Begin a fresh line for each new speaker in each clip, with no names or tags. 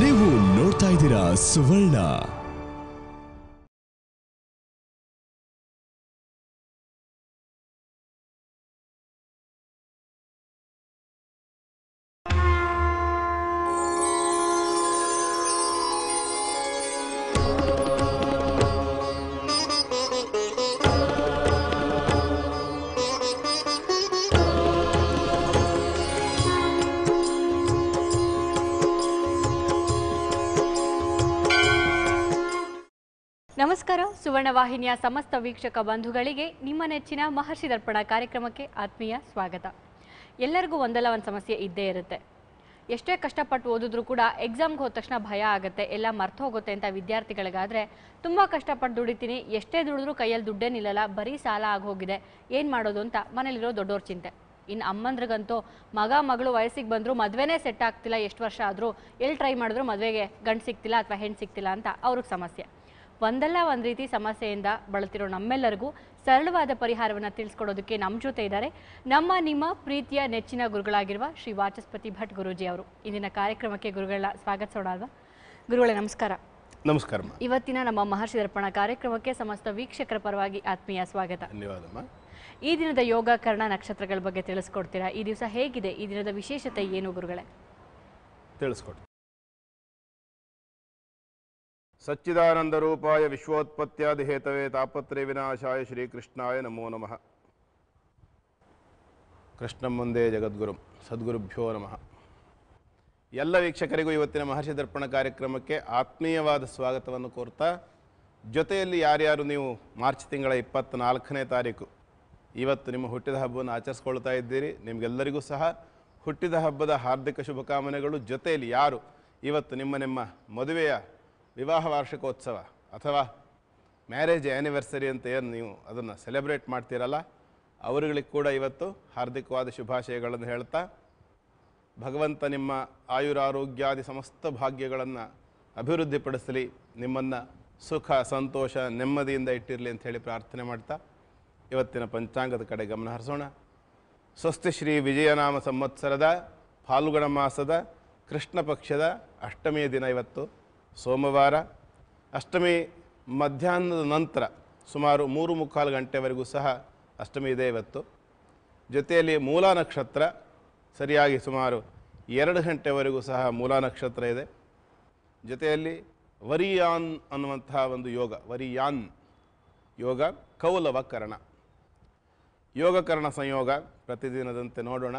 ನೀವು ನೋಡ್ತಾ ಇದ್ದೀರಾ ಸುವರ್ಣ
ವಾಹಿನಿಯ ಸಮಸ್ತ ವೀಕ್ಷಕ ಬಂಧುಗಳಿಗೆ ನಿಮ್ಮ ನೆಚ್ಚಿನ ಮಹರ್ಷಿ ದರ್ಪಣ ಕಾರ್ಯಕ್ರಮಕ್ಕೆ ಆತ್ಮೀಯ ಸ್ವಾಗತ ಎಲ್ಲರಿಗೂ ಒಂದಲ್ಲ ಒಂದು ಸಮಸ್ಯೆ ಇದ್ದೇ ಇರುತ್ತೆ ಎಷ್ಟೇ ಕಷ್ಟಪಟ್ಟು ಓದಿದ್ರೂ ಕೂಡ ಎಕ್ಸಾಮ್ಗೆ ಹೋದ ತಕ್ಷಣ ಭಯ ಆಗುತ್ತೆ ಎಲ್ಲ ಮರ್ತು ಹೋಗುತ್ತೆ ಅಂತ ವಿದ್ಯಾರ್ಥಿಗಳಿಗಾದರೆ ತುಂಬ ಕಷ್ಟಪಟ್ಟು ದುಡಿತೀನಿ ಎಷ್ಟೇ ದುಡಿದ್ರೂ ಕೈಯಲ್ಲಿ ದುಡ್ಡೇ ನಿಲ್ಲಲ್ಲ ಬರೀ ಸಾಲ ಆಗೋಗಿದೆ ಏನು ಮಾಡೋದು ಅಂತ ಮನೇಲಿರೋ ದೊಡ್ಡೋರ ಚಿಂತೆ ಇನ್ನು ಅಮ್ಮಂದ್ರಿಗಂತೂ ಮಗ ಮಗಳು ವಯಸ್ಸಿಗೆ ಬಂದರೂ ಮದುವೆನೇ ಸೆಟ್ ಆಗ್ತಿಲ್ಲ ಎಷ್ಟು ವರ್ಷ ಆದರೂ ಎಲ್ಲಿ ಟ್ರೈ ಮಾಡಿದ್ರು ಮದುವೆಗೆ ಗಂಡು ಸಿಗ್ತಿಲ್ಲ ಅಥವಾ ಹೆಣ್ಣು ಸಿಗ್ತಿಲ್ಲ ಅಂತ ಅವ್ರಿಗೆ ಸಮಸ್ಯೆ ಒಂದಲ್ಲ ಒಂದ್ ರೀತಿ ಸಮಸ್ಯೆಯಿಂದ ಬಳತಿರೋ ನಮ್ಮೆಲ್ಲರಿಗೂ ಸರಳವಾದ ಪರಿಹಾರವನ್ನು ತಿಳಿಸ್ಕೊಡೋದಕ್ಕೆ ನಮ್ಮ ಜೊತೆ ಇದ್ದಾರೆ ನಮ್ಮ ನಿಮ್ಮ ಪ್ರೀತಿಯ ನೆಚ್ಚಿನ ಗುರುಗಳಾಗಿರುವ ಶ್ರೀ ವಾಚಸ್ಪತಿ ಭಟ್ ಗುರೂಜಿ ಅವರು ಇಂದಿನ ಕಾರ್ಯಕ್ರಮಕ್ಕೆ ಗುರುಗಳನ್ನ ಸ್ವಾಗತಿಸೋಣ ಗುರುಗಳೇ ನಮಸ್ಕಾರ ನಮಸ್ಕಾರ ಇವತ್ತಿನ ನಮ್ಮ ಮಹರ್ಷಿ ದರ್ಪಣ ಕಾರ್ಯಕ್ರಮಕ್ಕೆ ಸಮಸ್ತ ವೀಕ್ಷಕರ ಪರವಾಗಿ ಆತ್ಮೀಯ ಸ್ವಾಗತ ಈ ದಿನದ ಯೋಗಕರಣ ನಕ್ಷತ್ರಗಳ ಬಗ್ಗೆ ತಿಳಿಸ್ಕೊಡ್ತೀರಾ ಈ ದಿವಸ ಹೇಗಿದೆ ಈ ದಿನದ ವಿಶೇಷತೆ ಏನು ಗುರುಗಳೇ
ತಿಳಿಸ್ಕೊಡ್ತೀನಿ ಸಚ್ಚಿದಾನಂದ ರೂಪಾಯ ವಿಶ್ವೋತ್ಪತ್ಯಾದಿ ಹೇತವೇ ತಾಪತ್ರಯ ವಿನಾಶಾಯ ಶ್ರೀಕೃಷ್ಣಾಯ ನಮೋ ನಮಃ ಕೃಷ್ಣ ಮುಂದೆ ಜಗದ್ಗುರು ಸದ್ಗುರುಭ್ಯೋ ನಮಃ ಎಲ್ಲ ವೀಕ್ಷಕರಿಗೂ ಇವತ್ತಿನ ಮಹರ್ಷಿ ದರ್ಪಣ ಕಾರ್ಯಕ್ರಮಕ್ಕೆ ಆತ್ಮೀಯವಾದ ಸ್ವಾಗತವನ್ನು ಕೋರ್ತಾ ಜೊತೆಯಲ್ಲಿ ಯಾರ್ಯಾರು ನೀವು ಮಾರ್ಚ್ ತಿಂಗಳ ಇಪ್ಪತ್ತ್ನಾಲ್ಕನೇ ತಾರೀಕು ಇವತ್ತು ನಿಮ್ಮ ಹುಟ್ಟಿದ ಹಬ್ಬವನ್ನು ಆಚರಿಸ್ಕೊಳ್ತಾ ಇದ್ದೀರಿ ನಿಮಗೆಲ್ಲರಿಗೂ ಸಹ ಹುಟ್ಟಿದ ಹಬ್ಬದ ಹಾರ್ದಿಕ ಶುಭಕಾಮನೆಗಳು ಜೊತೆಯಲ್ಲಿ ಯಾರು ಇವತ್ತು ನಿಮ್ಮ ನಿಮ್ಮ ಮದುವೆಯ ವಿವಾಹ ವಾರ್ಷಿಕೋತ್ಸವ ಅಥವಾ ಮ್ಯಾರೇಜ್ ಆ್ಯನಿವರ್ಸರಿ ಅಂತ ಏನು ನೀವು ಅದನ್ನು ಸೆಲೆಬ್ರೇಟ್ ಮಾಡ್ತೀರಲ್ಲ ಅವರುಗಳಿಗೆ ಕೂಡ ಇವತ್ತು ಹಾರ್ದಿಕವಾದ ಶುಭಾಶಯಗಳನ್ನು ಹೇಳ್ತಾ ಭಗವಂತ ನಿಮ್ಮ ಆಯುರಾರೋಗ್ಯಾದಿ ಸಮಸ್ತ ಭಾಗ್ಯಗಳನ್ನು ಅಭಿವೃದ್ಧಿಪಡಿಸಲಿ ನಿಮ್ಮನ್ನು ಸುಖ ಸಂತೋಷ ನೆಮ್ಮದಿಯಿಂದ ಇಟ್ಟಿರಲಿ ಹೇಳಿ ಪ್ರಾರ್ಥನೆ ಮಾಡ್ತಾ ಇವತ್ತಿನ ಪಂಚಾಂಗದ ಕಡೆ ಗಮನ ಹರಿಸೋಣ ಸ್ವಸ್ತಿ ಶ್ರೀ ವಿಜಯನಾಮ ಸಂವತ್ಸರದ ಫಾಲ್ಗುಣ ಮಾಸದ ಕೃಷ್ಣ ಪಕ್ಷದ ಅಷ್ಟಮಿಯ ದಿನ ಇವತ್ತು ಸೋಮವಾರ ಅಷ್ಟಮಿ ಮಧ್ಯಾಹ್ನದ ನಂತರ ಸುಮಾರು ಮೂರು ಮುಕ್ಕಾಲು ಗಂಟೆವರೆಗೂ ಸಹ ಅಷ್ಟಮಿ ಇದೆ ಇವತ್ತು ಜೊತೆಯಲ್ಲಿ ಮೂಲ ನಕ್ಷತ್ರ ಸರಿಯಾಗಿ ಸುಮಾರು ಎರಡು ಗಂಟೆವರೆಗೂ ಸಹ ಮೂಲ ನಕ್ಷತ್ರ ಇದೆ ಜೊತೆಯಲ್ಲಿ ವರಿಯಾನ್ ಅನ್ನುವಂತಹ ಒಂದು ಯೋಗ ವರಿಯಾನ್ ಯೋಗ ಕೌಲವಕರಣ ಯೋಗಕರಣ ಸಂಯೋಗ ಪ್ರತಿದಿನದಂತೆ ನೋಡೋಣ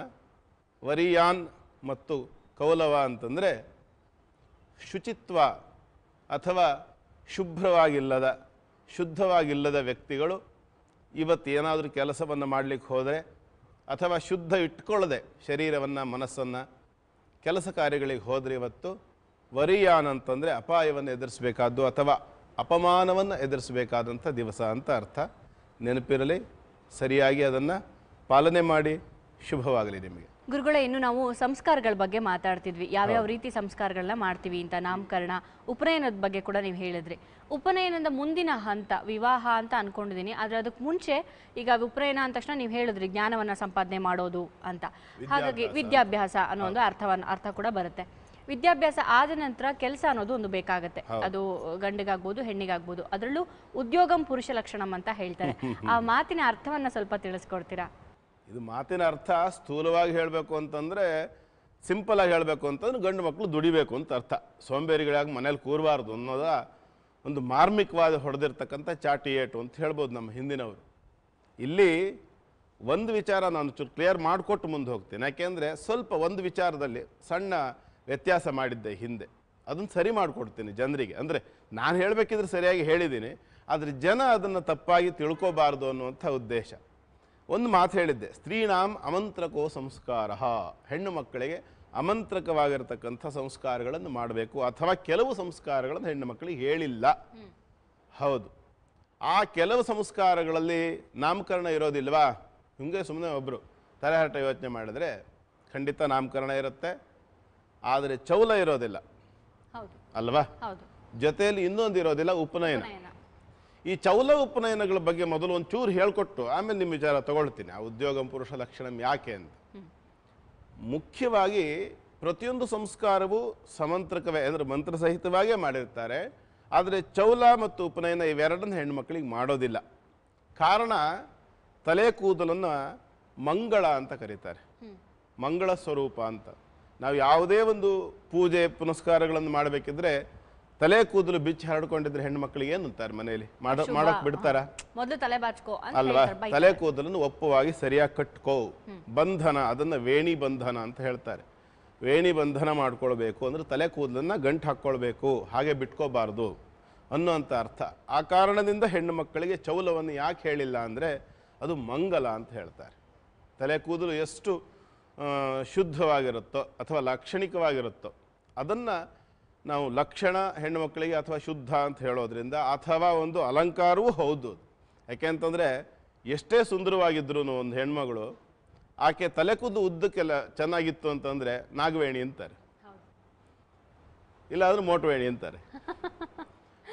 ವರಿಯಾನ್ ಮತ್ತು ಕೌಲವ ಅಂತಂದರೆ ಶುಚಿತ್ವ ಅಥವಾ ಶುಭ್ರವಾಗಿಲ್ಲದ ಶುದ್ಧವಾಗಿಲ್ಲದ ವ್ಯಕ್ತಿಗಳು ಇವತ್ತು ಏನಾದರೂ ಕೆಲಸವನ್ನು ಮಾಡಲಿಕ್ಕೆ ಹೋದರೆ ಅಥವಾ ಶುದ್ಧ ಇಟ್ಕೊಳ್ಳದೆ ಶರೀರವನ್ನು ಮನಸ್ಸನ್ನು ಕೆಲಸ ಕಾರ್ಯಗಳಿಗೆ ಹೋದರೆ ಇವತ್ತು ವರಿಯಾನ್ ಅಂತಂದರೆ ಅಪಾಯವನ್ನು ಎದುರಿಸಬೇಕಾದ್ದು ಅಥವಾ ಅಪಮಾನವನ್ನು ಎದುರಿಸಬೇಕಾದಂಥ ದಿವಸ ಅಂತ ಅರ್ಥ ನೆನಪಿರಲಿ ಸರಿಯಾಗಿ ಅದನ್ನು ಪಾಲನೆ ಮಾಡಿ ಶುಭವಾಗಲಿ ನಿಮಗೆ
ಗುರುಗಳ ಇನ್ನು ನಾವು ಸಂಸ್ಕಾರಗಳ ಬಗ್ಗೆ ಮಾತಾಡ್ತಿದ್ವಿ ಯಾವ್ಯಾವ ರೀತಿ ಸಂಸ್ಕಾರಗಳನ್ನ ಮಾಡ್ತೀವಿ ಅಂತ ನಾಮಕರಣ ಉಪನಯನದ ಬಗ್ಗೆ ಕೂಡ ನೀವು ಹೇಳಿದ್ರಿ ಉಪನಯನದ ಮುಂದಿನ ಹಂತ ವಿವಾಹ ಅಂತ ಅನ್ಕೊಂಡಿದ್ದೀನಿ ಆದ್ರೆ ಅದಕ್ಕೆ ಮುಂಚೆ ಈಗ ಉಪನಯನ ಅಂದ ತಕ್ಷಣ ನೀವು ಹೇಳಿದ್ರಿ ಜ್ಞಾನವನ್ನ ಸಂಪಾದನೆ ಮಾಡೋದು ಅಂತ ಹಾಗಾಗಿ ವಿದ್ಯಾಭ್ಯಾಸ ಅನ್ನೋ ಒಂದು ಅರ್ಥವನ್ನ ಅರ್ಥ ಕೂಡ ಬರುತ್ತೆ ವಿದ್ಯಾಭ್ಯಾಸ ಆದ ನಂತರ ಕೆಲಸ ಅನ್ನೋದು ಒಂದು ಬೇಕಾಗುತ್ತೆ ಅದು ಗಂಡಿಗಾಗ್ಬೋದು ಹೆಣ್ಣಿಗಾಗ್ಬೋದು ಅದರಲ್ಲೂ ಉದ್ಯೋಗಂ ಪುರುಷ ಲಕ್ಷಣಂ ಅಂತ ಹೇಳ್ತಾರೆ ಆ ಮಾತಿನ ಅರ್ಥವನ್ನ ಸ್ವಲ್ಪ ತಿಳಿಸ್ಕೊಡ್ತೀರಾ
ಇದು ಮಾತಿನ ಅರ್ಥ ಸ್ಥೂಲವಾಗಿ ಹೇಳಬೇಕು ಅಂತಂದರೆ ಸಿಂಪಲಾಗಿ ಹೇಳಬೇಕು ಅಂತಂದ್ರೆ ಗಂಡು ಮಕ್ಕಳು ದುಡಿಬೇಕು ಅಂತ ಅರ್ಥ ಸೋಂಬೇರಿಗಳಾಗಿ ಮನೇಲಿ ಕೂರಬಾರ್ದು ಅನ್ನೋದ ಒಂದು ಮಾರ್ಮಿಕವಾದ ಹೊಡೆದಿರ್ತಕ್ಕಂಥ ಚಾಟಿ ಏಟು ಅಂತ ಹೇಳ್ಬೋದು ನಮ್ಮ ಹಿಂದಿನವರು ಇಲ್ಲಿ ಒಂದು ವಿಚಾರ ನಾನು ಚೂರು ಕ್ಲಿಯರ್ ಮಾಡಿಕೊಟ್ಟು ಮುಂದೆ ಹೋಗ್ತೀನಿ ಯಾಕೆಂದರೆ ಸ್ವಲ್ಪ ಒಂದು ವಿಚಾರದಲ್ಲಿ ಸಣ್ಣ ವ್ಯತ್ಯಾಸ ಮಾಡಿದ್ದೆ ಹಿಂದೆ ಅದನ್ನು ಸರಿ ಮಾಡಿಕೊಡ್ತೀನಿ ಜನರಿಗೆ ಅಂದರೆ ನಾನು ಹೇಳಬೇಕಿದ್ರೆ ಸರಿಯಾಗಿ ಹೇಳಿದ್ದೀನಿ ಆದರೆ ಜನ ಅದನ್ನು ತಪ್ಪಾಗಿ ತಿಳ್ಕೋಬಾರ್ದು ಅನ್ನುವಂಥ ಉದ್ದೇಶ ಒಂದು ಮಾತು ಹೇಳಿದ್ದೆ ಸ್ತ್ರೀನಾಮ್ ಅಮಂತ್ರಕೋ ಸಂಸ್ಕಾರ ಹೆಣ್ಣು ಮಕ್ಕಳಿಗೆ ಅಮಂತ್ರಕವಾಗಿರತಕ್ಕಂಥ ಸಂಸ್ಕಾರಗಳನ್ನು ಮಾಡಬೇಕು ಅಥವಾ ಕೆಲವು ಸಂಸ್ಕಾರಗಳನ್ನು ಹೆಣ್ಣು ಮಕ್ಕಳಿಗೆ ಹೇಳಿಲ್ಲ ಹೌದು ಆ ಕೆಲವು ಸಂಸ್ಕಾರಗಳಲ್ಲಿ ನಾಮಕರಣ ಇರೋದಿಲ್ವಾ ಹಿಂಗೆ ಸುಮ್ಮನೆ ಒಬ್ಬರು ತಲೆಹರಟ ಯೋಚನೆ ಮಾಡಿದ್ರೆ ಖಂಡಿತ ನಾಮಕರಣ ಇರುತ್ತೆ ಆದರೆ ಚೌಲ ಇರೋದಿಲ್ಲ ಅಲ್ವಾ ಜೊತೆಯಲ್ಲಿ ಇನ್ನೊಂದು ಇರೋದಿಲ್ಲ ಉಪನಯನ ಈ ಚೌಲ ಉಪನಯನಗಳ ಬಗ್ಗೆ ಮೊದಲು ಒಂಚೂರು ಹೇಳಿಕೊಟ್ಟು ಆಮೇಲೆ ನಿಮ್ಮ ವಿಚಾರ ತಗೊಳ್ತೀನಿ ಆ ಉದ್ಯೋಗಂ ಪುರುಷ ಲಕ್ಷಣಂ ಯಾಕೆ ಅಂತ ಮುಖ್ಯವಾಗಿ ಪ್ರತಿಯೊಂದು ಸಂಸ್ಕಾರವು ಸಮಂತ್ರಕವೇ ಅಂದರೆ ಮಂತ್ರಸಹಿತವಾಗೇ ಮಾಡಿರ್ತಾರೆ ಆದರೆ ಚೌಲ ಮತ್ತು ಉಪನಯನ ಇವೆರಡನ್ನು ಹೆಣ್ಮಕ್ಳಿಗೆ ಮಾಡೋದಿಲ್ಲ ಕಾರಣ ತಲೆ ಕೂದಲನ್ನು ಮಂಗಳ ಅಂತ ಕರೀತಾರೆ ಮಂಗಳ ಸ್ವರೂಪ ಅಂತ ನಾವು ಯಾವುದೇ ಒಂದು ಪೂಜೆ ಪುನಸ್ಕಾರಗಳನ್ನು ಮಾಡಬೇಕಿದ್ರೆ ತಲೆ ಕೂದಲು ಬಿಚ್ಚಿ ಹರಡ್ಕೊಂಡಿದ್ರೆ ಹೆಣ್ಣು ಮಕ್ಕಳಿಗೆ ಏನು ಅಂತಾರೆ ಮನೆಯಲ್ಲಿ ಮಾಡಕ್ ಬಿಡ್ತಾರ
ಮೊದಲು ತಲೆ ಅಲ್ವಾ ತಲೆ
ಕೂದಲನ್ನು ಒಪ್ಪವಾಗಿ ಸರಿಯಾಗಿ ಕಟ್ಕೋ ಬಂಧನ ಅದನ್ನ ವೇಣಿ ಬಂಧನ ಅಂತ ಹೇಳ್ತಾರೆ ವೇಣಿ ಬಂಧನ ಮಾಡ್ಕೊಳ್ಬೇಕು ಅಂದ್ರೆ ತಲೆ ಕೂದಲನ್ನ ಗಂಟು ಹಾಕ್ಕೊಳ್ಬೇಕು ಹಾಗೆ ಬಿಟ್ಕೋಬಾರ್ದು ಅನ್ನುವಂತ ಅರ್ಥ ಆ ಕಾರಣದಿಂದ ಹೆಣ್ಣು ಮಕ್ಕಳಿಗೆ ಚೌಲವನ್ನು ಯಾಕೆ ಹೇಳಿಲ್ಲ ಅಂದರೆ ಅದು ಮಂಗಲ ಅಂತ ಹೇಳ್ತಾರೆ ತಲೆ ಕೂದಲು ಎಷ್ಟು ಶುದ್ಧವಾಗಿರುತ್ತೋ ಅಥವಾ ಲಾಕ್ಷಣಿಕವಾಗಿರುತ್ತೋ ಅದನ್ನು ನಾವು ಲಕ್ಷಣ ಹೆಣ್ಣು ಅಥವಾ ಶುದ್ಧ ಅಂತ ಹೇಳೋದ್ರಿಂದ ಅಥವಾ ಒಂದು ಅಲಂಕಾರವೂ ಹೌದು ಯಾಕೆ ಅಂತಂದರೆ ಎಷ್ಟೇ ಸುಂದರವಾಗಿದ್ರೂ ಒಂದು ಹೆಣ್ಮಗಳು ಆಕೆ ತಲೆ ಕುದ್ದು ಉದ್ದಕ್ಕೆಲ್ಲ ಚೆನ್ನಾಗಿತ್ತು ಅಂತಂದರೆ ನಾಗವೇಣಿ ಅಂತಾರೆ ಇಲ್ಲಾಂದ್ರೆ ಮೋಟವೇಣಿ ಅಂತಾರೆ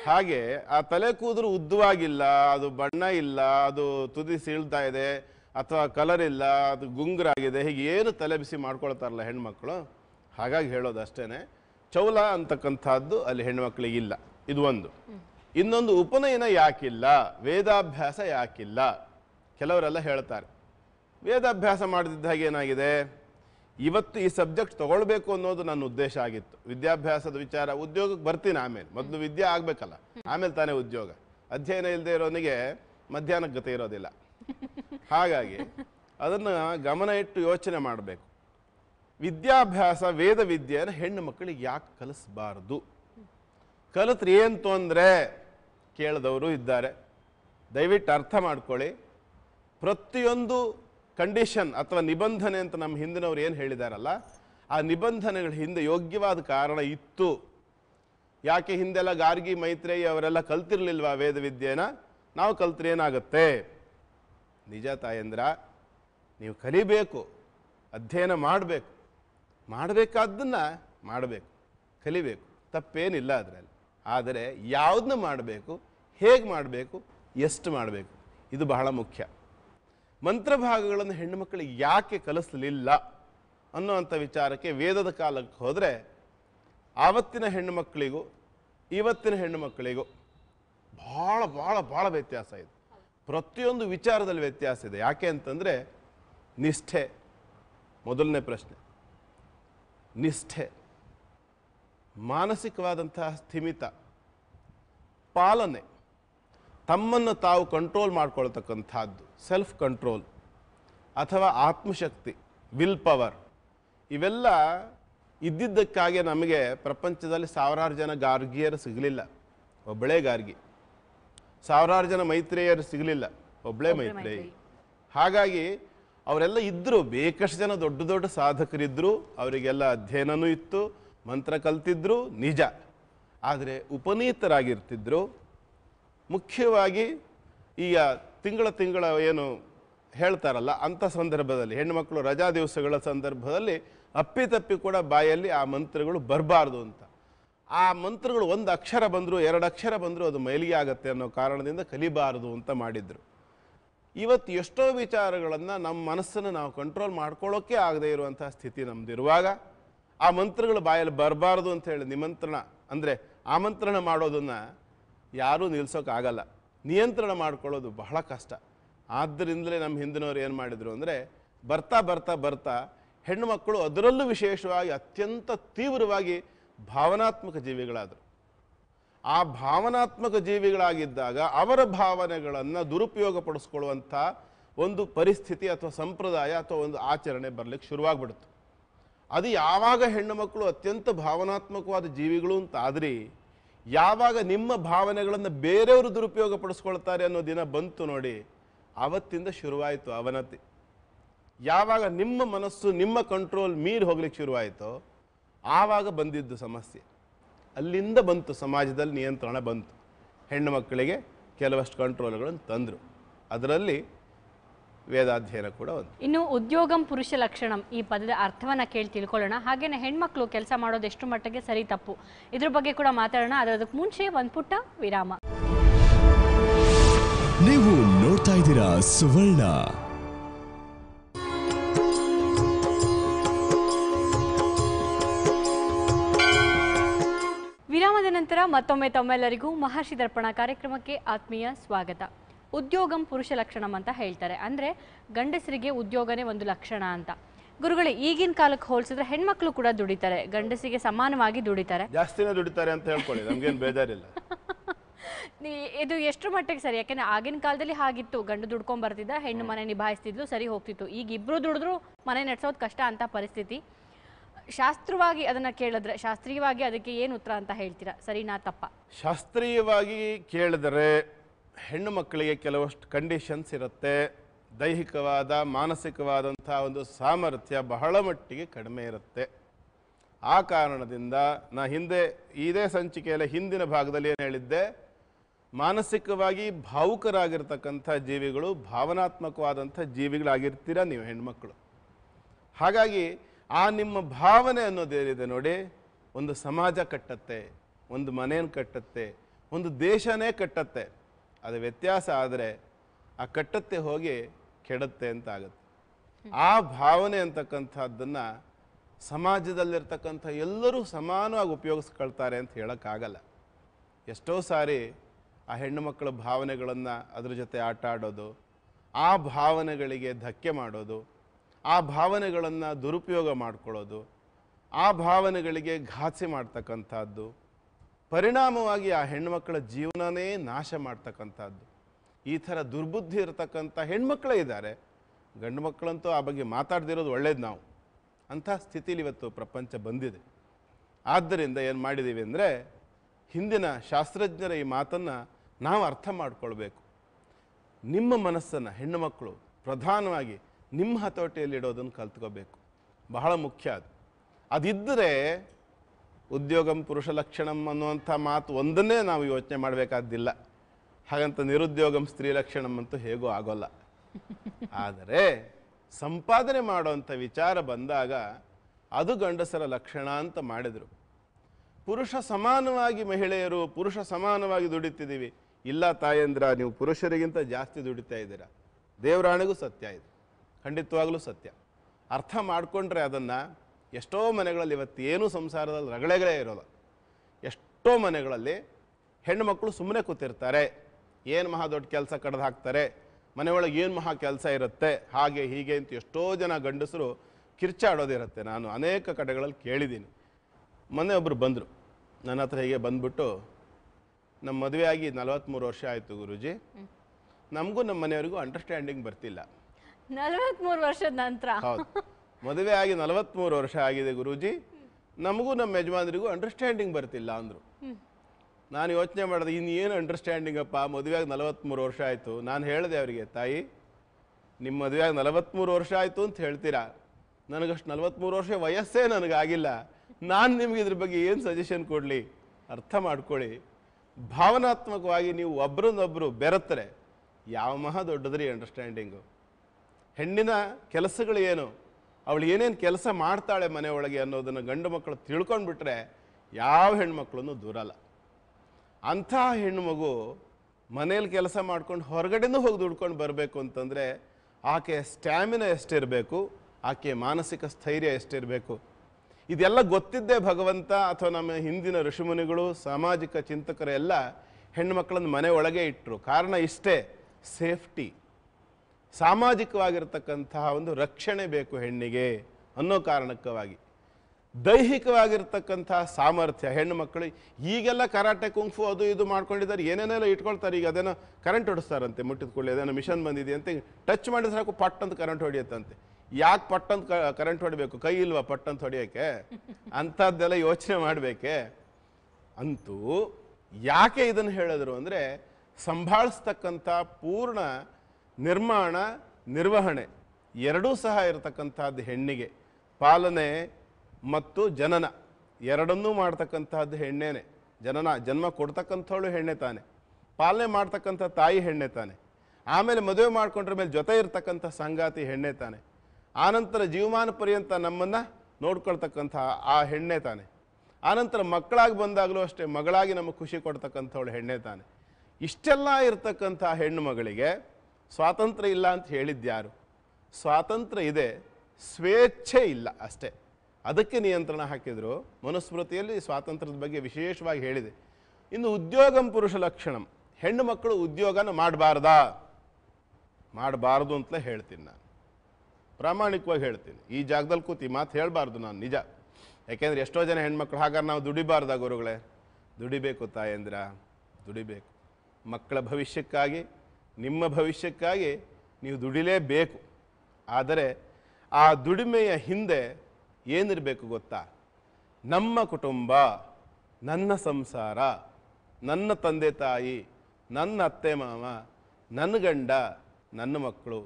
ಹಾಗೆ ಆ ತಲೆ ಕೂದಲು ಉದ್ದವಾಗಿಲ್ಲ ಅದು ಬಣ್ಣ ಇಲ್ಲ ಅದು ತುದಿ ಸೀಳ್ತಾ ಇದೆ ಅಥವಾ ಕಲರ್ ಇಲ್ಲ ಅದು ಗುಂಗ್ರಾಗಿದೆ ಹೀಗೆ ಏನು ತಲೆ ಬಿಸಿ ಮಾಡ್ಕೊಳ್ತಾರಲ್ಲ ಹೆಣ್ಮಕ್ಳು ಹಾಗಾಗಿ ಹೇಳೋದು ಅಷ್ಟೇ ಚೌಲ ಅಂತಕ್ಕಂಥದ್ದು ಅಲ್ಲಿ ಹೆಣ್ಮಕ್ಳಿಗೆ ಇಲ್ಲ ಇದು ಒಂದು ಇನ್ನೊಂದು ಉಪನಯನ ಯಾಕಿಲ್ಲ ವೇದಾಭ್ಯಾಸ ಯಾಕಿಲ್ಲ ಕೆಲವರೆಲ್ಲ ಹೇಳ್ತಾರೆ ವೇದಾಭ್ಯಾಸ ಮಾಡದಿದ್ದ ಹಾಗೆ ಏನಾಗಿದೆ ಇವತ್ತು ಈ ಸಬ್ಜೆಕ್ಟ್ ತಗೊಳ್ಬೇಕು ಅನ್ನೋದು ನನ್ನ ಉದ್ದೇಶ ಆಗಿತ್ತು ವಿದ್ಯಾಭ್ಯಾಸದ ವಿಚಾರ ಉದ್ಯೋಗಕ್ಕೆ ಬರ್ತೀನಿ ಆಮೇಲೆ ಮೊದಲು ವಿದ್ಯೆ ಆಗಬೇಕಲ್ಲ ಆಮೇಲೆ ತಾನೇ ಉದ್ಯೋಗ ಅಧ್ಯಯನ ಇಲ್ಲದೆ ಇರೋನಿಗೆ ಮಧ್ಯಾಹ್ನ ಗತೆ ಇರೋದಿಲ್ಲ ಹಾಗಾಗಿ ಅದನ್ನು ಗಮನ ಇಟ್ಟು ಯೋಚನೆ ಮಾಡಬೇಕು ವಿದ್ಯಾಭ್ಯಾಸ ವೇದ ವಿದ್ಯೆಯನ್ನು ಹೆಣ್ಣು ಮಕ್ಕಳಿಗೆ ಯಾಕೆ ಕಲಿಸ್ಬಾರ್ದು ಕಲಿತ್ರೆ ಏನು ತೊಂದರೆ ಕೇಳಿದವರು ಇದ್ದಾರೆ ದಯವಿಟ್ಟು ಅರ್ಥ ಮಾಡ್ಕೊಳ್ಳಿ ಪ್ರತಿಯೊಂದು ಕಂಡೀಷನ್ ಅಥವಾ ನಿಬಂಧನೆ ಅಂತ ನಮ್ಮ ಹಿಂದಿನವ್ರು ಏನು ಹೇಳಿದಾರಲ್ಲ ಆ ನಿಬಂಧನೆಗಳ ಹಿಂದೆ ಯೋಗ್ಯವಾದ ಕಾರಣ ಇತ್ತು ಯಾಕೆ ಹಿಂದೆಲ್ಲ ಗಾರ್ಗಿ ಮೈತ್ರೇಯಿ ಅವರೆಲ್ಲ ಕಲ್ತಿರ್ಲಿಲ್ವಾ ವೇದ ವಿದ್ಯೆನ ನಾವು ಕಲ್ತ್ರೆ ಏನಾಗುತ್ತೆ ನಿಜ ತಾಯಂದ್ರ ನೀವು ಕಲಿಬೇಕು ಅಧ್ಯಯನ ಮಾಡಬೇಕು ಮಾಡಬೇಕಾದ್ದನ್ನು ಮಾಡಬೇಕು ಕಲಿಬೇಕು ತಪ್ಪೇನಿಲ್ಲ ಅದರಲ್ಲಿ ಆದರೆ ಯಾವುದನ್ನ ಮಾಡಬೇಕು ಹೇಗೆ ಮಾಡಬೇಕು ಎಷ್ಟು ಮಾಡಬೇಕು ಇದು ಬಹಳ ಮುಖ್ಯ ಮಂತ್ರಭಾಗಗಳನ್ನು ಹೆಣ್ಣು ಮಕ್ಕಳಿಗೆ ಯಾಕೆ ಕಲಿಸಲಿಲ್ಲ ಅನ್ನುವಂಥ ವಿಚಾರಕ್ಕೆ ವೇದದ ಕಾಲಕ್ಕೆ ಹೋದರೆ ಆವತ್ತಿನ ಹೆಣ್ಣು ಇವತ್ತಿನ ಹೆಣ್ಣು ಮಕ್ಕಳಿಗೂ ಭಾಳ ಭಾಳ ಭಾಳ ವ್ಯತ್ಯಾಸ ಇದೆ ಪ್ರತಿಯೊಂದು ವಿಚಾರದಲ್ಲಿ ವ್ಯತ್ಯಾಸ ಇದೆ ಯಾಕೆ ಅಂತಂದರೆ ನಿಷ್ಠೆ ಮೊದಲನೇ ಪ್ರಶ್ನೆ ನಿಷ್ಠೆ ಮಾನಸಿಕವಾದಂತಹ ಸ್ಥಿಮಿತ ಪಾಲನೆ ತಮ್ಮನ್ನು ತಾವು ಕಂಟ್ರೋಲ್ ಮಾಡ್ಕೊಳ್ತಕ್ಕಂಥದ್ದು ಸೆಲ್ಫ್ ಕಂಟ್ರೋಲ್ ಅಥವಾ ಆತ್ಮಶಕ್ತಿ ವಿಲ್ ಪವರ್ ಇವೆಲ್ಲ ಇದ್ದಿದ್ದಕ್ಕಾಗಿ ನಮಗೆ ಪ್ರಪಂಚದಲ್ಲಿ ಸಾವಿರಾರು ಜನ ಗಾರ್ಗಿಯರು ಸಿಗಲಿಲ್ಲ ಒಬ್ಬಳೇ ಗಾರ್ಗಿ ಸಾವಿರಾರು ಜನ ಮೈತ್ರೇಯರು ಸಿಗಲಿಲ್ಲ ಒಬ್ಬಳೇ ಮೈತ್ರೇಯಿ ಹಾಗಾಗಿ ಅವರೆಲ್ಲ ಇದ್ದರು ಬೇಕಷ್ಟು ಜನ ದೊಡ್ಡ ದೊಡ್ಡ ಸಾಧಕರಿದ್ದರು ಅವರಿಗೆಲ್ಲ ಅಧ್ಯಯನವೂ ಇತ್ತು ಮಂತ್ರ ಕಲ್ತಿದ್ರು ನಿಜ ಆದರೆ ಉಪನೀತರಾಗಿರ್ತಿದ್ರು ಮುಖ್ಯವಾಗಿ ಈಗ ತಿಂಗಳ ತಿಂಗಳ ಏನು ಹೇಳ್ತಾರಲ್ಲ ಅಂಥ ಸಂದರ್ಭದಲ್ಲಿ ಹೆಣ್ಣುಮಕ್ಕಳು ರಜಾ ದಿವಸಗಳ ಸಂದರ್ಭದಲ್ಲಿ ಅಪ್ಪಿತಪ್ಪಿ ಕೂಡ ಬಾಯಲ್ಲಿ ಆ ಮಂತ್ರಗಳು ಬರಬಾರ್ದು ಅಂತ ಆ ಮಂತ್ರಗಳು ಒಂದು ಅಕ್ಷರ ಬಂದರೂ ಎರಡು ಅಕ್ಷರ ಬಂದರೂ ಅದು ಮೈಲಿಗೆ ಆಗುತ್ತೆ ಅನ್ನೋ ಕಾರಣದಿಂದ ಕಲಿಬಾರದು ಅಂತ ಮಾಡಿದರು ಇವತ್ತು ಎಷ್ಟೋ ವಿಚಾರಗಳನ್ನು ನಮ್ಮ ಮನಸ್ಸನ್ನು ನಾವು ಕಂಟ್ರೋಲ್ ಮಾಡ್ಕೊಳ್ಳೋಕೆ ಆಗದೆ ಇರುವಂತಹ ಸ್ಥಿತಿ ನಮ್ಮದಿರುವಾಗ ಆ ಮಂತ್ರಗಳು ಬಾಯಲ್ಲಿ ಬರಬಾರ್ದು ಅಂತ ಹೇಳಿ ನಿಮಂತ್ರಣ ಅಂದರೆ ಆಮಂತ್ರಣ ಮಾಡೋದನ್ನು ಯಾರೂ ನಿಲ್ಲಿಸೋಕ್ಕಾಗಲ್ಲ ನಿಯಂತ್ರಣ ಮಾಡ್ಕೊಳ್ಳೋದು ಬಹಳ ಕಷ್ಟ ಆದ್ದರಿಂದಲೇ ನಮ್ಮ ಹಿಂದಿನವ್ರು ಏನು ಮಾಡಿದರು ಅಂದರೆ ಬರ್ತಾ ಬರ್ತಾ ಬರ್ತಾ ಹೆಣ್ಣುಮಕ್ಕಳು ಅದರಲ್ಲೂ ವಿಶೇಷವಾಗಿ ಅತ್ಯಂತ ತೀವ್ರವಾಗಿ ಭಾವನಾತ್ಮಕ ಜೀವಿಗಳಾದರು ಆ ಭಾವನಾತ್ಮಕ ಜೀವಿಗಳಾಗಿದ್ದಾಗ ಅವರ ಭಾವನೆಗಳನ್ನು ದುರುಪಯೋಗ ಪಡಿಸ್ಕೊಳ್ಳುವಂಥ ಒಂದು ಪರಿಸ್ಥಿತಿ ಅಥವಾ ಸಂಪ್ರದಾಯ ಅಥವಾ ಒಂದು ಆಚರಣೆ ಬರಲಿಕ್ಕೆ ಶುರುವಾಗ್ಬಿಡುತ್ತೆ ಅದು ಯಾವಾಗ ಹೆಣ್ಣು ಮಕ್ಕಳು ಅತ್ಯಂತ ಭಾವನಾತ್ಮಕವಾದ ಜೀವಿಗಳು ಅಂತ ಯಾವಾಗ ನಿಮ್ಮ ಭಾವನೆಗಳನ್ನು ಬೇರೆಯವರು ದುರುಪಯೋಗ ಪಡಿಸ್ಕೊಳ್ತಾರೆ ಅನ್ನೋ ದಿನ ಬಂತು ನೋಡಿ ಅವತ್ತಿಂದ ಶುರುವಾಯಿತು ಅವನತಿ ಯಾವಾಗ ನಿಮ್ಮ ಮನಸ್ಸು ನಿಮ್ಮ ಕಂಟ್ರೋಲ್ ಮೀರಿ ಹೋಗ್ಲಿಕ್ಕೆ ಶುರುವಾಯಿತೋ ಆವಾಗ ಬಂದಿದ್ದು ಸಮಸ್ಯೆ ಅಲ್ಲಿಂದ ಬಂತು ಸಮಾಜದಲ್ಲಿ ನಿಯಂತ್ರಣ ಬಂತು ಹೆಣ್ಣು ಮಕ್ಕಳಿಗೆ ಕೆಲವಷ್ಟು ಕಂಟ್ರೋಲ್ಗಳನ್ನು ತಂದರು ಅದರಲ್ಲಿ ವೇದಾಧ್ಯಯನ ಕೂಡ ಒಂದು
ಇನ್ನು ಉದ್ಯೋಗಂ ಪುರುಷ ಲಕ್ಷಣಂ ಈ ಪದದ ಅರ್ಥವನ್ನ ಕೇಳಿ ತಿಳ್ಕೊಳ್ಳೋಣ ಹಾಗೇನೆ ಹೆಣ್ಮಕ್ಳು ಕೆಲಸ ಮಾಡೋದು ಎಷ್ಟು ಮಟ್ಟಿಗೆ ಸರಿ ತಪ್ಪು ಇದ್ರ ಬಗ್ಗೆ ಕೂಡ ಮಾತಾಡೋಣ ಅದಕ್ಕೆ ಮುಂಚೆ ಒಂದು ಪುಟ್ಟ ವಿರಾಮ
ನೀವು ನೋಡ್ತಾ ಇದ್ದೀರಾ ಸುವರ್ಣ
ನಂತರ ಮತ್ತೊಮ್ಮೆ ತಮ್ಮೆಲ್ಲರಿಗೂ ಮಹರ್ಷಿ ದರ್ಪಣ ಕಾರ್ಯಕ್ರಮಕ್ಕೆ ಆತ್ಮೀಯ ಸ್ವಾಗತ ಉದ್ಯೋಗಂ ಪುರುಷ ಲಕ್ಷಣಂ ಅಂತ ಹೇಳ್ತಾರೆ ಅಂದರೆ ಗಂಡಸರಿಗೆ ಉದ್ಯೋಗನೇ ಒಂದು ಲಕ್ಷಣ ಅಂತ ಗುರುಗಳೇ ಈಗಿನ ಕಾಲಕ್ಕೆ ಹೋಲಿಸಿದ್ರೆ ಹೆಣ್ಮಕ್ಳು ಕೂಡ ದುಡಿತಾರೆ ಗಂಡಸಿಗೆ ಸಮಾನವಾಗಿ ದುಡಿತಾರೆ
ಜಾಸ್ತಿನೇ ದುಡಿತಾರೆ ಅಂತ ಹೇಳ್ಕೊಳ್ಳಿ ನಮ್ಗೇನು ಬೇಜಾರಿಲ್ಲ
ಇದು ಎಷ್ಟು ಮಟ್ಟಿಗೆ ಸರಿ ಯಾಕಂದ್ರೆ ಆಗಿನ ಕಾಲದಲ್ಲಿ ಹಾಗಿತ್ತು ಗಂಡು ದುಡ್ಕೊಂಡ್ ಬರ್ತಿದ್ದ ಹೆಣ್ಣು ಮನೆ ನಿಭಾಯಿಸ್ತಿದ್ಲು ಸರಿ ಹೋಗ್ತಿತ್ತು ಈಗ ಇಬ್ರು ದುಡಿದ್ರು ಮನೆ ನಡೆಸೋದು ಕಷ್ಟ ಅಂತ ಪರಿಸ್ಥಿತಿ ಶಾಸ್ತ್ರವಾಗಿ ಅದನ್ನು ಕೇಳಿದ್ರೆ ಶಾಸ್ತ್ರೀಯವಾಗಿ ಅದಕ್ಕೆ ಏನು ಉತ್ತರ ಅಂತ ಹೇಳ್ತೀರಾ ಸರಿನಾ ತಪ್ಪ
ಶಾಸ್ತ್ರೀಯವಾಗಿ ಕೇಳಿದರೆ ಹೆಣ್ಣು ಮಕ್ಕಳಿಗೆ ಕೆಲವಷ್ಟು ಕಂಡೀಷನ್ಸ್ ಇರುತ್ತೆ ದೈಹಿಕವಾದ ಮಾನಸಿಕವಾದಂಥ ಒಂದು ಸಾಮರ್ಥ್ಯ ಬಹಳ ಮಟ್ಟಿಗೆ ಕಡಿಮೆ ಇರುತ್ತೆ ಆ ಕಾರಣದಿಂದ ನಾ ಹಿಂದೆ ಇದೇ ಸಂಚಿಕೆಯಲ್ಲಿ ಹಿಂದಿನ ಭಾಗದಲ್ಲಿ ಏನು ಹೇಳಿದ್ದೆ ಮಾನಸಿಕವಾಗಿ ಭಾವುಕರಾಗಿರ್ತಕ್ಕಂಥ ಜೀವಿಗಳು ಭಾವನಾತ್ಮಕವಾದಂಥ ಜೀವಿಗಳಾಗಿರ್ತೀರ ನೀವು ಹೆಣ್ಮಕ್ಕಳು ಹಾಗಾಗಿ ಆ ನಿಮ್ಮ ಭಾವನೆ ಅನ್ನೋದೇನಿದೆ ನೋಡಿ ಒಂದು ಸಮಾಜ ಕಟ್ಟತ್ತೆ ಒಂದು ಮನೆಯನ್ನು ಕಟ್ಟತ್ತೆ ಒಂದು ದೇಶನೇ ಕಟ್ಟತ್ತೆ ಅದು ವ್ಯತ್ಯಾಸ ಆದರೆ ಆ ಕಟ್ಟತ್ತೆ ಹೋಗಿ ಕೆಡತ್ತೆ ಅಂತ ಆಗುತ್ತೆ ಆ ಭಾವನೆ ಅಂತಕ್ಕಂಥದ್ದನ್ನು ಸಮಾಜದಲ್ಲಿರ್ತಕ್ಕಂಥ ಎಲ್ಲರೂ ಸಮಾನವಾಗಿ ಉಪಯೋಗಿಸ್ಕೊಳ್ತಾರೆ ಅಂತ ಹೇಳೋಕ್ಕಾಗಲ್ಲ ಎಷ್ಟೋ ಸಾರಿ ಆ ಹೆಣ್ಣು ಮಕ್ಕಳ ಭಾವನೆಗಳನ್ನು ಅದ್ರ ಜೊತೆ ಆಟ ಆಡೋದು ಆ ಭಾವನೆಗಳಿಗೆ ಧಕ್ಕೆ ಮಾಡೋದು ಆ ಭಾವನೆಗಳನ್ನು ದುರುಪಯೋಗ ಮಾಡಿಕೊಳ್ಳೋದು ಆ ಭಾವನೆಗಳಿಗೆ ಘಾಸಿ ಮಾಡ್ತಕ್ಕಂಥದ್ದು ಪರಿಣಾಮವಾಗಿ ಆ ಹೆಣ್ಮಕ್ಕಳ ಜೀವನನೇ ನಾಶ ಮಾಡ್ತಕ್ಕಂಥದ್ದು ಈ ಥರ ದುರ್ಬುದ್ಧಿ ಇರತಕ್ಕಂಥ ಹೆಣ್ಮಕ್ಳೇ ಇದ್ದಾರೆ ಗಂಡು ಮಕ್ಕಳಂತೂ ಆ ಬಗ್ಗೆ ಮಾತಾಡ್ದಿರೋದು ಒಳ್ಳೇದು ನಾವು ಅಂಥ ಸ್ಥಿತಿಲಿ ಇವತ್ತು ಪ್ರಪಂಚ ಬಂದಿದೆ ಆದ್ದರಿಂದ ಏನು ಮಾಡಿದ್ದೀವಿ ಅಂದರೆ ಹಿಂದಿನ ಶಾಸ್ತ್ರಜ್ಞರ ಈ ಮಾತನ್ನು ನಾವು ಅರ್ಥ ಮಾಡಿಕೊಳ್ಬೇಕು ನಿಮ್ಮ ಮನಸ್ಸನ್ನು ಹೆಣ್ಣುಮಕ್ಕಳು ಪ್ರಧಾನವಾಗಿ ನಿಮ್ಮ ಇಡೋದನ್ನು ಕಲ್ತ್ಕೋಬೇಕು ಬಹಳ ಮುಖ್ಯ ಅದು ಅದಿದ್ದರೆ ಉದ್ಯೋಗಂ ಪುರುಷ ಲಕ್ಷಣಂ ಅನ್ನುವಂಥ ಮಾತು ಒಂದನ್ನೇ ನಾವು ಯೋಚನೆ ಮಾಡಬೇಕಾದ್ದಿಲ್ಲ ಹಾಗಂತ ನಿರುದ್ಯೋಗಂ ಸ್ತ್ರೀ ಲಕ್ಷಣಂ ಅಂತೂ ಹೇಗೂ ಆಗೋಲ್ಲ ಆದರೆ ಸಂಪಾದನೆ ಮಾಡೋವಂಥ ವಿಚಾರ ಬಂದಾಗ ಅದು ಗಂಡಸರ ಲಕ್ಷಣ ಅಂತ ಮಾಡಿದರು ಪುರುಷ ಸಮಾನವಾಗಿ ಮಹಿಳೆಯರು ಪುರುಷ ಸಮಾನವಾಗಿ ದುಡಿತಿದ್ದೀವಿ ಇಲ್ಲ ತಾಯಂದ್ರ ನೀವು ಪುರುಷರಿಗಿಂತ ಜಾಸ್ತಿ ದುಡಿತಾ ಇದ್ದೀರಾ ದೇವರಾಣಿಗೂ ಸತ್ಯ ಇದೆ ಖಂಡಿತವಾಗಲೂ ಸತ್ಯ ಅರ್ಥ ಮಾಡಿಕೊಂಡ್ರೆ ಅದನ್ನು ಎಷ್ಟೋ ಮನೆಗಳಲ್ಲಿ ಇವತ್ತೇನು ಸಂಸಾರದಲ್ಲಿ ರಗಳೆಗಳೇ ಇರೋಲ್ಲ ಎಷ್ಟೋ ಮನೆಗಳಲ್ಲಿ ಹೆಣ್ಣುಮಕ್ಕಳು ಸುಮ್ಮನೆ ಕೂತಿರ್ತಾರೆ ಏನು ಮಹಾ ದೊಡ್ಡ ಕೆಲಸ ಕಡ್ದು ಹಾಕ್ತಾರೆ ಮನೆಯೊಳಗೆ ಏನು ಮಹಾ ಕೆಲಸ ಇರುತ್ತೆ ಹಾಗೆ ಹೀಗೆ ಅಂತ ಎಷ್ಟೋ ಜನ ಗಂಡಸರು ಕಿರ್ಚಾಡೋದಿರುತ್ತೆ ನಾನು ಅನೇಕ ಕಡೆಗಳಲ್ಲಿ ಕೇಳಿದ್ದೀನಿ ಮೊನ್ನೆ ಒಬ್ಬರು ಬಂದರು ನನ್ನ ಹತ್ರ ಹೀಗೆ ಬಂದ್ಬಿಟ್ಟು ನಮ್ಮ ಆಗಿ ನಲವತ್ತ್ಮೂರು ವರ್ಷ ಆಯಿತು ಗುರುಜಿ ನಮಗೂ ನಮ್ಮ ಮನೆಯವರಿಗೂ ಅಂಡರ್ಸ್ಟ್ಯಾಂಡಿಂಗ್ ಬರ್ತಿಲ್ಲ
ನಲವತ್ಮೂರು ವರ್ಷದ ನಂತರ
ಮದುವೆ ಆಗಿ ನಲವತ್ಮೂರು ವರ್ಷ ಆಗಿದೆ ಗುರುಜಿ ನಮಗೂ ನಮ್ಮ ಯಜಮಾನರಿಗೂ ಅಂಡರ್ಸ್ಟ್ಯಾಂಡಿಂಗ್ ಬರ್ತಿಲ್ಲ ಅಂದರು ನಾನು ಯೋಚನೆ ಮಾಡಿದೆ ಇನ್ನೇನು ಅಂಡರ್ಸ್ಟ್ಯಾಂಡಿಂಗ್ ಅಪ್ಪ ಮದುವೆಯಾಗಿ ನಲವತ್ತ್ಮೂರು ವರ್ಷ ಆಯಿತು ನಾನು ಹೇಳಿದೆ ಅವರಿಗೆ ತಾಯಿ ನಿಮ್ಮ ಮದುವೆಯಾಗಿ ನಲವತ್ಮೂರು ವರ್ಷ ಆಯಿತು ಅಂತ ಹೇಳ್ತೀರಾ ನನಗಷ್ಟು ನಲವತ್ಮೂರು ವರ್ಷ ವಯಸ್ಸೇ ನನಗಾಗಿಲ್ಲ ನಾನು ನಿಮಗೆ ಇದ್ರ ಬಗ್ಗೆ ಏನು ಸಜೆಷನ್ ಕೊಡಲಿ ಅರ್ಥ ಮಾಡ್ಕೊಳ್ಳಿ ಭಾವನಾತ್ಮಕವಾಗಿ ನೀವು ಒಬ್ಬರನ್ನೊಬ್ಬರು ಬೆರೆತರೆ ಯಾವ ಮಹಾ ದೊಡ್ಡದ್ರಿ ಅಂಡರ್ಸ್ಟ್ಯಾಂಡಿಂಗು ಹೆಣ್ಣಿನ ಕೆಲಸಗಳು ಏನು ಅವಳು ಏನೇನು ಕೆಲಸ ಮಾಡ್ತಾಳೆ ಮನೆಯೊಳಗೆ ಅನ್ನೋದನ್ನು ಗಂಡು ಮಕ್ಕಳು ತಿಳ್ಕೊಂಡ್ಬಿಟ್ರೆ ಯಾವ ಹೆಣ್ಮಕ್ಳು ದೂರಲ್ಲ ಅಂಥ ಹೆಣ್ಣು ಮಗು ಮನೇಲಿ ಕೆಲಸ ಮಾಡ್ಕೊಂಡು ಹೊರಗಡೆನೂ ಹೋಗಿ ದುಡ್ಕೊಂಡು ಬರಬೇಕು ಅಂತಂದರೆ ಆಕೆಯ ಸ್ಟ್ಯಾಮಿನಾ ಎಷ್ಟಿರಬೇಕು ಆಕೆಯ ಮಾನಸಿಕ ಸ್ಥೈರ್ಯ ಎಷ್ಟಿರಬೇಕು ಇದೆಲ್ಲ ಗೊತ್ತಿದ್ದೇ ಭಗವಂತ ಅಥವಾ ನಮ್ಮ ಹಿಂದಿನ ಋಷಿಮುನಿಗಳು ಸಾಮಾಜಿಕ ಚಿಂತಕರೆಲ್ಲ ಹೆಣ್ಣು ಹೆಣ್ಮಕ್ಳನ್ನು ಮನೆ ಒಳಗೆ ಇಟ್ಟರು ಕಾರಣ ಇಷ್ಟೇ ಸೇಫ್ಟಿ ಸಾಮಾಜಿಕವಾಗಿರ್ತಕ್ಕಂತಹ ಒಂದು ರಕ್ಷಣೆ ಬೇಕು ಹೆಣ್ಣಿಗೆ ಅನ್ನೋ ಕಾರಣಕ್ಕವಾಗಿ ದೈಹಿಕವಾಗಿರ್ತಕ್ಕಂಥ ಸಾಮರ್ಥ್ಯ ಹೆಣ್ಣು ಮಕ್ಕಳು ಈಗೆಲ್ಲ ಕರಾಟೆ ಕುಂಫು ಅದು ಇದು ಮಾಡ್ಕೊಂಡಿದ್ದಾರೆ ಏನೇನೆಲ್ಲ ಇಟ್ಕೊಳ್ತಾರೆ ಈಗ ಅದೇನೋ ಕರೆಂಟ್ ಹೊಡಿಸ್ತಾರಂತೆ ಮುಟ್ಟಿದ ಕೂಡಲೇ ಅದೇನೋ ಮಿಷನ್ ಬಂದಿದೆ ಅಂತ ಟಚ್ ಮಾಡಿದ್ರೆ ಸಾಕು ಪಟ್ ಅಂತ ಕರೆಂಟ್ ಹೊಡಿಯತ್ತಂತೆ ಯಾಕೆ ಪಟ್ ಅಂತ ಕರೆಂಟ್ ಹೊಡಿಬೇಕು ಕೈ ಇಲ್ವಾ ಪಟ್ ಅಂತ ಹೊಡಿಯೋಕ್ಕೆ ಅಂಥದ್ದೆಲ್ಲ ಯೋಚನೆ ಮಾಡಬೇಕೆ ಅಂತೂ ಯಾಕೆ ಇದನ್ನು ಹೇಳಿದ್ರು ಅಂದರೆ ಸಂಭಾಳಿಸ್ತಕ್ಕಂಥ ಪೂರ್ಣ ನಿರ್ಮಾಣ ನಿರ್ವಹಣೆ ಎರಡೂ ಸಹ ಇರತಕ್ಕಂಥದ್ದು ಹೆಣ್ಣಿಗೆ ಪಾಲನೆ ಮತ್ತು ಜನನ ಎರಡನ್ನೂ ಮಾಡ್ತಕ್ಕಂಥದ್ದು ಹೆಣ್ಣೇನೆ ಜನನ ಜನ್ಮ ಕೊಡ್ತಕ್ಕಂಥವಳು ಹೆಣ್ಣೆ ತಾನೆ ಪಾಲನೆ ಮಾಡ್ತಕ್ಕಂಥ ತಾಯಿ ಹೆಣ್ಣೆ ತಾನೆ ಆಮೇಲೆ ಮದುವೆ ಮಾಡಿಕೊಂಡ್ರ ಮೇಲೆ ಜೊತೆ ಇರ್ತಕ್ಕಂಥ ಸಂಗಾತಿ ಹೆಣ್ಣೆ ತಾನೆ ಆನಂತರ ಜೀವಮಾನ ಪರ್ಯಂತ ನಮ್ಮನ್ನು ನೋಡ್ಕೊಳ್ತಕ್ಕಂಥ ಆ ಹೆಣ್ಣೆ ತಾನೆ ಆನಂತರ ಮಕ್ಕಳಾಗಿ ಬಂದಾಗಲೂ ಅಷ್ಟೇ ಮಗಳಾಗಿ ನಮಗೆ ಖುಷಿ ಕೊಡ್ತಕ್ಕಂಥವಳು ಹೆಣ್ಣೆ ತಾನೆ ಇಷ್ಟೆಲ್ಲ ಇರ್ತಕ್ಕಂಥ ಹೆಣ್ಣು ಮಗಳಿಗೆ ಸ್ವಾತಂತ್ರ್ಯ ಇಲ್ಲ ಅಂತ ಹೇಳಿದ್ಯಾರು ಸ್ವಾತಂತ್ರ್ಯ ಇದೆ ಸ್ವೇಚ್ಛೆ ಇಲ್ಲ ಅಷ್ಟೇ ಅದಕ್ಕೆ ನಿಯಂತ್ರಣ ಹಾಕಿದರು ಮನುಸ್ಮೃತಿಯಲ್ಲಿ ಸ್ವಾತಂತ್ರ್ಯದ ಬಗ್ಗೆ ವಿಶೇಷವಾಗಿ ಹೇಳಿದೆ ಇನ್ನು ಉದ್ಯೋಗಂ ಪುರುಷ ಲಕ್ಷಣಂ ಹೆಣ್ಣು ಮಕ್ಕಳು ಉದ್ಯೋಗನ ಮಾಡಬಾರ್ದಾ ಮಾಡಬಾರ್ದು ಅಂತಲೇ ಹೇಳ್ತೀನಿ ನಾನು ಪ್ರಾಮಾಣಿಕವಾಗಿ ಹೇಳ್ತೀನಿ ಈ ಜಾಗದಲ್ಲಿ ಕೂತಿ ಮಾತು ಹೇಳಬಾರ್ದು ನಾನು ನಿಜ ಯಾಕೆಂದರೆ ಎಷ್ಟೋ ಜನ ಹೆಣ್ಮಕ್ಳು ಹಾಗಾದ್ರೆ ನಾವು ದುಡಿಬಾರ್ದ ಗುರುಗಳೇ ದುಡಿಬೇಕು ತಾಯಂದ್ರ ದುಡಿಬೇಕು ಮಕ್ಕಳ ಭವಿಷ್ಯಕ್ಕಾಗಿ ನಿಮ್ಮ ಭವಿಷ್ಯಕ್ಕಾಗಿ ನೀವು ದುಡಿಲೇಬೇಕು ಆದರೆ ಆ ದುಡಿಮೆಯ ಹಿಂದೆ ಏನಿರಬೇಕು ಗೊತ್ತಾ ನಮ್ಮ ಕುಟುಂಬ ನನ್ನ ಸಂಸಾರ ನನ್ನ ತಂದೆ ತಾಯಿ ನನ್ನ ಅತ್ತೆ ಮಾವ ನನ್ನ ಗಂಡ ನನ್ನ ಮಕ್ಕಳು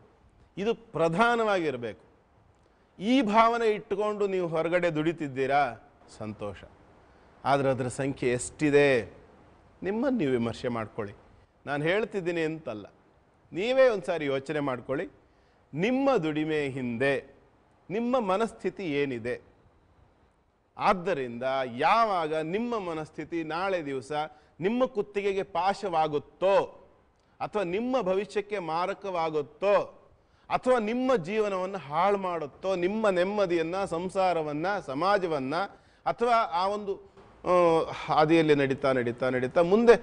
ಇದು ಪ್ರಧಾನವಾಗಿರಬೇಕು ಈ ಭಾವನೆ ಇಟ್ಟುಕೊಂಡು ನೀವು ಹೊರಗಡೆ ದುಡಿತಿದ್ದೀರಾ ಸಂತೋಷ ಆದರೆ ಅದರ ಸಂಖ್ಯೆ ಎಷ್ಟಿದೆ ನಿಮ್ಮನ್ನು ನೀವು ವಿಮರ್ಶೆ ಮಾಡ್ಕೊಳ್ಳಿ ನಾನು ಹೇಳ್ತಿದ್ದೀನಿ ಅಂತಲ್ಲ ನೀವೇ ಒಂದು ಸಾರಿ ಯೋಚನೆ ಮಾಡ್ಕೊಳ್ಳಿ ನಿಮ್ಮ ದುಡಿಮೆ ಹಿಂದೆ ನಿಮ್ಮ ಮನಸ್ಥಿತಿ ಏನಿದೆ ಆದ್ದರಿಂದ ಯಾವಾಗ ನಿಮ್ಮ ಮನಸ್ಥಿತಿ ನಾಳೆ ದಿವಸ ನಿಮ್ಮ ಕುತ್ತಿಗೆಗೆ ಪಾಶವಾಗುತ್ತೋ ಅಥವಾ ನಿಮ್ಮ ಭವಿಷ್ಯಕ್ಕೆ ಮಾರಕವಾಗುತ್ತೋ ಅಥವಾ ನಿಮ್ಮ ಜೀವನವನ್ನು ಹಾಳು ಮಾಡುತ್ತೋ ನಿಮ್ಮ ನೆಮ್ಮದಿಯನ್ನು ಸಂಸಾರವನ್ನು ಸಮಾಜವನ್ನು ಅಥವಾ ಆ ಒಂದು ಹಾದಿಯಲ್ಲಿ ನಡೀತಾ ನಡೀತಾ ನಡೀತಾ ಮುಂದೆ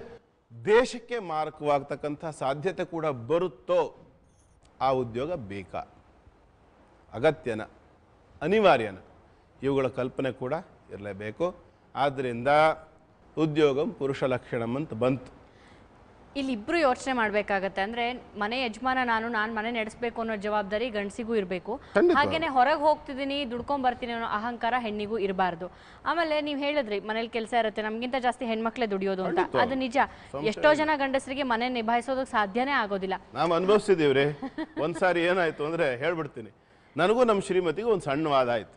ದೇಶಕ್ಕೆ ಮಾರಕವಾಗತಕ್ಕಂಥ ಸಾಧ್ಯತೆ ಕೂಡ ಬರುತ್ತೋ ಆ ಉದ್ಯೋಗ ಬೇಕಾ ಅಗತ್ಯನ ಅನಿವಾರ್ಯನ ಇವುಗಳ ಕಲ್ಪನೆ ಕೂಡ ಇರಲೇಬೇಕು ಆದ್ದರಿಂದ ಉದ್ಯೋಗಂ ಪುರುಷ ಲಕ್ಷಣಂ ಅಂತ ಬಂತು
ಇಬ್ರು ಯೋಚನೆ ಮಾಡ್ಬೇಕಾಗತ್ತೆ ಅಂದ್ರೆ ಮನೆ ಯಜಮಾನ ನಾನು ನಾನು ಮನೆ ನಡೆಸಬೇಕು ಅನ್ನೋ ಜವಾಬ್ದಾರಿ ಗಂಡಸಿಗೂ ಇರಬೇಕು ಹಾಗೇನೆ ಹೊರಗೆ ಹೋಗ್ತಿದ್ದೀನಿ ದುಡ್ಕೊಂಡ್ ಬರ್ತೀನಿ ಅನ್ನೋ ಅಹಂಕಾರ ಹೆಣ್ಣಿಗೂ ಇರಬಾರ್ದು ಆಮೇಲೆ ನೀವು ಹೇಳಿದ್ರಿ ಮನೇಲಿ ಕೆಲಸ ಇರುತ್ತೆ ನಮಗಿಂತ ಜಾಸ್ತಿ ಹೆಣ್ಮಕ್ಳೆ ದುಡಿಯೋದು ಅಂತ ಅದು ನಿಜ ಎಷ್ಟೋ ಜನ ಗಂಡಸರಿಗೆ ಮನೆ ನಿಭಾಯಿಸೋದಕ್ಕೆ ಸಾಧ್ಯನೇ ಆಗೋದಿಲ್ಲ
ನಾವು ರೀ ಒಂದ್ಸಾರಿ ಏನಾಯ್ತು ಅಂದ್ರೆ ಹೇಳ್ಬಿಡ್ತೀನಿ ನನಗೂ ನಮ್ಮ ಶ್ರೀಮತಿಗೂ ಒಂದು ಸಣ್ಣ ವಾದ ಆಯ್ತು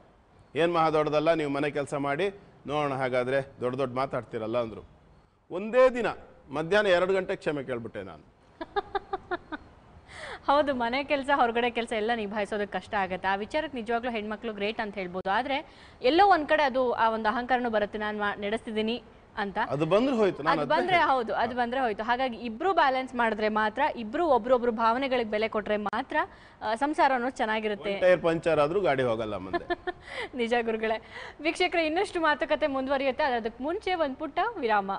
ಏನ್ ಮಹಾ ದೊಡ್ಡದಲ್ಲ ನೀವು ಮನೆ ಕೆಲಸ ಮಾಡಿ ನೋಡೋಣ ಹಾಗಾದ್ರೆ ದೊಡ್ಡ ದೊಡ್ಡ ಮಾತಾಡ್ತಿರಲ್ಲ ಅಂದ್ರು ಒಂದೇ ದಿನ ಮಧ್ಯಾಹ್ನ ಎರಡು ಗಂಟೆಗೆ ಕ್ಷಮೆ ಕೇಳ್ಬಿಟ್ಟೆ ನಾನು
ಹೌದು ಮನೆ ಕೆಲಸ ಹೊರಗಡೆ ಕೆಲಸ ಎಲ್ಲ ನಿಭಾಯಿಸೋದಕ್ಕೆ ಕಷ್ಟ ಆಗುತ್ತೆ ಆ ವಿಚಾರಕ್ಕೆ ನಿಜವಾಗ್ಲೂ ಹೆಣ್ಮಕ್ಳು ಗ್ರೇಟ್ ಅಂತ ಹೇಳ್ಬೋದು ಆದ್ರೆ ಎಲ್ಲೋ ಒಂದ್ ಕಡೆ ಅದು ಆ ಒಂದು ಅಹಂಕಾರನು ಬರುತ್ತೆ ನಾನು ನಡೆಸ್ತಿದ್ದೀನಿ ಅಂತ ಅದು ಬಂದ್ರೆ ಹೋಯ್ತು ಅದು ಬಂದ್ರೆ ಹೌದು ಅದು ಬಂದ್ರೆ ಹೋಯ್ತು ಹಾಗಾಗಿ ಇಬ್ರು ಬ್ಯಾಲೆನ್ಸ್ ಮಾಡಿದ್ರೆ ಮಾತ್ರ ಇಬ್ರು ಒಬ್ರೊಬ್ರು ಭಾವನೆಗಳಿಗೆ ಬೆಲೆ ಕೊಟ್ರೆ ಮಾತ್ರ ಸಂಸಾರ ಅನ್ನೋದು ಚೆನ್ನಾಗಿರುತ್ತೆ
ಪಂಚರ್ ಆದ್ರೂ ಗಾಡಿ ಹೋಗಲ್ಲ ಮುಂದೆ
ನಿಜ ಗುರುಗಳೇ ವೀಕ್ಷಕರ ಇನ್ನಷ್ಟು ಮಾತುಕತೆ ಮುಂದುವರಿಯುತ್ತೆ ಅದಕ್ಕೆ ಮುಂಚೆ ಒಂದ್ ಪುಟ್ಟ ವಿರಾಮ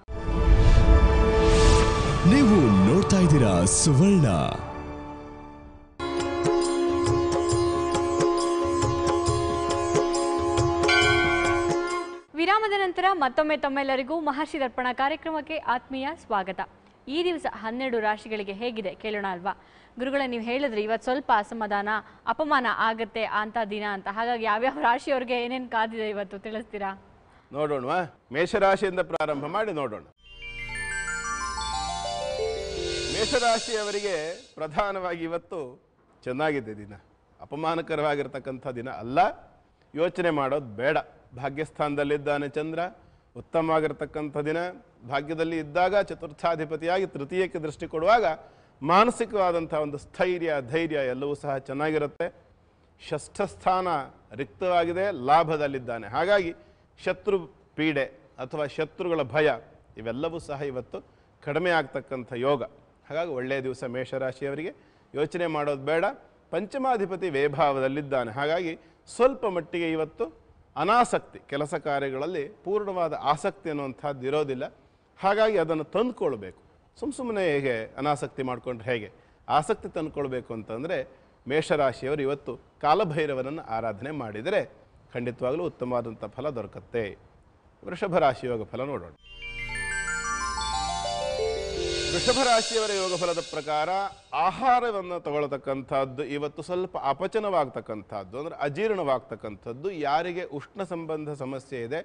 ಸುವರ್ಣ
ವಿರಾಮದ ನಂತರ ಮತ್ತೊಮ್ಮೆ ತಮ್ಮೆಲ್ಲರಿಗೂ ಮಹರ್ಷಿ ದರ್ಪಣ ಕಾರ್ಯಕ್ರಮಕ್ಕೆ ಆತ್ಮೀಯ ಸ್ವಾಗತ ಈ ದಿವಸ ಹನ್ನೆರಡು ರಾಶಿಗಳಿಗೆ ಹೇಗಿದೆ ಕೇಳೋಣ ಅಲ್ವಾ ಗುರುಗಳ ನೀವು ಹೇಳಿದ್ರೆ ಇವತ್ತು ಸ್ವಲ್ಪ ಅಸಮಾಧಾನ ಅಪಮಾನ ಆಗತ್ತೆ ಅಂತ ದಿನ ಅಂತ ಹಾಗಾಗಿ ಯಾವ್ಯಾವ ರಾಶಿಯವ್ರಿಗೆ ಏನೇನು ಕಾದಿದೆ ಇವತ್ತು ತಿಳಿಸ್ತೀರಾ
ನೋಡೋಣ ಮೇಷರಾಶಿಯಿಂದ ಪ್ರಾರಂಭ ಮಾಡಿ ನೋಡೋಣ ಮೇಷರಾಶಿಯವರಿಗೆ ಪ್ರಧಾನವಾಗಿ ಇವತ್ತು ಚೆನ್ನಾಗಿದೆ ದಿನ ಅಪಮಾನಕರವಾಗಿರ್ತಕ್ಕಂಥ ದಿನ ಅಲ್ಲ ಯೋಚನೆ ಮಾಡೋದು ಬೇಡ ಭಾಗ್ಯಸ್ಥಾನದಲ್ಲಿದ್ದಾನೆ ಚಂದ್ರ ಉತ್ತಮವಾಗಿರ್ತಕ್ಕಂಥ ದಿನ ಭಾಗ್ಯದಲ್ಲಿ ಇದ್ದಾಗ ಚತುರ್ಥಾಧಿಪತಿಯಾಗಿ ತೃತೀಯಕ್ಕೆ ದೃಷ್ಟಿ ಕೊಡುವಾಗ ಮಾನಸಿಕವಾದಂಥ ಒಂದು ಸ್ಥೈರ್ಯ ಧೈರ್ಯ ಎಲ್ಲವೂ ಸಹ ಚೆನ್ನಾಗಿರುತ್ತೆ ಷಷ್ಠ ಸ್ಥಾನ ರಿಕ್ತವಾಗಿದೆ ಲಾಭದಲ್ಲಿದ್ದಾನೆ ಹಾಗಾಗಿ ಶತ್ರು ಪೀಡೆ ಅಥವಾ ಶತ್ರುಗಳ ಭಯ ಇವೆಲ್ಲವೂ ಸಹ ಇವತ್ತು ಕಡಿಮೆ ಆಗ್ತಕ್ಕಂಥ ಯೋಗ ಹಾಗಾಗಿ ಒಳ್ಳೆಯ ದಿವಸ ಮೇಷರಾಶಿಯವರಿಗೆ ಯೋಚನೆ ಮಾಡೋದು ಬೇಡ ಪಂಚಮಾಧಿಪತಿ ವೇಭಾವದಲ್ಲಿದ್ದಾನೆ ಹಾಗಾಗಿ ಸ್ವಲ್ಪ ಮಟ್ಟಿಗೆ ಇವತ್ತು ಅನಾಸಕ್ತಿ ಕೆಲಸ ಕಾರ್ಯಗಳಲ್ಲಿ ಪೂರ್ಣವಾದ ಆಸಕ್ತಿ ಅನ್ನುವಂಥದ್ದು ಇರೋದಿಲ್ಲ ಹಾಗಾಗಿ ಅದನ್ನು ತಂದುಕೊಳ್ಬೇಕು ಸುಮ್ಮ ಸುಮ್ಮನೆ ಹೇಗೆ ಅನಾಸಕ್ತಿ ಮಾಡಿಕೊಂಡ್ರೆ ಹೇಗೆ ಆಸಕ್ತಿ ತಂದುಕೊಳ್ಬೇಕು ಅಂತಂದರೆ ಮೇಷರಾಶಿಯವರು ಇವತ್ತು ಕಾಲಭೈರವನನ್ನು ಆರಾಧನೆ ಮಾಡಿದರೆ ಖಂಡಿತವಾಗಲೂ ಉತ್ತಮವಾದಂಥ ಫಲ ದೊರಕತ್ತೆ ವೃಷಭ ರಾಶಿಯೋಗ ಫಲ ನೋಡೋಣ ವೃಷಭರಾಶಿಯವರ ಯೋಗಫಲದ ಪ್ರಕಾರ ಆಹಾರವನ್ನು ತಗೊಳ್ತಕ್ಕಂಥದ್ದು ಇವತ್ತು ಸ್ವಲ್ಪ ಅಪಚನವಾಗ್ತಕ್ಕಂಥದ್ದು ಅಂದರೆ ಅಜೀರ್ಣವಾಗ್ತಕ್ಕಂಥದ್ದು ಯಾರಿಗೆ ಉಷ್ಣ ಸಂಬಂಧ ಸಮಸ್ಯೆ ಇದೆ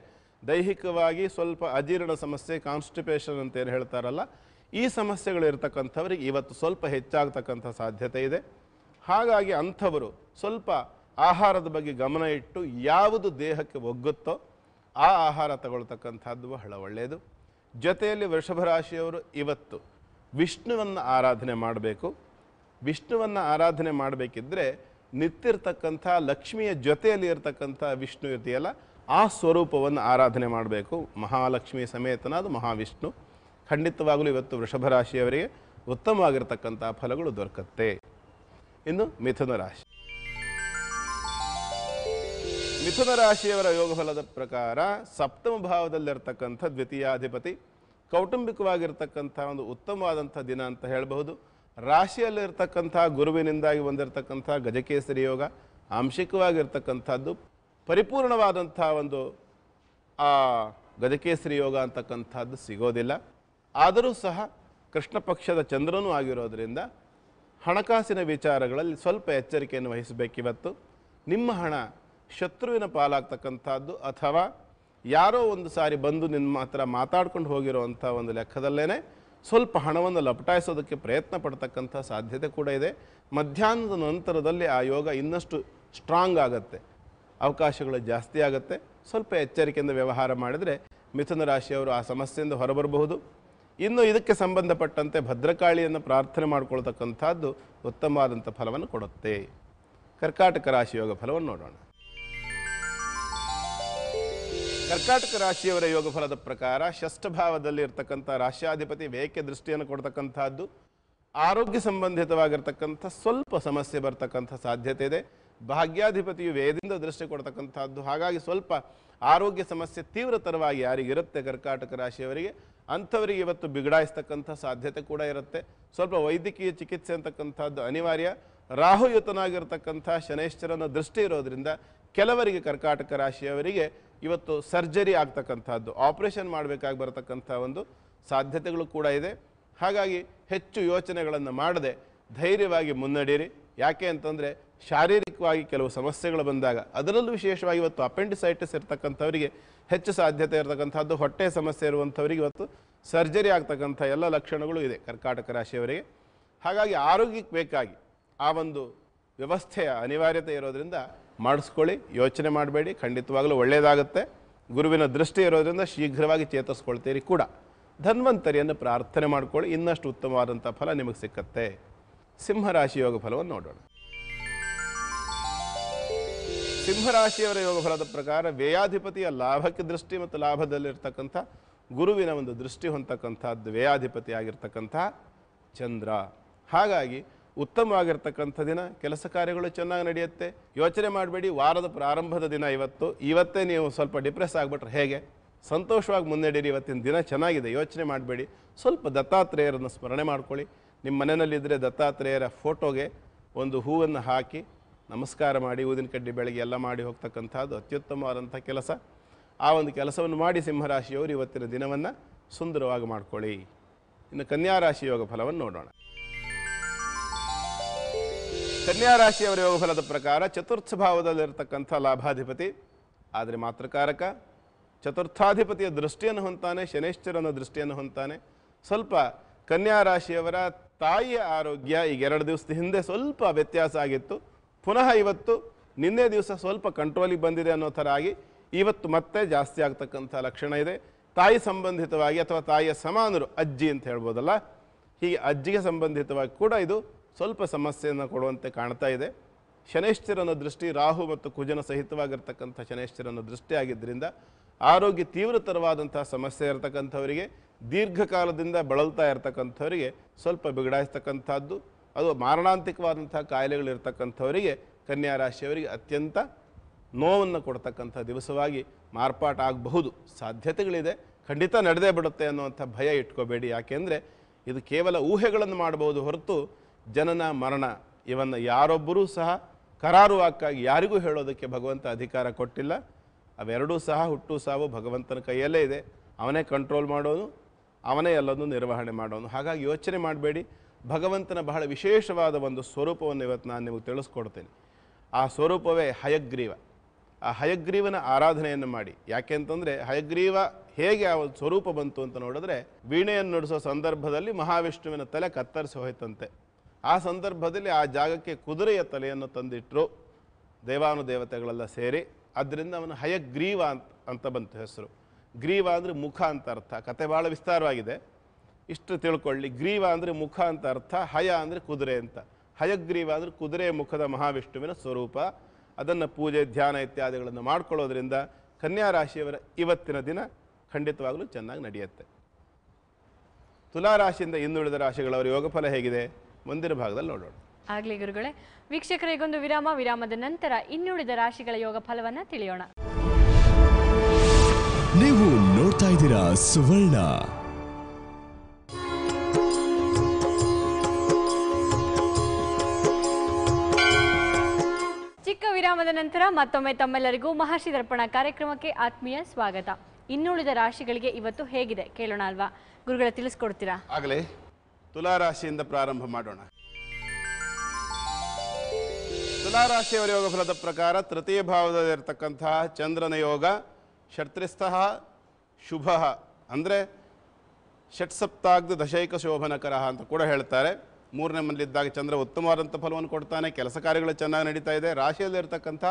ದೈಹಿಕವಾಗಿ ಸ್ವಲ್ಪ ಅಜೀರ್ಣ ಸಮಸ್ಯೆ ಕಾನ್ಸ್ಟಿಪೇಷನ್ ಅಂತ ಏನು ಹೇಳ್ತಾರಲ್ಲ ಈ ಸಮಸ್ಯೆಗಳು ಇವತ್ತು ಸ್ವಲ್ಪ ಹೆಚ್ಚಾಗ್ತಕ್ಕಂಥ ಸಾಧ್ಯತೆ ಇದೆ ಹಾಗಾಗಿ ಅಂಥವರು ಸ್ವಲ್ಪ ಆಹಾರದ ಬಗ್ಗೆ ಗಮನ ಇಟ್ಟು ಯಾವುದು ದೇಹಕ್ಕೆ ಒಗ್ಗುತ್ತೋ ಆ ಆಹಾರ ತಗೊಳ್ತಕ್ಕಂಥದ್ದು ಬಹಳ ಒಳ್ಳೆಯದು ಜೊತೆಯಲ್ಲಿ ವೃಷಭ ರಾಶಿಯವರು ಇವತ್ತು ವಿಷ್ಣುವನ್ನು ಆರಾಧನೆ ಮಾಡಬೇಕು ವಿಷ್ಣುವನ್ನು ಆರಾಧನೆ ಮಾಡಬೇಕಿದ್ರೆ ನಿಂತಿರ್ತಕ್ಕಂಥ ಲಕ್ಷ್ಮಿಯ ಜೊತೆಯಲ್ಲಿ ಇರತಕ್ಕಂಥ ವಿಷ್ಣು ಇದೆಯಲ್ಲ ಆ ಸ್ವರೂಪವನ್ನು ಆರಾಧನೆ ಮಾಡಬೇಕು ಮಹಾಲಕ್ಷ್ಮಿ ಸಮೇತನ ಅದು ಮಹಾವಿಷ್ಣು ಖಂಡಿತವಾಗಲೂ ಇವತ್ತು ವೃಷಭ ರಾಶಿಯವರಿಗೆ ಉತ್ತಮವಾಗಿರ್ತಕ್ಕಂಥ ಫಲಗಳು ದೊರಕತ್ತೆ ಇನ್ನು ಮಿಥುನ ರಾಶಿ ಮಿಥುನ ರಾಶಿಯವರ ಯೋಗ ಫಲದ ಪ್ರಕಾರ ಸಪ್ತಮ ಭಾವದಲ್ಲಿರ್ತಕ್ಕಂಥ ದ್ವಿತೀಯಾಧಿಪತಿ ಕೌಟುಂಬಿಕವಾಗಿರ್ತಕ್ಕಂಥ ಒಂದು ಉತ್ತಮವಾದಂಥ ದಿನ ಅಂತ ಹೇಳಬಹುದು ರಾಶಿಯಲ್ಲಿರ್ತಕ್ಕಂಥ ಗುರುವಿನಿಂದಾಗಿ ಬಂದಿರತಕ್ಕಂಥ ಗಜಕೇಸರಿ ಯೋಗ ಆಂಶಿಕವಾಗಿರ್ತಕ್ಕಂಥದ್ದು ಪರಿಪೂರ್ಣವಾದಂಥ ಒಂದು ಆ ಗಜಕೇಸರಿ ಯೋಗ ಅಂತಕ್ಕಂಥದ್ದು ಸಿಗೋದಿಲ್ಲ ಆದರೂ ಸಹ ಕೃಷ್ಣ ಪಕ್ಷದ ಚಂದ್ರನೂ ಆಗಿರೋದರಿಂದ ಹಣಕಾಸಿನ ವಿಚಾರಗಳಲ್ಲಿ ಸ್ವಲ್ಪ ಎಚ್ಚರಿಕೆಯನ್ನು ವಹಿಸಬೇಕಿವತ್ತು ನಿಮ್ಮ ಹಣ ಶತ್ರುವಿನ ಪಾಲಾಗ್ತಕ್ಕಂಥದ್ದು ಅಥವಾ ಯಾರೋ ಒಂದು ಸಾರಿ ಬಂದು ನಿಮ್ಮ ಹತ್ರ ಮಾತಾಡ್ಕೊಂಡು ಹೋಗಿರೋ ಅಂಥ ಒಂದು ಲೆಕ್ಕದಲ್ಲೇ ಸ್ವಲ್ಪ ಹಣವನ್ನು ಲಪಟಾಯಿಸೋದಕ್ಕೆ ಪ್ರಯತ್ನ ಪಡ್ತಕ್ಕಂಥ ಸಾಧ್ಯತೆ ಕೂಡ ಇದೆ ಮಧ್ಯಾಹ್ನದ ನಂತರದಲ್ಲಿ ಆ ಯೋಗ ಇನ್ನಷ್ಟು ಸ್ಟ್ರಾಂಗ್ ಆಗುತ್ತೆ ಅವಕಾಶಗಳು ಜಾಸ್ತಿ ಆಗುತ್ತೆ ಸ್ವಲ್ಪ ಎಚ್ಚರಿಕೆಯಿಂದ ವ್ಯವಹಾರ ಮಾಡಿದರೆ ಮಿಥುನ ರಾಶಿಯವರು ಆ ಸಮಸ್ಯೆಯಿಂದ ಹೊರಬರಬಹುದು ಇನ್ನು ಇದಕ್ಕೆ ಸಂಬಂಧಪಟ್ಟಂತೆ ಭದ್ರಕಾಳಿಯನ್ನು ಪ್ರಾರ್ಥನೆ ಮಾಡಿಕೊಳ್ತಕ್ಕಂಥದ್ದು ಉತ್ತಮವಾದಂಥ ಫಲವನ್ನು ಕೊಡುತ್ತೆ ಕರ್ಕಾಟಕ ರಾಶಿ ಯೋಗ ಫಲವನ್ನು ನೋಡೋಣ ಕರ್ಕಾಟಕ ರಾಶಿಯವರ ಯೋಗಫಲದ ಪ್ರಕಾರ ಭಾವದಲ್ಲಿ ಇರ್ತಕ್ಕಂಥ ರಾಶ್ಯಾಧಿಪತಿ ವೇಕೆ ದೃಷ್ಟಿಯನ್ನು ಕೊಡ್ತಕ್ಕಂಥದ್ದು ಆರೋಗ್ಯ ಸಂಬಂಧಿತವಾಗಿರ್ತಕ್ಕಂಥ ಸ್ವಲ್ಪ ಸಮಸ್ಯೆ ಬರ್ತಕ್ಕಂಥ ಸಾಧ್ಯತೆ ಇದೆ ಭಾಗ್ಯಾಧಿಪತಿಯು ವ್ಯಯದಿಂದ ದೃಷ್ಟಿ ಕೊಡ್ತಕ್ಕಂಥದ್ದು ಹಾಗಾಗಿ ಸ್ವಲ್ಪ ಆರೋಗ್ಯ ಸಮಸ್ಯೆ ತೀವ್ರತರವಾಗಿ ಯಾರಿಗಿರುತ್ತೆ ಕರ್ಕಾಟಕ ರಾಶಿಯವರಿಗೆ ಅಂಥವರಿಗೆ ಇವತ್ತು ಬಿಗಡಾಯಿಸ್ತಕ್ಕಂಥ ಸಾಧ್ಯತೆ ಕೂಡ ಇರುತ್ತೆ ಸ್ವಲ್ಪ ವೈದ್ಯಕೀಯ ಚಿಕಿತ್ಸೆ ಅಂತಕ್ಕಂಥದ್ದು ಅನಿವಾರ್ಯ ರಾಹುಯುತನಾಗಿರ್ತಕ್ಕಂಥ ಶನೇಶ್ವರನ ದೃಷ್ಟಿ ಇರೋದರಿಂದ ಕೆಲವರಿಗೆ ಕರ್ಕಾಟಕ ರಾಶಿಯವರಿಗೆ ಇವತ್ತು ಸರ್ಜರಿ ಆಗ್ತಕ್ಕಂಥದ್ದು ಆಪರೇಷನ್ ಮಾಡಬೇಕಾಗಿ ಬರತಕ್ಕಂಥ ಒಂದು ಸಾಧ್ಯತೆಗಳು ಕೂಡ ಇದೆ ಹಾಗಾಗಿ ಹೆಚ್ಚು ಯೋಚನೆಗಳನ್ನು ಮಾಡದೆ ಧೈರ್ಯವಾಗಿ ಮುನ್ನಡೀರಿ ಯಾಕೆ ಅಂತಂದರೆ ಶಾರೀರಿಕವಾಗಿ ಕೆಲವು ಸಮಸ್ಯೆಗಳು ಬಂದಾಗ ಅದರಲ್ಲೂ ವಿಶೇಷವಾಗಿ ಇವತ್ತು ಅಪೆಂಡಿಸೈಟಿಸ್ ಇರ್ತಕ್ಕಂಥವರಿಗೆ ಹೆಚ್ಚು ಸಾಧ್ಯತೆ ಇರತಕ್ಕಂಥದ್ದು ಹೊಟ್ಟೆ ಸಮಸ್ಯೆ ಇರುವಂಥವರಿಗೆ ಇವತ್ತು ಸರ್ಜರಿ ಆಗ್ತಕ್ಕಂಥ ಎಲ್ಲ ಲಕ್ಷಣಗಳು ಇದೆ ಕರ್ಕಾಟಕ ರಾಶಿಯವರಿಗೆ ಹಾಗಾಗಿ ಆರೋಗ್ಯಕ್ಕೆ ಬೇಕಾಗಿ ಆ ಒಂದು ವ್ಯವಸ್ಥೆಯ ಅನಿವಾರ್ಯತೆ ಇರೋದರಿಂದ ಮಾಡಿಸ್ಕೊಳ್ಳಿ ಯೋಚನೆ ಮಾಡಬೇಡಿ ಖಂಡಿತವಾಗಲೂ ಒಳ್ಳೆಯದಾಗುತ್ತೆ ಗುರುವಿನ ದೃಷ್ಟಿ ಇರೋದರಿಂದ ಶೀಘ್ರವಾಗಿ ಚೇತರಿಸ್ಕೊಳ್ತೀರಿ ಕೂಡ ಧನ್ವಂತರಿಯನ್ನು ಪ್ರಾರ್ಥನೆ ಮಾಡ್ಕೊಳ್ಳಿ ಇನ್ನಷ್ಟು ಉತ್ತಮವಾದಂಥ ಫಲ ನಿಮಗೆ ಸಿಕ್ಕತ್ತೆ ಸಿಂಹರಾಶಿ ಯೋಗ ಫಲವನ್ನು ನೋಡೋಣ ಸಿಂಹರಾಶಿಯವರ ಯೋಗ ಫಲದ ಪ್ರಕಾರ ವ್ಯಯಾಧಿಪತಿಯ ಲಾಭಕ್ಕೆ ದೃಷ್ಟಿ ಮತ್ತು ಲಾಭದಲ್ಲಿರ್ತಕ್ಕಂಥ ಗುರುವಿನ ಒಂದು ದೃಷ್ಟಿ ಹೊಂದತಕ್ಕಂಥದ್ದು ವ್ಯಯಾಧಿಪತಿ ಆಗಿರ್ತಕ್ಕಂಥ ಚಂದ್ರ ಹಾಗಾಗಿ ಉತ್ತಮವಾಗಿರ್ತಕ್ಕಂಥ ದಿನ ಕೆಲಸ ಕಾರ್ಯಗಳು ಚೆನ್ನಾಗಿ ನಡೆಯುತ್ತೆ ಯೋಚನೆ ಮಾಡಬೇಡಿ ವಾರದ ಪ್ರಾರಂಭದ ದಿನ ಇವತ್ತು ಇವತ್ತೇ ನೀವು ಸ್ವಲ್ಪ ಡಿಪ್ರೆಸ್ ಆಗಿಬಿಟ್ರೆ ಹೇಗೆ ಸಂತೋಷವಾಗಿ ಮುನ್ನಡೀರಿ ಇವತ್ತಿನ ದಿನ ಚೆನ್ನಾಗಿದೆ ಯೋಚನೆ ಮಾಡಬೇಡಿ ಸ್ವಲ್ಪ ದತ್ತಾತ್ರೇಯರನ್ನು ಸ್ಮರಣೆ ಮಾಡ್ಕೊಳ್ಳಿ ನಿಮ್ಮ ಮನೆಯಲ್ಲಿದ್ದರೆ ದತ್ತಾತ್ರೇಯರ ಫೋಟೋಗೆ ಒಂದು ಹೂವನ್ನು ಹಾಕಿ ನಮಸ್ಕಾರ ಮಾಡಿ ಊದಿನ ಕಡ್ಡಿ ಬೆಳಗ್ಗೆ ಎಲ್ಲ ಮಾಡಿ ಹೋಗ್ತಕ್ಕಂಥದ್ದು ಅತ್ಯುತ್ತಮವಾದಂಥ ಕೆಲಸ ಆ ಒಂದು ಕೆಲಸವನ್ನು ಮಾಡಿ ಸಿಂಹರಾಶಿಯವರು ಇವತ್ತಿನ ದಿನವನ್ನು ಸುಂದರವಾಗಿ ಮಾಡ್ಕೊಳ್ಳಿ ಇನ್ನು ಕನ್ಯಾರಾಶಿ ಯೋಗ ಫಲವನ್ನು ನೋಡೋಣ ಕನ್ಯಾ ರಾಶಿಯವರ ಯೋಗಫಲದ ಪ್ರಕಾರ ಚತುರ್ಥ ಭಾವದಲ್ಲಿರತಕ್ಕಂಥ ಲಾಭಾಧಿಪತಿ ಆದರೆ ಮಾತ್ರಕಾರಕ ಚತುರ್ಥಾಧಿಪತಿಯ ದೃಷ್ಟಿಯನ್ನು ಹೊಂತಾನೆ ಶನೇಶ್ವರನ ದೃಷ್ಟಿಯನ್ನು ಹೊಂತಾನೆ ಸ್ವಲ್ಪ ಕನ್ಯಾ ರಾಶಿಯವರ ತಾಯಿಯ ಆರೋಗ್ಯ ಈಗ ಎರಡು ದಿವಸದ ಹಿಂದೆ ಸ್ವಲ್ಪ ವ್ಯತ್ಯಾಸ ಆಗಿತ್ತು ಪುನಃ ಇವತ್ತು ನಿನ್ನೆ ದಿವಸ ಸ್ವಲ್ಪ ಕಂಟ್ರೋಲಿಗೆ ಬಂದಿದೆ ಅನ್ನೋ ಥರ ಆಗಿ ಇವತ್ತು ಮತ್ತೆ ಜಾಸ್ತಿ ಆಗ್ತಕ್ಕಂಥ ಲಕ್ಷಣ ಇದೆ ತಾಯಿ ಸಂಬಂಧಿತವಾಗಿ ಅಥವಾ ತಾಯಿಯ ಸಮಾನರು ಅಜ್ಜಿ ಅಂತ ಹೇಳ್ಬೋದಲ್ಲ ಹೀಗೆ ಅಜ್ಜಿಗೆ ಸಂಬಂಧಿತವಾಗಿ ಕೂಡ ಇದು ಸ್ವಲ್ಪ ಸಮಸ್ಯೆಯನ್ನು ಕೊಡುವಂತೆ ಕಾಣ್ತಾ ಇದೆ ಶನೇಶ್ಚರನ ದೃಷ್ಟಿ ರಾಹು ಮತ್ತು ಕುಜನ ಸಹಿತವಾಗಿರ್ತಕ್ಕಂಥ ಶನೇಶ್ಚರನ ದೃಷ್ಟಿ ಆಗಿದ್ದರಿಂದ ಆರೋಗ್ಯ ತೀವ್ರತರವಾದಂತಹ ಸಮಸ್ಯೆ ಇರತಕ್ಕಂಥವರಿಗೆ ದೀರ್ಘಕಾಲದಿಂದ ಬಳಲ್ತಾ ಇರತಕ್ಕಂಥವರಿಗೆ ಸ್ವಲ್ಪ ಬಿಗಡಾಯಿಸ್ತಕ್ಕಂಥದ್ದು ಅದು ಮಾರಣಾಂತಿಕವಾದಂತಹ ಕಾಯಿಲೆಗಳಿರ್ತಕ್ಕಂಥವರಿಗೆ ಕನ್ಯಾ ರಾಶಿಯವರಿಗೆ ಅತ್ಯಂತ ನೋವನ್ನು ಕೊಡ್ತಕ್ಕಂಥ ದಿವಸವಾಗಿ ಮಾರ್ಪಾಟ ಆಗಬಹುದು ಸಾಧ್ಯತೆಗಳಿದೆ ಖಂಡಿತ ನಡೆದೇ ಬಿಡುತ್ತೆ ಅನ್ನುವಂಥ ಭಯ ಇಟ್ಕೋಬೇಡಿ ಯಾಕೆಂದರೆ ಇದು ಕೇವಲ ಊಹೆಗಳನ್ನು ಮಾಡಬಹುದು ಹೊರತು ಜನನ ಮರಣ ಇವನ್ನು ಯಾರೊಬ್ಬರೂ ಸಹ ಕರಾರು ಹಾಕಾಗಿ ಯಾರಿಗೂ ಹೇಳೋದಕ್ಕೆ ಭಗವಂತ ಅಧಿಕಾರ ಕೊಟ್ಟಿಲ್ಲ ಅವೆರಡೂ ಸಹ ಹುಟ್ಟು ಸಾವು ಭಗವಂತನ ಕೈಯಲ್ಲೇ ಇದೆ ಅವನೇ ಕಂಟ್ರೋಲ್ ಮಾಡೋನು ಅವನೇ ಎಲ್ಲದನ್ನು ನಿರ್ವಹಣೆ ಮಾಡೋನು ಹಾಗಾಗಿ ಯೋಚನೆ ಮಾಡಬೇಡಿ ಭಗವಂತನ ಬಹಳ ವಿಶೇಷವಾದ ಒಂದು ಸ್ವರೂಪವನ್ನು ಇವತ್ತು ನಾನು ನಿಮಗೆ ತಿಳಿಸ್ಕೊಡ್ತೇನೆ ಆ ಸ್ವರೂಪವೇ ಹಯಗ್ರೀವ ಆ ಹಯಗ್ರೀವನ ಆರಾಧನೆಯನ್ನು ಮಾಡಿ ಯಾಕೆಂತಂದರೆ ಹಯಗ್ರೀವ ಹೇಗೆ ಆ ಸ್ವರೂಪ ಬಂತು ಅಂತ ನೋಡಿದ್ರೆ ವೀಣೆಯನ್ನು ನಡೆಸೋ ಸಂದರ್ಭದಲ್ಲಿ ಮಹಾವಿಷ್ಣುವಿನ ತಲೆ ಕತ್ತರಿಸಿ ಹೋಯ್ತಂತೆ ಆ ಸಂದರ್ಭದಲ್ಲಿ ಆ ಜಾಗಕ್ಕೆ ಕುದುರೆಯ ತಲೆಯನ್ನು ತಂದಿಟ್ಟರು ದೇವಾನುದೇವತೆಗಳೆಲ್ಲ ಸೇರಿ ಅದರಿಂದ ಅವನು ಹಯಗ್ರೀವ ಅಂತ ಅಂತ ಬಂತು ಹೆಸರು ಗ್ರೀವ ಅಂದರೆ ಮುಖ ಅಂತ ಅರ್ಥ ಕತೆ ಭಾಳ ವಿಸ್ತಾರವಾಗಿದೆ ಇಷ್ಟು ತಿಳ್ಕೊಳ್ಳಿ ಗ್ರೀವ ಅಂದರೆ ಮುಖ ಅಂತ ಅರ್ಥ ಹಯ ಅಂದರೆ ಕುದುರೆ ಅಂತ ಹಯಗ್ರೀವ ಅಂದರೆ ಕುದುರೆ ಮುಖದ ಮಹಾವಿಷ್ಣುವಿನ ಸ್ವರೂಪ ಅದನ್ನು ಪೂಜೆ ಧ್ಯಾನ ಇತ್ಯಾದಿಗಳನ್ನು ಮಾಡ್ಕೊಳ್ಳೋದ್ರಿಂದ ಕನ್ಯಾ ರಾಶಿಯವರ ಇವತ್ತಿನ ದಿನ ಖಂಡಿತವಾಗಲೂ ಚೆನ್ನಾಗಿ ನಡೆಯುತ್ತೆ ತುಲಾರಾಶಿಯಿಂದ ಇನ್ನುಳಿದ ರಾಶಿಗಳವರ ಯೋಗಫಲ ಹೇಗಿದೆ ಮುಂದಿನ ಭಾಗದಲ್ಲಿ ನೋಡೋಣ
ಆಗಲಿ ಗುರುಗಳೇ ವೀಕ್ಷಕರ ಈಗೊಂದು ವಿರಾಮ ವಿರಾಮದ ನಂತರ ಇನ್ನುಳಿದ ರಾಶಿಗಳ ಯೋಗ ಫಲವನ್ನ ತಿಳಿಯೋಣ
ನೀವು ನೋಡ್ತಾ ಇದ್ದೀರಾ ಸುವರ್ಣ
ಚಿಕ್ಕ ವಿರಾಮದ ನಂತರ ಮತ್ತೊಮ್ಮೆ ತಮ್ಮೆಲ್ಲರಿಗೂ ಮಹರ್ಷಿ ದರ್ಪಣ ಕಾರ್ಯಕ್ರಮಕ್ಕೆ ಆತ್ಮೀಯ ಸ್ವಾಗತ ಇನ್ನುಳಿದ ರಾಶಿಗಳಿಗೆ ಇವತ್ತು ಹೇಗಿದೆ ಕೇಳೋಣ ಅಲ್ವಾ ಗುರುಗಳ ತಿಳಿಸ್ಕೊಡ್ತೀರಾ
ಆಗಲೇ ತುಲಾರಾಶಿಯಿಂದ ಪ್ರಾರಂಭ ಮಾಡೋಣ ತುಲಾರಾಶಿಯವರ ಯೋಗ ಫಲದ ಪ್ರಕಾರ ತೃತೀಯ ಭಾವದಲ್ಲಿರ್ತಕ್ಕಂತಹ ಚಂದ್ರನ ಯೋಗ ಷಟ್ರಿಸ್ತಃ ಶುಭ ಅಂದರೆ ಷಟ್ಸಪ್ತಾಗ್ದ ದಶೈಕ ಶೋಭನಕರ ಅಂತ ಕೂಡ ಹೇಳ್ತಾರೆ ಮೂರನೇ ಇದ್ದಾಗ ಚಂದ್ರ ಉತ್ತಮವಾದಂಥ ಫಲವನ್ನು ಕೊಡ್ತಾನೆ ಕೆಲಸ ಕಾರ್ಯಗಳು ಚೆನ್ನಾಗಿ ನಡೀತಾ ಇದೆ ರಾಶಿಯಲ್ಲಿರ್ತಕ್ಕಂಥ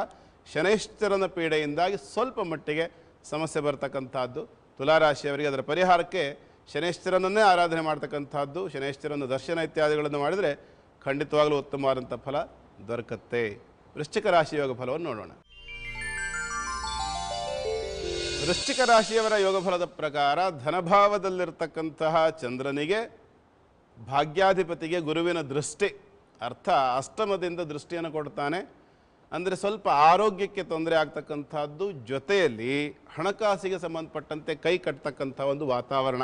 ಶನೈಶ್ಚರನ ಪೀಡೆಯಿಂದಾಗಿ ಸ್ವಲ್ಪ ಮಟ್ಟಿಗೆ ಸಮಸ್ಯೆ ಬರ್ತಕ್ಕಂಥದ್ದು ತುಲಾರಾಶಿಯವರಿಗೆ ಅದರ ಪರಿಹಾರಕ್ಕೆ ಶನೇಶ್ವರನನ್ನೇ ಆರಾಧನೆ ಮಾಡ್ತಕ್ಕಂಥದ್ದು ಶನೇಶ್ವರನ ದರ್ಶನ ಇತ್ಯಾದಿಗಳನ್ನು ಮಾಡಿದರೆ ಖಂಡಿತವಾಗಲೂ ಉತ್ತಮವಾದಂಥ ಫಲ ದೊರಕತ್ತೆ ವೃಶ್ಚಿಕ ರಾಶಿ ಯೋಗ ಫಲವನ್ನು ನೋಡೋಣ ವೃಶ್ಚಿಕ ರಾಶಿಯವರ ಯೋಗಫಲದ ಪ್ರಕಾರ ಧನಭಾವದಲ್ಲಿರ್ತಕ್ಕಂತಹ ಚಂದ್ರನಿಗೆ ಭಾಗ್ಯಾಧಿಪತಿಗೆ ಗುರುವಿನ ದೃಷ್ಟಿ ಅರ್ಥ ಅಷ್ಟಮದಿಂದ ದೃಷ್ಟಿಯನ್ನು ಕೊಡ್ತಾನೆ ಅಂದರೆ ಸ್ವಲ್ಪ ಆರೋಗ್ಯಕ್ಕೆ ತೊಂದರೆ ಆಗ್ತಕ್ಕಂಥದ್ದು ಜೊತೆಯಲ್ಲಿ ಹಣಕಾಸಿಗೆ ಸಂಬಂಧಪಟ್ಟಂತೆ ಕೈ ಕಟ್ತಕ್ಕಂಥ ಒಂದು ವಾತಾವರಣ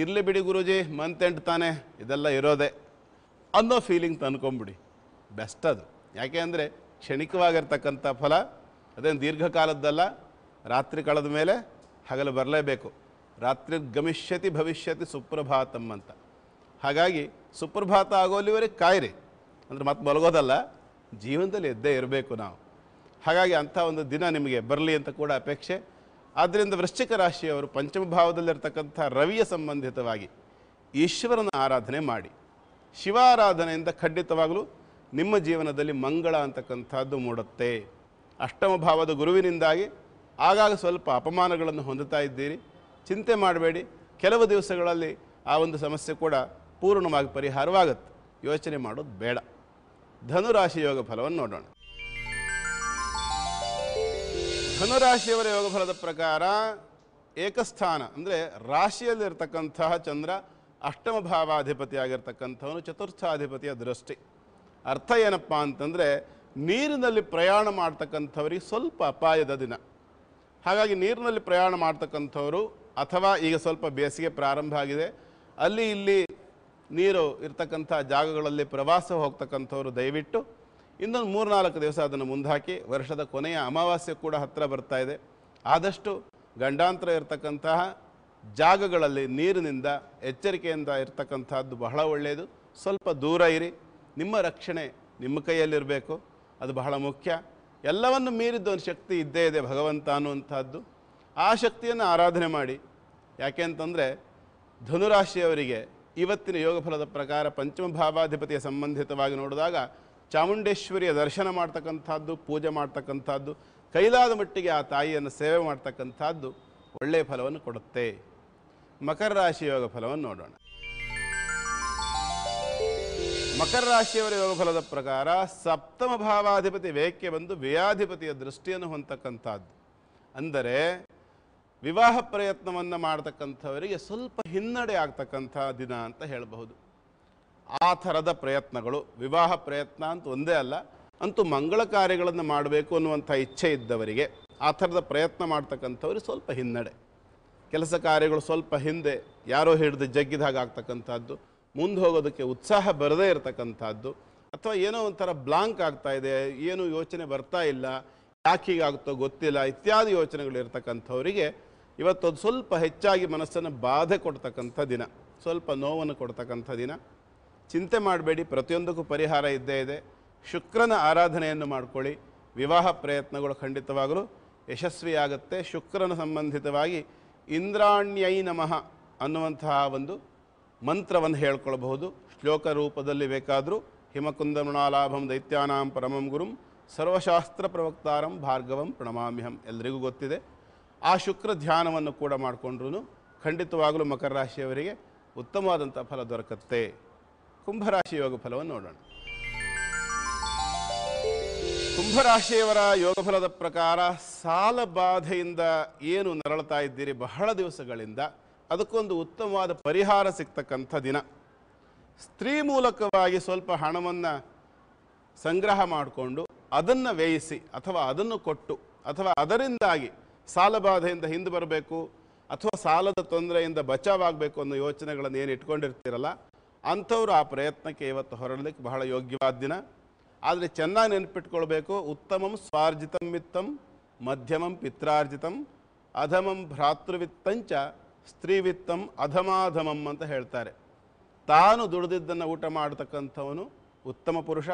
ಇರಲಿ ಬಿಡಿ ಗುರುಜಿ ಮಂತ್ ಎಂಟು ತಾನೆ ಇದೆಲ್ಲ ಇರೋದೆ ಅನ್ನೋ ಫೀಲಿಂಗ್ ತಂದ್ಕೊಂಬಿಡಿ ಬೆಸ್ಟ್ ಅದು ಯಾಕೆ ಅಂದರೆ ಕ್ಷಣಿಕವಾಗಿರ್ತಕ್ಕಂಥ ಫಲ ಅದೇನು ದೀರ್ಘಕಾಲದ್ದಲ್ಲ ರಾತ್ರಿ ಕಳೆದ ಮೇಲೆ ಹಗಲು ಬರಲೇಬೇಕು ರಾತ್ರಿ ಗಮಿಷ್ಯತಿ ಭವಿಷ್ಯತಿ ಸುಪ್ರಭಾತಂ ಅಂತ ಹಾಗಾಗಿ ಸುಪ್ರಭಾತ ಆಗೋಲಿವರೆಗೆ ಕಾಯಿರಿ ಅಂದರೆ ಮತ್ತೆ ಮಲಗೋದಲ್ಲ ಜೀವನದಲ್ಲಿ ಎದ್ದೇ ಇರಬೇಕು ನಾವು ಹಾಗಾಗಿ ಅಂಥ ಒಂದು ದಿನ ನಿಮಗೆ ಬರಲಿ ಅಂತ ಕೂಡ ಅಪೇಕ್ಷೆ ಆದ್ದರಿಂದ ವೃಶ್ಚಿಕ ರಾಶಿಯವರು ಪಂಚಮ ಭಾವದಲ್ಲಿರ್ತಕ್ಕಂಥ ರವಿಯ ಸಂಬಂಧಿತವಾಗಿ ಈಶ್ವರನ ಆರಾಧನೆ ಮಾಡಿ ಶಿವಾರಾಧನೆಯಿಂದ ಖಂಡಿತವಾಗಲೂ ನಿಮ್ಮ ಜೀವನದಲ್ಲಿ ಮಂಗಳ ಅಂತಕ್ಕಂಥದ್ದು ಮೂಡುತ್ತೆ ಅಷ್ಟಮ ಭಾವದ ಗುರುವಿನಿಂದಾಗಿ ಆಗಾಗ ಸ್ವಲ್ಪ ಅಪಮಾನಗಳನ್ನು ಹೊಂದುತ್ತಾ ಇದ್ದೀರಿ ಚಿಂತೆ ಮಾಡಬೇಡಿ ಕೆಲವು ದಿವಸಗಳಲ್ಲಿ ಆ ಒಂದು ಸಮಸ್ಯೆ ಕೂಡ ಪೂರ್ಣವಾಗಿ ಪರಿಹಾರವಾಗುತ್ತೆ ಯೋಚನೆ ಮಾಡೋದು ಬೇಡ ಧನುರಾಶಿ ಯೋಗ ಫಲವನ್ನು ನೋಡೋಣ ಧನುರಾಶಿಯವರ ಯೋಗಫಲದ ಪ್ರಕಾರ ಏಕಸ್ಥಾನ ಅಂದರೆ ರಾಶಿಯಲ್ಲಿರ್ತಕ್ಕಂತಹ ಚಂದ್ರ ಅಷ್ಟಮ ಭಾವಾಧಿಪತಿಯಾಗಿರ್ತಕ್ಕಂಥವನು ಚತುರ್ಥಾಧಿಪತಿಯ ದೃಷ್ಟಿ ಅರ್ಥ ಏನಪ್ಪ ಅಂತಂದರೆ ನೀರಿನಲ್ಲಿ ಪ್ರಯಾಣ ಮಾಡ್ತಕ್ಕಂಥವ್ರಿಗೆ ಸ್ವಲ್ಪ ಅಪಾಯದ ದಿನ ಹಾಗಾಗಿ ನೀರಿನಲ್ಲಿ ಪ್ರಯಾಣ ಮಾಡ್ತಕ್ಕಂಥವರು ಅಥವಾ ಈಗ ಸ್ವಲ್ಪ ಬೇಸಿಗೆ ಪ್ರಾರಂಭ ಆಗಿದೆ ಅಲ್ಲಿ ಇಲ್ಲಿ ನೀರು ಇರ್ತಕ್ಕಂಥ ಜಾಗಗಳಲ್ಲಿ ಪ್ರವಾಸ ಹೋಗ್ತಕ್ಕಂಥವರು ದಯವಿಟ್ಟು ಇನ್ನೊಂದು ಮೂರ್ನಾಲ್ಕು ದಿವಸ ಅದನ್ನು ಮುಂದಾಕಿ ವರ್ಷದ ಕೊನೆಯ ಅಮಾವಾಸ್ಯೆ ಕೂಡ ಹತ್ತಿರ ಬರ್ತಾ ಇದೆ ಆದಷ್ಟು ಗಂಡಾಂತರ ಇರತಕ್ಕಂತಹ ಜಾಗಗಳಲ್ಲಿ ನೀರಿನಿಂದ ಎಚ್ಚರಿಕೆಯಿಂದ ಇರತಕ್ಕಂಥದ್ದು ಬಹಳ ಒಳ್ಳೆಯದು ಸ್ವಲ್ಪ ದೂರ ಇರಿ ನಿಮ್ಮ ರಕ್ಷಣೆ ನಿಮ್ಮ ಕೈಯಲ್ಲಿರಬೇಕು ಅದು ಬಹಳ ಮುಖ್ಯ ಎಲ್ಲವನ್ನು ಮೀರಿದ್ದು ಒಂದು ಶಕ್ತಿ ಇದ್ದೇ ಇದೆ ಭಗವಂತ ಅನ್ನುವಂಥದ್ದು ಆ ಶಕ್ತಿಯನ್ನು ಆರಾಧನೆ ಮಾಡಿ ಯಾಕೆಂತಂದರೆ ಧನುರಾಶಿಯವರಿಗೆ ಇವತ್ತಿನ ಯೋಗಫಲದ ಪ್ರಕಾರ ಪಂಚಮ ಭಾವಾಧಿಪತಿಯ ಸಂಬಂಧಿತವಾಗಿ ನೋಡಿದಾಗ ಚಾಮುಂಡೇಶ್ವರಿಯ ದರ್ಶನ ಮಾಡ್ತಕ್ಕಂಥದ್ದು ಪೂಜೆ ಮಾಡ್ತಕ್ಕಂಥದ್ದು ಕೈಲಾದ ಮಟ್ಟಿಗೆ ಆ ತಾಯಿಯನ್ನು ಸೇವೆ ಮಾಡ್ತಕ್ಕಂಥದ್ದು ಒಳ್ಳೆಯ ಫಲವನ್ನು ಕೊಡುತ್ತೆ ಮಕರ ರಾಶಿ ಯೋಗ ಫಲವನ್ನು ನೋಡೋಣ ಮಕರ ರಾಶಿಯವರ ಫಲದ ಪ್ರಕಾರ ಸಪ್ತಮ ಭಾವಾಧಿಪತಿ ವೇಕೆ ಬಂದು ವ್ಯಯಾಧಿಪತಿಯ ದೃಷ್ಟಿಯನ್ನು ಹೊಂದತಕ್ಕಂಥದ್ದು ಅಂದರೆ ವಿವಾಹ ಪ್ರಯತ್ನವನ್ನು ಮಾಡತಕ್ಕಂಥವರಿಗೆ ಸ್ವಲ್ಪ ಹಿನ್ನಡೆ ಆಗ್ತಕ್ಕಂಥ ದಿನ ಅಂತ ಹೇಳಬಹುದು ಆ ಥರದ ಪ್ರಯತ್ನಗಳು ವಿವಾಹ ಪ್ರಯತ್ನ ಅಂತ ಒಂದೇ ಅಲ್ಲ ಅಂತೂ ಮಂಗಳ ಕಾರ್ಯಗಳನ್ನು ಮಾಡಬೇಕು ಅನ್ನುವಂಥ ಇಚ್ಛೆ ಇದ್ದವರಿಗೆ ಆ ಥರದ ಪ್ರಯತ್ನ ಮಾಡ್ತಕ್ಕಂಥವ್ರು ಸ್ವಲ್ಪ ಹಿನ್ನಡೆ ಕೆಲಸ ಕಾರ್ಯಗಳು ಸ್ವಲ್ಪ ಹಿಂದೆ ಯಾರೋ ಹಿಡಿದು ಜಗ್ಗಿದಾಗ ಆಗ್ತಕ್ಕಂಥದ್ದು ಮುಂದೆ ಹೋಗೋದಕ್ಕೆ ಉತ್ಸಾಹ ಬರದೇ ಇರತಕ್ಕಂಥದ್ದು ಅಥವಾ ಏನೋ ಒಂಥರ ಬ್ಲಾಂಕ್ ಆಗ್ತಾ ಇದೆ ಏನು ಯೋಚನೆ ಬರ್ತಾ ಇಲ್ಲ ಯಾಕೆ ಹೀಗಾಗುತ್ತೋ ಗೊತ್ತಿಲ್ಲ ಇತ್ಯಾದಿ ಯೋಚನೆಗಳು ಇರ್ತಕ್ಕಂಥವರಿಗೆ ಇವತ್ತೊಂದು ಸ್ವಲ್ಪ ಹೆಚ್ಚಾಗಿ ಮನಸ್ಸನ್ನು ಬಾಧೆ ಕೊಡ್ತಕ್ಕಂಥ ದಿನ ಸ್ವಲ್ಪ ನೋವನ್ನು ಕೊಡ್ತಕ್ಕಂಥ ದಿನ ಚಿಂತೆ ಮಾಡಬೇಡಿ ಪ್ರತಿಯೊಂದಕ್ಕೂ ಪರಿಹಾರ ಇದ್ದೇ ಇದೆ ಶುಕ್ರನ ಆರಾಧನೆಯನ್ನು ಮಾಡಿಕೊಳ್ಳಿ ವಿವಾಹ ಪ್ರಯತ್ನಗಳು ಖಂಡಿತವಾಗಲೂ ಯಶಸ್ವಿಯಾಗುತ್ತೆ ಶುಕ್ರನ ಸಂಬಂಧಿತವಾಗಿ ಇಂದ್ರಾಣ್ಯೈ ನಮಃ ಅನ್ನುವಂತಹ ಒಂದು ಮಂತ್ರವನ್ನು ಹೇಳ್ಕೊಳ್ಬಹುದು ಶ್ಲೋಕ ರೂಪದಲ್ಲಿ ಬೇಕಾದರೂ ಹಿಮಕುಂದ ಮೃಣಾಲಾಭಂ ದೈತ್ಯಾನಾಂ ಪರಮಂ ಗುರುಂ ಸರ್ವಶಾಸ್ತ್ರ ಪ್ರವಕ್ತಾರಂ ಭಾರ್ಗವಂ ಪ್ರಣಮಾಮ್ಯಹಂ ಎಲ್ಲರಿಗೂ ಗೊತ್ತಿದೆ ಆ ಶುಕ್ರ ಧ್ಯಾನವನ್ನು ಕೂಡ ಮಾಡಿಕೊಂಡ್ರೂ ಖಂಡಿತವಾಗಲೂ ಮಕರ ರಾಶಿಯವರಿಗೆ ಉತ್ತಮವಾದಂಥ ಫಲ ದೊರಕತ್ತೆ ಕುಂಭರಾಶಿ ಯೋಗ ಫಲವನ್ನು ನೋಡೋಣ ಕುಂಭರಾಶಿಯವರ ಯೋಗಫಲದ ಪ್ರಕಾರ ಸಾಲ ಬಾಧೆಯಿಂದ ಏನು ನರಳುತ್ತಾ ಇದ್ದೀರಿ ಬಹಳ ದಿವಸಗಳಿಂದ ಅದಕ್ಕೊಂದು ಉತ್ತಮವಾದ ಪರಿಹಾರ ಸಿಗ್ತಕ್ಕಂಥ ದಿನ ಸ್ತ್ರೀ ಮೂಲಕವಾಗಿ ಸ್ವಲ್ಪ ಹಣವನ್ನು ಸಂಗ್ರಹ ಮಾಡಿಕೊಂಡು ಅದನ್ನು ವ್ಯಯಿಸಿ ಅಥವಾ ಅದನ್ನು ಕೊಟ್ಟು ಅಥವಾ ಅದರಿಂದಾಗಿ ಸಾಲ ಬಾಧೆಯಿಂದ ಹಿಂದೆ ಬರಬೇಕು ಅಥವಾ ಸಾಲದ ತೊಂದರೆಯಿಂದ ಬಚಾವಾಗಬೇಕು ಅನ್ನೋ ಯೋಚನೆಗಳನ್ನು ಏನು ಇಟ್ಕೊಂಡಿರ್ತೀರಲ್ಲ ಅಂಥವ್ರು ಆ ಪ್ರಯತ್ನಕ್ಕೆ ಇವತ್ತು ಹೊರಡಲಿಕ್ಕೆ ಬಹಳ ಯೋಗ್ಯವಾದ ದಿನ ಆದರೆ ಚೆನ್ನಾಗಿ ನೆನಪಿಟ್ಕೊಳ್ಬೇಕು ಉತ್ತಮಂ ಸ್ವಾರ್ಜಿತಂ ಮಿತ್ತಂ ಮಧ್ಯಮಂ ಪಿತ್ರಾರ್ಜಿತಂ ಅಧಮಂ ಭ್ರಾತೃವಿತ್ತಂಚ ಸ್ತ್ರೀವಿತ್ತಂ ಅಧಮಾಧಮಂ ಅಂತ ಹೇಳ್ತಾರೆ ತಾನು ದುಡಿದಿದ್ದನ್ನು ಊಟ ಮಾಡತಕ್ಕಂಥವನು ಉತ್ತಮ ಪುರುಷ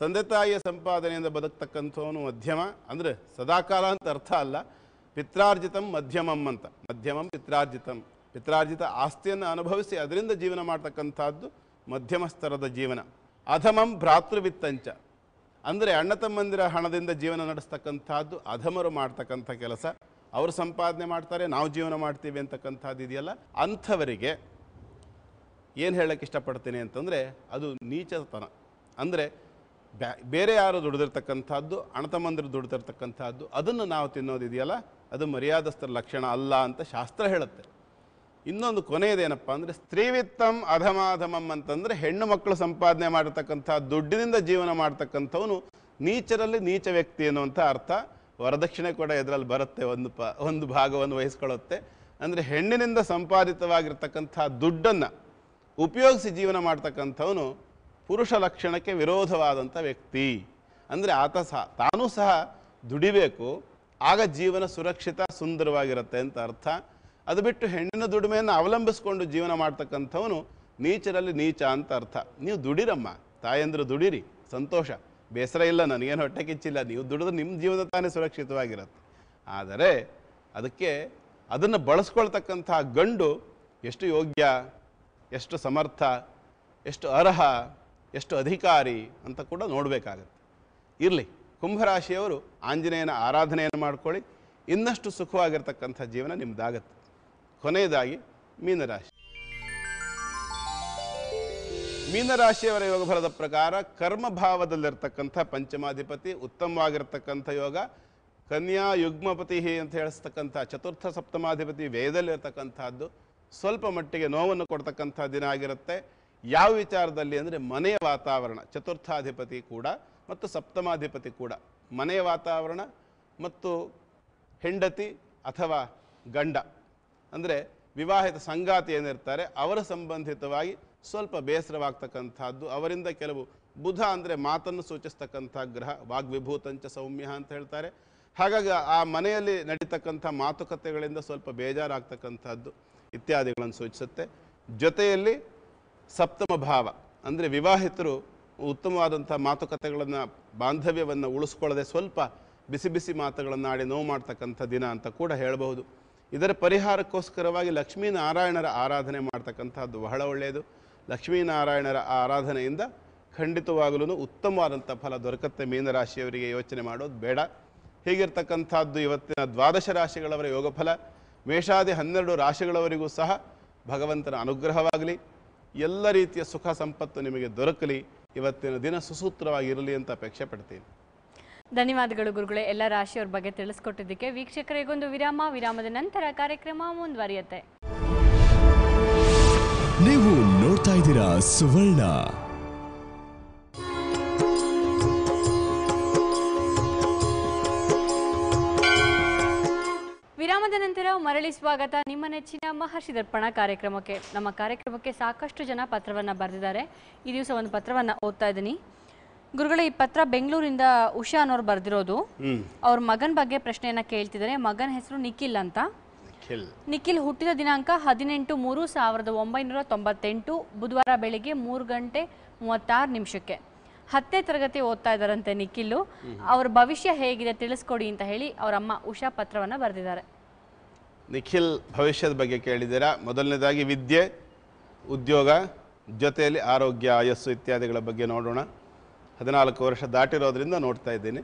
ತಂದೆ ತಾಯಿಯ ಸಂಪಾದನೆಯಿಂದ ಬದುಕ್ತಕ್ಕಂಥವನು ಮಧ್ಯಮ ಅಂದರೆ ಸದಾಕಾಲ ಅಂತ ಅರ್ಥ ಅಲ್ಲ ಪಿತ್ರಾರ್ಜಿತಂ ಮಧ್ಯಮಂ ಅಂತ ಮಧ್ಯಮಂ ಪಿತ್ರಾರ್ಜಿತಂ ಪಿತ್ರಾರ್ಜಿತ ಆಸ್ತಿಯನ್ನು ಅನುಭವಿಸಿ ಅದರಿಂದ ಜೀವನ ಮಾಡ್ತಕ್ಕಂಥದ್ದು ಮಧ್ಯಮ ಸ್ತರದ ಜೀವನ ಅಧಮಂ ಭ್ರಾತೃವಿತ್ತಂಚ ಅಂದರೆ ಅಣ್ಣ ತಮ್ಮಂದಿರ ಹಣದಿಂದ ಜೀವನ ನಡೆಸ್ತಕ್ಕಂಥದ್ದು ಅಧಮರು ಮಾಡ್ತಕ್ಕಂಥ ಕೆಲಸ ಅವರು ಸಂಪಾದನೆ ಮಾಡ್ತಾರೆ ನಾವು ಜೀವನ ಮಾಡ್ತೀವಿ ಅಂತಕ್ಕಂಥದ್ದು ಇದೆಯಲ್ಲ ಅಂಥವರಿಗೆ ಏನು ಹೇಳಕ್ಕೆ ಇಷ್ಟಪಡ್ತೀನಿ ಅಂತಂದರೆ ಅದು ನೀಚತನ ಅಂದರೆ ಬೇರೆ ಯಾರು ದುಡ್ದಿರ್ತಕ್ಕಂಥದ್ದು ಅಣತಮ್ಮಂದಿರು ದುಡ್ದಿರ್ತಕ್ಕಂಥದ್ದು ಅದನ್ನು ನಾವು ತಿನ್ನೋದಿದೆಯಲ್ಲ ಅದು ಮರ್ಯಾದಸ್ಥರ ಲಕ್ಷಣ ಅಲ್ಲ ಅಂತ ಶಾಸ್ತ್ರ ಹೇಳುತ್ತೆ ಇನ್ನೊಂದು ಕೊನೆಯದೇನಪ್ಪ ಅಂದರೆ ಸ್ತ್ರೀವಿತ್ತಂ ಅಧಮಾಧಮಂ ಅಂತಂದರೆ ಹೆಣ್ಣು ಮಕ್ಕಳು ಸಂಪಾದನೆ ಮಾಡಿರ್ತಕ್ಕಂಥ ದುಡ್ಡಿನಿಂದ ಜೀವನ ಮಾಡ್ತಕ್ಕಂಥವನು ನೀಚರಲ್ಲಿ ನೀಚ ವ್ಯಕ್ತಿ ಅನ್ನುವಂಥ ಅರ್ಥ ವರದಕ್ಷಿಣೆ ಕೂಡ ಇದರಲ್ಲಿ ಬರುತ್ತೆ ಒಂದು ಪ ಒಂದು ಭಾಗವನ್ನು ವಹಿಸ್ಕೊಳ್ಳುತ್ತೆ ಅಂದರೆ ಹೆಣ್ಣಿನಿಂದ ಸಂಪಾದಿತವಾಗಿರ್ತಕ್ಕಂಥ ದುಡ್ಡನ್ನು ಉಪಯೋಗಿಸಿ ಜೀವನ ಮಾಡ್ತಕ್ಕಂಥವನು ಪುರುಷ ಲಕ್ಷಣಕ್ಕೆ ವಿರೋಧವಾದಂಥ ವ್ಯಕ್ತಿ ಅಂದರೆ ಆತ ಸಹ ತಾನೂ ಸಹ ದುಡಿಬೇಕು ಆಗ ಜೀವನ ಸುರಕ್ಷಿತ ಸುಂದರವಾಗಿರುತ್ತೆ ಅಂತ ಅರ್ಥ ಅದು ಬಿಟ್ಟು ಹೆಣ್ಣಿನ ದುಡಿಮೆಯನ್ನು ಅವಲಂಬಿಸ್ಕೊಂಡು ಜೀವನ ಮಾಡ್ತಕ್ಕಂಥವನು ನೀಚರಲ್ಲಿ ನೀಚ ಅಂತ ಅರ್ಥ ನೀವು ದುಡಿರಮ್ಮ ತಾಯಂದರು ದುಡಿರಿ ಸಂತೋಷ ಬೇಸರ ಇಲ್ಲ ನನಗೇನು ಹೊಟ್ಟೆ ಕಿಚ್ಚಿಲ್ಲ ನೀವು ದುಡಿದ್ರೆ ನಿಮ್ಮ ಜೀವನ ತಾನೇ ಸುರಕ್ಷಿತವಾಗಿರುತ್ತೆ ಆದರೆ ಅದಕ್ಕೆ ಅದನ್ನು ಬಳಸ್ಕೊಳ್ತಕ್ಕಂಥ ಗಂಡು ಎಷ್ಟು ಯೋಗ್ಯ ಎಷ್ಟು ಸಮರ್ಥ ಎಷ್ಟು ಅರ್ಹ ಎಷ್ಟು ಅಧಿಕಾರಿ ಅಂತ ಕೂಡ ನೋಡಬೇಕಾಗತ್ತೆ ಇರಲಿ ಕುಂಭರಾಶಿಯವರು ಆಂಜನೇಯನ ಆರಾಧನೆಯನ್ನು ಮಾಡ್ಕೊಳ್ಳಿ ಇನ್ನಷ್ಟು ಸುಖವಾಗಿರ್ತಕ್ಕಂಥ ಜೀವನ ನಿಮ್ಮದಾಗತ್ತೆ ಕೊನೆಯದಾಗಿ ಮೀನರಾಶಿ ಮೀನರಾಶಿಯವರ ಯೋಗ ಫಲದ ಪ್ರಕಾರ ಕರ್ಮಭಾವದಲ್ಲಿರ್ತಕ್ಕಂಥ ಪಂಚಮಾಧಿಪತಿ ಉತ್ತಮವಾಗಿರ್ತಕ್ಕಂಥ ಯೋಗ ಕನ್ಯಾ ಯುಗ್ಮಪತಿ ಅಂತ ಹೇಳಿಸ್ತಕ್ಕಂಥ ಚತುರ್ಥ ಸಪ್ತಮಾಧಿಪತಿ ವೇದಲ್ಲಿರ್ತಕ್ಕಂಥದ್ದು ಸ್ವಲ್ಪ ಮಟ್ಟಿಗೆ ನೋವನ್ನು ಕೊಡ್ತಕ್ಕಂಥ ದಿನ ಆಗಿರುತ್ತೆ ಯಾವ ವಿಚಾರದಲ್ಲಿ ಅಂದರೆ ಮನೆಯ ವಾತಾವರಣ ಚತುರ್ಥಾಧಿಪತಿ ಕೂಡ ಮತ್ತು ಸಪ್ತಮಾಧಿಪತಿ ಕೂಡ ಮನೆಯ ವಾತಾವರಣ ಮತ್ತು ಹೆಂಡತಿ ಅಥವಾ ಗಂಡ ಅಂದರೆ ವಿವಾಹಿತ ಸಂಗಾತಿ ಏನಿರ್ತಾರೆ ಅವರ ಸಂಬಂಧಿತವಾಗಿ ಸ್ವಲ್ಪ ಬೇಸರವಾಗ್ತಕ್ಕಂಥದ್ದು ಅವರಿಂದ ಕೆಲವು ಬುಧ ಅಂದರೆ ಮಾತನ್ನು ಸೂಚಿಸ್ತಕ್ಕಂಥ ಗ್ರಹ ವಾಗ್ವಿಭೂತಂಚ ಸೌಮ್ಯ ಅಂತ ಹೇಳ್ತಾರೆ ಹಾಗಾಗಿ ಆ ಮನೆಯಲ್ಲಿ ನಡೀತಕ್ಕಂಥ ಮಾತುಕತೆಗಳಿಂದ ಸ್ವಲ್ಪ ಬೇಜಾರಾಗ್ತಕ್ಕಂಥದ್ದು ಇತ್ಯಾದಿಗಳನ್ನು ಸೂಚಿಸುತ್ತೆ ಜೊತೆಯಲ್ಲಿ ಸಪ್ತಮ ಭಾವ ಅಂದರೆ ವಿವಾಹಿತರು ಉತ್ತಮವಾದಂಥ ಮಾತುಕತೆಗಳನ್ನು ಬಾಂಧವ್ಯವನ್ನು ಉಳಿಸ್ಕೊಳ್ಳದೆ ಸ್ವಲ್ಪ ಬಿಸಿ ಬಿಸಿ ಮಾತುಗಳನ್ನು ಆಡಿ ನೋವು ಮಾಡ್ತಕ್ಕಂಥ ದಿನ ಅಂತ ಕೂಡ ಹೇಳಬಹುದು ಇದರ ಪರಿಹಾರಕ್ಕೋಸ್ಕರವಾಗಿ ಲಕ್ಷ್ಮೀನಾರಾಯಣರ ಆರಾಧನೆ ಮಾಡ್ತಕ್ಕಂಥದ್ದು ಬಹಳ ಒಳ್ಳೆಯದು ಲಕ್ಷ್ಮೀನಾರಾಯಣರ ಆರಾಧನೆಯಿಂದ ಖಂಡಿತವಾಗಲೂ ಉತ್ತಮವಾದಂಥ ಫಲ ದೊರಕತ್ತೆ ಮೀನರಾಶಿಯವರಿಗೆ ಯೋಚನೆ ಮಾಡೋದು ಬೇಡ ಹೀಗಿರ್ತಕ್ಕಂಥದ್ದು ಇವತ್ತಿನ ದ್ವಾದಶ ರಾಶಿಗಳವರ ಯೋಗಫಲ ಮೇಷಾದಿ ಹನ್ನೆರಡು ರಾಶಿಗಳವರಿಗೂ ಸಹ ಭಗವಂತನ ಅನುಗ್ರಹವಾಗಲಿ ಎಲ್ಲ ರೀತಿಯ ಸುಖ ಸಂಪತ್ತು ನಿಮಗೆ ದೊರಕಲಿ ಇವತ್ತಿನ ದಿನ ಸುಸೂತ್ರವಾಗಿರಲಿ ಅಂತ ಅಪೇಕ್ಷೆ ಪಡ್ತೀನಿ
ಧನ್ಯವಾದಗಳು ಗುರುಗಳೇ ಎಲ್ಲ ರಾಶಿಯವ್ರ ಬಗ್ಗೆ ತಿಳಿಸ್ಕೊಟ್ಟಿದ್ದಕ್ಕೆ ವೀಕ್ಷಕರಿಗೊಂದು ವಿರಾಮ ವಿರಾಮದ ನಂತರ ಕಾರ್ಯಕ್ರಮ ಮುಂದುವರಿಯುತ್ತೆ
ನೀವು ನೋಡ್ತಾ ಇದ್ದೀರಾ ಸುವರ್ಣ
ವಿರಾಮದ ನಂತರ ಮರಳಿ ಸ್ವಾಗತ ನಿಮ್ಮ ನೆಚ್ಚಿನ ಮಹರ್ಷಿ ದರ್ಪಣ ಕಾರ್ಯಕ್ರಮಕ್ಕೆ ನಮ್ಮ ಕಾರ್ಯಕ್ರಮಕ್ಕೆ ಸಾಕಷ್ಟು ಜನ ಪತ್ರವನ್ನ ಬರೆದಿದ್ದಾರೆ ಈ ದಿವಸ ಒಂದು ಪತ್ರವನ್ನ ಓದ್ತಾ ಇದ್ದೀನಿ ಗುರುಗಳ ಈ ಪತ್ರ ಬೆಂಗಳೂರಿಂದ ಉಷಾ ಅನ್ನೋರು ಬರೆದಿರೋದು ಅವ್ರ ಮಗನ ಬಗ್ಗೆ ಪ್ರಶ್ನೆಯನ್ನ ಕೇಳ್ತಿದ್ದಾರೆ ಮಗನ ಹೆಸರು ನಿಖಿಲ್ ಅಂತ ನಿಖಿಲ್ ಹುಟ್ಟಿದ ದಿನಾಂಕ ಹದಿನೆಂಟು ಮೂರು ಸಾವಿರದ ಒಂಬೈನೂರ ತೊಂಬತ್ತೆಂಟು ಬುಧವಾರ ಬೆಳಿಗ್ಗೆ ಮೂರು ಗಂಟೆ ಮೂವತ್ತಾರು ನಿಮಿಷಕ್ಕೆ ಹತ್ತನೇ ತರಗತಿ ಓದ್ತಾ ಇದ್ದಾರಂತೆ ನಿಖಿಲ್ ಅವ್ರ ಭವಿಷ್ಯ ಹೇಗಿದೆ ತಿಳಿಸ್ಕೊಡಿ ಅಂತ ಹೇಳಿ ಅವ್ರ ಅಮ್ಮ ಉಷಾ ಪತ್ರವನ್ನ ಬರೆದಿದ್ದಾರೆ
ನಿಖಿಲ್ ಭವಿಷ್ಯದ ಬಗ್ಗೆ ಕೇಳಿದಿರಾ ಮೊದಲನೇದಾಗಿ ವಿದ್ಯೆ ಉದ್ಯೋಗ ಜೊತೆಯಲ್ಲಿ ಆರೋಗ್ಯ ಆಯಸ್ಸು ಇತ್ಯಾದಿಗಳ ಬಗ್ಗೆ ನೋಡೋಣ ಹದಿನಾಲ್ಕು ವರ್ಷ ದಾಟಿರೋದ್ರಿಂದ ನೋಡ್ತಾ ಇದ್ದೀನಿ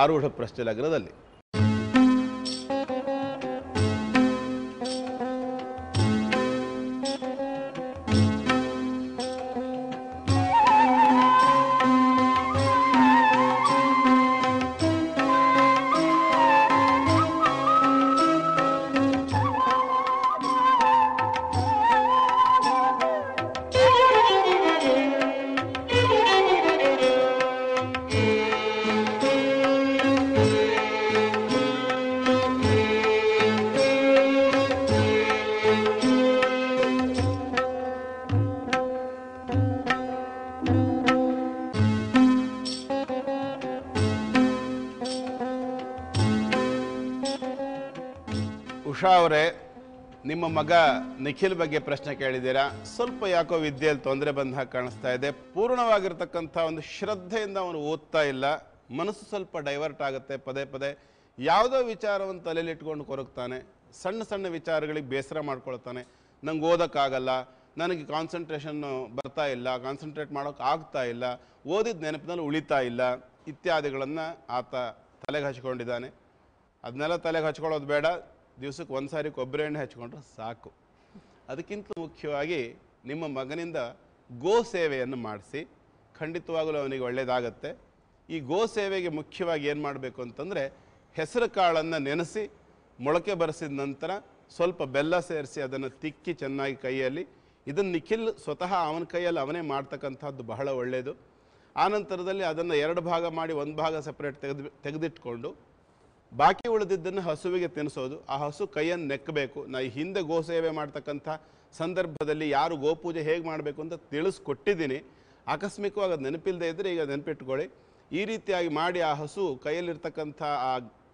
ಆರೂಢ ಪ್ರಶ್ನೆ ಲಗ್ನದಲ್ಲಿ ಮಗ ನಿಖಿಲ್ ಬಗ್ಗೆ ಪ್ರಶ್ನೆ ಕೇಳಿದ್ದೀರಾ ಸ್ವಲ್ಪ ಯಾಕೋ ವಿದ್ಯೆಯಲ್ಲಿ ತೊಂದರೆ ಬಂದ ಹಾಗೆ ಕಾಣಿಸ್ತಾ ಇದೆ ಪೂರ್ಣವಾಗಿರ್ತಕ್ಕಂಥ ಒಂದು ಶ್ರದ್ಧೆಯಿಂದ ಅವನು ಓದ್ತಾ ಇಲ್ಲ ಮನಸ್ಸು ಸ್ವಲ್ಪ ಡೈವರ್ಟ್ ಆಗುತ್ತೆ ಪದೇ ಪದೇ ಯಾವುದೋ ವಿಚಾರವನ್ನು ತಲೆಯಲ್ಲಿಟ್ಕೊಂಡು ಕೊರಗ್ತಾನೆ ಸಣ್ಣ ಸಣ್ಣ ವಿಚಾರಗಳಿಗೆ ಬೇಸರ ಮಾಡ್ಕೊಳ್ತಾನೆ ನಂಗೆ ಓದೋಕ್ಕಾಗಲ್ಲ ನನಗೆ ಕಾನ್ಸಂಟ್ರೇಷನ್ನು ಬರ್ತಾ ಇಲ್ಲ ಕಾನ್ಸಂಟ್ರೇಟ್ ಮಾಡೋಕೆ ಆಗ್ತಾ ಇಲ್ಲ ಓದಿದ ನೆನಪಿನಲ್ಲಿ ಉಳಿತಾ ಇಲ್ಲ ಇತ್ಯಾದಿಗಳನ್ನು ಆತ ತಲೆಗೆ ಹಚ್ಕೊಂಡಿದ್ದಾನೆ ಅದನ್ನೆಲ್ಲ ತಲೆಗೆ ಹಚ್ಕೊಳ್ಳೋದು ಬೇಡ ದಿವಸಕ್ಕೆ ಒಂದು ಸಾರಿ ಕೊಬ್ಬರಿ ಎಣ್ಣೆ ಹಚ್ಕೊಂಡ್ರೆ ಸಾಕು ಅದಕ್ಕಿಂತ ಮುಖ್ಯವಾಗಿ ನಿಮ್ಮ ಮಗನಿಂದ ಗೋ ಸೇವೆಯನ್ನು ಮಾಡಿಸಿ ಖಂಡಿತವಾಗಲೂ ಅವನಿಗೆ ಒಳ್ಳೆಯದಾಗತ್ತೆ ಈ ಗೋ ಸೇವೆಗೆ ಮುಖ್ಯವಾಗಿ ಏನು ಮಾಡಬೇಕು ಅಂತಂದರೆ ಹೆಸರು ಕಾಳನ್ನು ನೆನೆಸಿ ಮೊಳಕೆ ಬರೆಸಿದ ನಂತರ ಸ್ವಲ್ಪ ಬೆಲ್ಲ ಸೇರಿಸಿ ಅದನ್ನು ತಿಕ್ಕಿ ಚೆನ್ನಾಗಿ ಕೈಯಲ್ಲಿ ಇದನ್ನು ನಿಖಿಲ್ ಸ್ವತಃ ಅವನ ಕೈಯಲ್ಲಿ ಅವನೇ ಮಾಡ್ತಕ್ಕಂಥದ್ದು ಬಹಳ ಒಳ್ಳೆಯದು ಆ ನಂತರದಲ್ಲಿ ಅದನ್ನು ಎರಡು ಭಾಗ ಮಾಡಿ ಒಂದು ಭಾಗ ಸಪ್ರೇಟ್ ತೆಗೆದು ತೆಗೆದಿಟ್ಕೊಂಡು ಬಾಕಿ ಉಳಿದಿದ್ದನ್ನು ಹಸುವಿಗೆ ತಿನ್ನಿಸೋದು ಆ ಹಸು ಕೈಯನ್ನು ನೆಕ್ಕಬೇಕು ನಾ ಹಿಂದೆ ಗೋಸೇವೆ ಮಾಡ್ತಕ್ಕಂಥ ಸಂದರ್ಭದಲ್ಲಿ ಯಾರು ಗೋಪೂಜೆ ಹೇಗೆ ಮಾಡಬೇಕು ಅಂತ ತಿಳಿಸ್ಕೊಟ್ಟಿದ್ದೀನಿ ಆಕಸ್ಮಿಕವಾಗಿ ಅದು ನೆನಪಿಲ್ಲದೆ ಇದ್ದರೆ ಈಗ ನೆನಪಿಟ್ಕೊಳ್ಳಿ ಈ ರೀತಿಯಾಗಿ ಮಾಡಿ ಆ ಹಸು ಕೈಯಲ್ಲಿರ್ತಕ್ಕಂಥ ಆ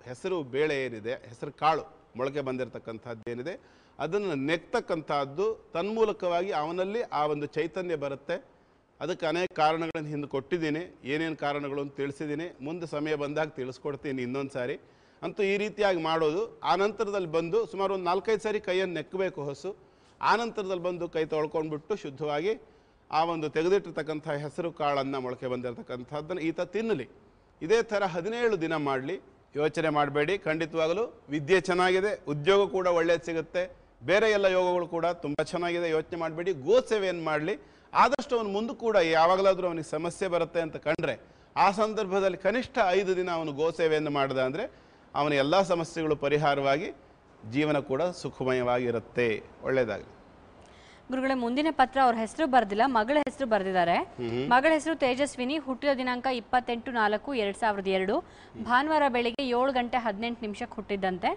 ಹೆಸರು ಬೇಳೆ ಏನಿದೆ ಹೆಸರು ಕಾಳು ಮೊಳಕೆ ಏನಿದೆ ಅದನ್ನು ನೆಕ್ತಕ್ಕಂಥದ್ದು ತನ್ಮೂಲಕವಾಗಿ ಅವನಲ್ಲಿ ಆ ಒಂದು ಚೈತನ್ಯ ಬರುತ್ತೆ ಅದಕ್ಕೆ ಅನೇಕ ಕಾರಣಗಳನ್ನು ಹಿಂದೆ ಕೊಟ್ಟಿದ್ದೀನಿ ಏನೇನು ಕಾರಣಗಳು ಅಂತ ತಿಳಿಸಿದ್ದೀನಿ ಮುಂದೆ ಸಮಯ ಬಂದಾಗ ತಿಳಿಸ್ಕೊಡ್ತೀನಿ ಇನ್ನೊಂದು ಸಾರಿ ಅಂತೂ ಈ ರೀತಿಯಾಗಿ ಮಾಡೋದು ಆ ನಂತರದಲ್ಲಿ ಬಂದು ಸುಮಾರು ಒಂದು ನಾಲ್ಕೈದು ಸಾರಿ ಕೈಯನ್ನು ನೆಕ್ಕಬೇಕು ಹೊಸು ಆ ನಂತರದಲ್ಲಿ ಬಂದು ಕೈ ತೊಳ್ಕೊಂಡ್ಬಿಟ್ಟು ಶುದ್ಧವಾಗಿ ಆ ಒಂದು ತೆಗೆದಿಟ್ಟಿರ್ತಕ್ಕಂಥ ಹೆಸರು ಕಾಳನ್ನು ಮೊಳಕೆ ಬಂದಿರತಕ್ಕಂಥದ್ದನ್ನು ಈತ ತಿನ್ನಲಿ ಇದೇ ಥರ ಹದಿನೇಳು ದಿನ ಮಾಡಲಿ ಯೋಚನೆ ಮಾಡಬೇಡಿ ಖಂಡಿತವಾಗಲೂ ವಿದ್ಯೆ ಚೆನ್ನಾಗಿದೆ ಉದ್ಯೋಗ ಕೂಡ ಒಳ್ಳೆಯದು ಸಿಗುತ್ತೆ ಬೇರೆ ಎಲ್ಲ ಯೋಗಗಳು ಕೂಡ ತುಂಬ ಚೆನ್ನಾಗಿದೆ ಯೋಚನೆ ಮಾಡಬೇಡಿ ಗೋ ಸೇವೆಯನ್ನು ಮಾಡಲಿ ಆದಷ್ಟು ಅವನು ಮುಂದೆ ಕೂಡ ಯಾವಾಗಲಾದರೂ ಅವನಿಗೆ ಸಮಸ್ಯೆ ಬರುತ್ತೆ ಅಂತ ಕಂಡ್ರೆ ಆ ಸಂದರ್ಭದಲ್ಲಿ ಕನಿಷ್ಠ ಐದು ದಿನ ಅವನು ಗೋ ಸೇವೆಯನ್ನು ಮಾಡಿದ ಅಂದರೆ ಅವನ ಎಲ್ಲ ಸಮಸ್ಯೆಗಳು ಪರಿಹಾರವಾಗಿ ಜೀವನ ಕೂಡ ಸುಖಮಯವಾಗಿರುತ್ತೆ ಒಳ್ಳೆಯದಾಗಲಿ
ಗುರುಗಳೇ ಮುಂದಿನ ಪತ್ರ ಅವ್ರ ಹೆಸರು ಬರ್ದಿಲ್ಲ ಮಗಳ ಹೆಸರು ಬರೆದಿದ್ದಾರೆ ಮಗಳ ಹೆಸರು ತೇಜಸ್ವಿನಿ ಹುಟ್ಟಿದ ದಿನಾಂಕ ಇಪ್ಪತ್ತೆಂಟು ನಾಲ್ಕು ಎರಡ್ ಸಾವಿರದ ಎರಡು ಭಾನುವಾರ ಬೆಳಿಗ್ಗೆ ಏಳು ಗಂಟೆ ಹದಿನೆಂಟು ನಿಮಿಷಕ್ಕೆ ಹುಟ್ಟಿದ್ದಂತೆ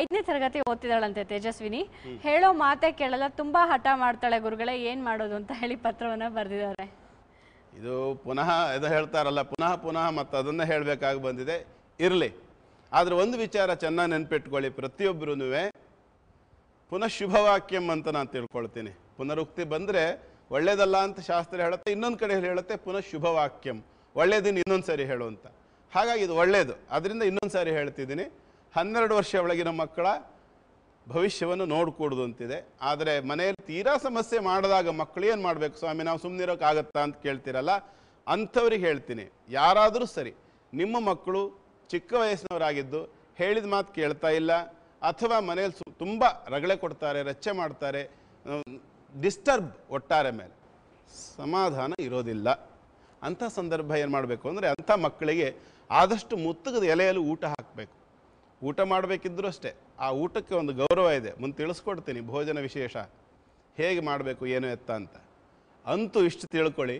ಐದನೇ ತರಗತಿ ಓದ್ತಿದ್ದಾಳಂತೆ ತೇಜಸ್ವಿನಿ ಹೇಳೋ ಮಾತೆ ಕೇಳಲ್ಲ ತುಂಬಾ ಹಠ ಮಾಡ್ತಾಳೆ ಗುರುಗಳೇ ಏನ್ ಮಾಡೋದು ಅಂತ ಹೇಳಿ ಪತ್ರವನ್ನ ಬರೆದಿದ್ದಾರೆ
ಇದು ಪುನಃ ಇದು ಹೇಳ್ತಾರಲ್ಲ ಪುನಃ ಪುನಃ ಮತ್ತೆ ಅದನ್ನ ಹೇಳಬೇಕಾಗಿ ಬಂದಿದೆ ಇರಲಿ ಆದರೆ ಒಂದು ವಿಚಾರ ಚೆನ್ನಾಗಿ ನೆನ್ಪಿಟ್ಕೊಳ್ಳಿ ಪ್ರತಿಯೊಬ್ಬರೂ ಪುನಃ ಶುಭವಾಕ್ಯಂ ಅಂತ ನಾನು ತಿಳ್ಕೊಳ್ತೀನಿ ಪುನರುಕ್ತಿ ಬಂದರೆ ಒಳ್ಳೇದಲ್ಲ ಅಂತ ಶಾಸ್ತ್ರ ಹೇಳುತ್ತೆ ಇನ್ನೊಂದು ಕಡೆ ಹೇಳುತ್ತೆ ಪುನಃ ಶುಭವಾಕ್ಯಂ ಒಳ್ಳೇದಿನ ಇನ್ನೊಂದು ಸಾರಿ ಹೇಳು ಅಂತ ಹಾಗಾಗಿ ಇದು ಒಳ್ಳೆಯದು ಅದರಿಂದ ಇನ್ನೊಂದು ಸಾರಿ ಹೇಳ್ತಿದ್ದೀನಿ ಹನ್ನೆರಡು ವರ್ಷ ಒಳಗಿನ ಮಕ್ಕಳ ಭವಿಷ್ಯವನ್ನು ನೋಡಿಕೊಡ್ದು ಅಂತಿದೆ ಆದರೆ ಮನೆಯಲ್ಲಿ ತೀರಾ ಸಮಸ್ಯೆ ಮಾಡಿದಾಗ ಮಕ್ಕಳು ಏನು ಮಾಡಬೇಕು ಸ್ವಾಮಿ ನಾವು ಇರೋಕ್ಕಾಗತ್ತಾ ಅಂತ ಕೇಳ್ತೀರಲ್ಲ ಅಂಥವ್ರಿಗೆ ಹೇಳ್ತೀನಿ ಯಾರಾದರೂ ಸರಿ ನಿಮ್ಮ ಮಕ್ಕಳು ಚಿಕ್ಕ ವಯಸ್ಸಿನವರಾಗಿದ್ದು ಹೇಳಿದ ಮಾತು ಕೇಳ್ತಾ ಇಲ್ಲ ಅಥವಾ ಮನೇಲಿ ಸು ತುಂಬ ರಗಳೆ ಕೊಡ್ತಾರೆ ರಚ್ಚೆ ಮಾಡ್ತಾರೆ ಡಿಸ್ಟರ್ಬ್ ಒಟ್ಟಾರೆ ಮೇಲೆ ಸಮಾಧಾನ ಇರೋದಿಲ್ಲ ಅಂಥ ಸಂದರ್ಭ ಏನು ಮಾಡಬೇಕು ಅಂದರೆ ಅಂಥ ಮಕ್ಕಳಿಗೆ ಆದಷ್ಟು ಮುತ್ತಗದ ಎಲೆಯಲ್ಲಿ ಊಟ ಹಾಕಬೇಕು ಊಟ ಮಾಡಬೇಕಿದ್ರೂ ಅಷ್ಟೇ ಆ ಊಟಕ್ಕೆ ಒಂದು ಗೌರವ ಇದೆ ಮುಂದೆ ತಿಳಿಸ್ಕೊಡ್ತೀನಿ ಭೋಜನ ವಿಶೇಷ ಹೇಗೆ ಮಾಡಬೇಕು ಏನು ಎತ್ತ ಅಂತ ಅಂತೂ ಇಷ್ಟು ತಿಳ್ಕೊಳ್ಳಿ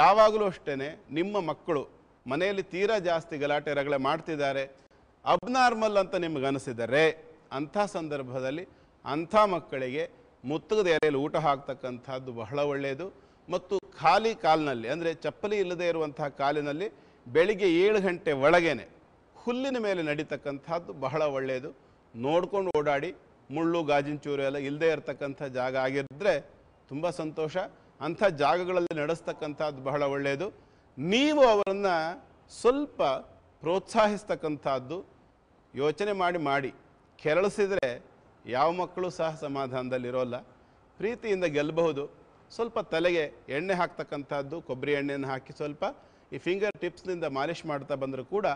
ಯಾವಾಗಲೂ ಅಷ್ಟೇ ನಿಮ್ಮ ಮಕ್ಕಳು ಮನೆಯಲ್ಲಿ ತೀರಾ ಜಾಸ್ತಿ ಗಲಾಟೆ ರಗಳೆ ಮಾಡ್ತಿದ್ದಾರೆ ಅಬ್ನಾರ್ಮಲ್ ಅಂತ ನಿಮ್ಗೆ ಅನಿಸಿದರೆ ಅಂಥ ಸಂದರ್ಭದಲ್ಲಿ ಅಂಥ ಮಕ್ಕಳಿಗೆ ಮುತ್ತಗದ ಎಲೆಯಲ್ಲಿ ಊಟ ಹಾಕ್ತಕ್ಕಂಥದ್ದು ಬಹಳ ಒಳ್ಳೆಯದು ಮತ್ತು ಖಾಲಿ ಕಾಲಿನಲ್ಲಿ ಅಂದರೆ ಚಪ್ಪಲಿ ಇಲ್ಲದೆ ಇರುವಂತಹ ಕಾಲಿನಲ್ಲಿ ಬೆಳಿಗ್ಗೆ ಏಳು ಗಂಟೆ ಒಳಗೇನೆ ಹುಲ್ಲಿನ ಮೇಲೆ ನಡೀತಕ್ಕಂಥದ್ದು ಬಹಳ ಒಳ್ಳೆಯದು ನೋಡ್ಕೊಂಡು ಓಡಾಡಿ ಮುಳ್ಳು ಗಾಜಿನ ಚೂರು ಎಲ್ಲ ಇಲ್ಲದೇ ಇರತಕ್ಕಂಥ ಜಾಗ ಆಗಿದ್ದರೆ ತುಂಬ ಸಂತೋಷ ಅಂಥ ಜಾಗಗಳಲ್ಲಿ ನಡೆಸ್ತಕ್ಕಂಥದ್ದು ಬಹಳ ಒಳ್ಳೆಯದು ನೀವು ಅವರನ್ನು ಸ್ವಲ್ಪ ಪ್ರೋತ್ಸಾಹಿಸ್ತಕ್ಕಂಥದ್ದು ಯೋಚನೆ ಮಾಡಿ ಮಾಡಿ ಕೆರಳಿಸಿದರೆ ಯಾವ ಮಕ್ಕಳು ಸಹ ಸಮಾಧಾನದಲ್ಲಿರೋಲ್ಲ ಪ್ರೀತಿಯಿಂದ ಗೆಲ್ಲಬಹುದು ಸ್ವಲ್ಪ ತಲೆಗೆ ಎಣ್ಣೆ ಹಾಕ್ತಕ್ಕಂಥದ್ದು ಕೊಬ್ಬರಿ ಎಣ್ಣೆಯನ್ನು ಹಾಕಿ ಸ್ವಲ್ಪ ಈ ಫಿಂಗರ್ ಟಿಪ್ಸ್ನಿಂದ ಮಾಲಿಷ್ ಮಾಡ್ತಾ ಬಂದರೂ ಕೂಡ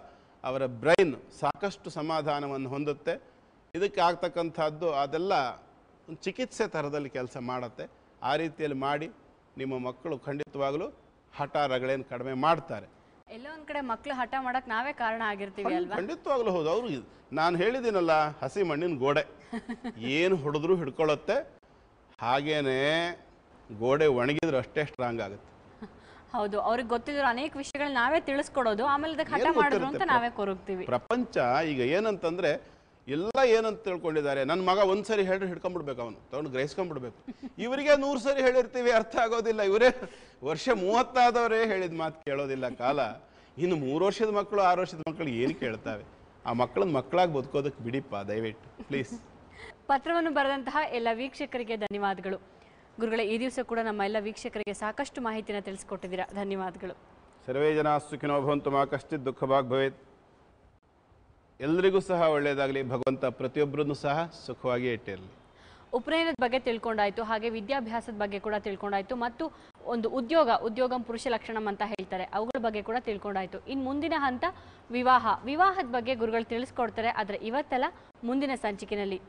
ಅವರ ಬ್ರೈನ್ ಸಾಕಷ್ಟು ಸಮಾಧಾನವನ್ನು ಹೊಂದುತ್ತೆ ಇದಕ್ಕೆ ಆಗ್ತಕ್ಕಂಥದ್ದು ಅದೆಲ್ಲ ಒಂದು ಚಿಕಿತ್ಸೆ ಥರದಲ್ಲಿ ಕೆಲಸ ಮಾಡುತ್ತೆ ಆ ರೀತಿಯಲ್ಲಿ ಮಾಡಿ ನಿಮ್ಮ ಮಕ್ಕಳು ಖಂಡಿತವಾಗಲೂ ಹಠ ರಗಳೇನು ಕಡಿಮೆ ಮಾಡ್ತಾರೆ
ಎಲ್ಲೋ ಒಂದು ಕಡೆ ಮಕ್ಕಳು ಹಠ ಮಾಡಕ್ಕೆ ನಾವೇ ಕಾರಣ ಆಗಿರ್ತೀವಿ ಅಲ್ವಾ
ಖಂಡಿತವಾಗ್ಲೂ ಹೌದು ಅವರು ನಾನು ಹೇಳಿದ್ದೀನಲ್ಲ ಹಸಿ ಮಣ್ಣಿನ ಗೋಡೆ ಏನು ಹೊಡೆದ್ರು ಹಿಡ್ಕೊಳ್ಳುತ್ತೆ ಹಾಗೇನೆ ಗೋಡೆ ಒಣಗಿದ್ರೆ ಅಷ್ಟೇ ಸ್ಟ್ರಾಂಗ್ ಆಗುತ್ತೆ
ಹೌದು ಅವ್ರಿಗೆ ಗೊತ್ತಿದ್ರು ಅನೇಕ ವಿಷಯಗಳು ನಾವೇ ತಿಳಿಸ್ಕೊಡೋದು ಆಮೇಲೆ ಅಂತ ನಾವೇ ಕೊರಗ್ತೀವಿ
ಪ್ರಪಂಚ ಈಗ ಏನಂತಂದ್ರೆ ಎಲ್ಲ ಏನಂತ ತಿಳ್ಕೊಂಡಿದ್ದಾರೆ ನನ್ನ ಮಗ ಒಂದು ಸರಿ ಹೇಳಿ ಹಿಡ್ಕೊಂಡ್ಬಿಡ್ಬೇಕು ಅವನು ತಗೊಂಡು ಗ್ರಹಿಸ್ಕೊಂಡ್ಬಿಡ್ಬೇಕು ಇವರಿಗೆ ನೂರು ಸರಿ ಹೇಳಿರ್ತೀವಿ ಅರ್ಥ ಆಗೋದಿಲ್ಲ ಇವರೇ ವರ್ಷ ಮೂವತ್ತಾದವರೇ ಹೇಳಿದ ಮಾತು ಕೇಳೋದಿಲ್ಲ ಕಾಲ ಇನ್ನು ಮೂರು ವರ್ಷದ ಮಕ್ಕಳು ಆರು ವರ್ಷದ ಮಕ್ಕಳು ಏನು ಕೇಳ್ತಾವೆ ಆ ಮಕ್ಕಳನ್ನ ಮಕ್ಕಳಾಗಿ ಬದುಕೋದಕ್ಕೆ ಬಿಡಿಪ್ಪ ದಯವಿಟ್ಟು ಪ್ಲೀಸ್
ಪತ್ರವನ್ನು ಬರೆದಂತಹ ಎಲ್ಲ ವೀಕ್ಷಕರಿಗೆ ಧನ್ಯವಾದಗಳು ಗುರುಗಳ ಈ ದಿವಸ ಕೂಡ ನಮ್ಮ ಎಲ್ಲ ವೀಕ್ಷಕರಿಗೆ ಸಾಕಷ್ಟು ಮಾಹಿತಿನ ತಿಳಿಸಿಕೊಟ್ಟಿದ್ದೀರಾ ಧನ್ಯವಾದಗಳು
ಸರ್ವೇ ಜನ ಸುಖಿನೋ ಭವಂತು ಮಾ ಕಶ್ಚಿತ್ ದುಃಖ ಭವೇತ್ ಎಲ್ರಿಗೂ ಸಹ ಒಳ್ಳೆಯದಾಗಲಿ ಭಗವಂತ ಪ್ರತಿಯೊಬ್ಬರನ್ನು ಸಹ ಸುಖವಾಗಿ ಇಟ್ಟಿರಲಿ
ಉಪನಯನದ ಬಗ್ಗೆ ತಿಳ್ಕೊಂಡಾಯ್ತು ಹಾಗೆ ವಿದ್ಯಾಭ್ಯಾಸದ ಬಗ್ಗೆ ಕೂಡ ತಿಳ್ಕೊಂಡಾಯ್ತು ಮತ್ತು ಒಂದು ಉದ್ಯೋಗ ಉದ್ಯೋಗಂ ಪುರುಷ ಲಕ್ಷಣಂ ಅಂತ ಹೇಳ್ತಾರೆ ಅವುಗಳ ಬಗ್ಗೆ ಕೂಡ ತಿಳ್ಕೊಂಡಾಯ್ತು ಇನ್ ಮುಂದಿನ ಹಂತ ವಿವಾಹ ವಿವಾಹದ ಬಗ್ಗೆ ಗುರುಗಳು ತಿಳಿಸ್ಕೊಡ್ತಾರೆ ಆದ್ರೆ ಇವತ್ತೆಲ್ಲ ಮುಂದಿನ ಸಂಚಿಕೆಯಲ್ಲಿ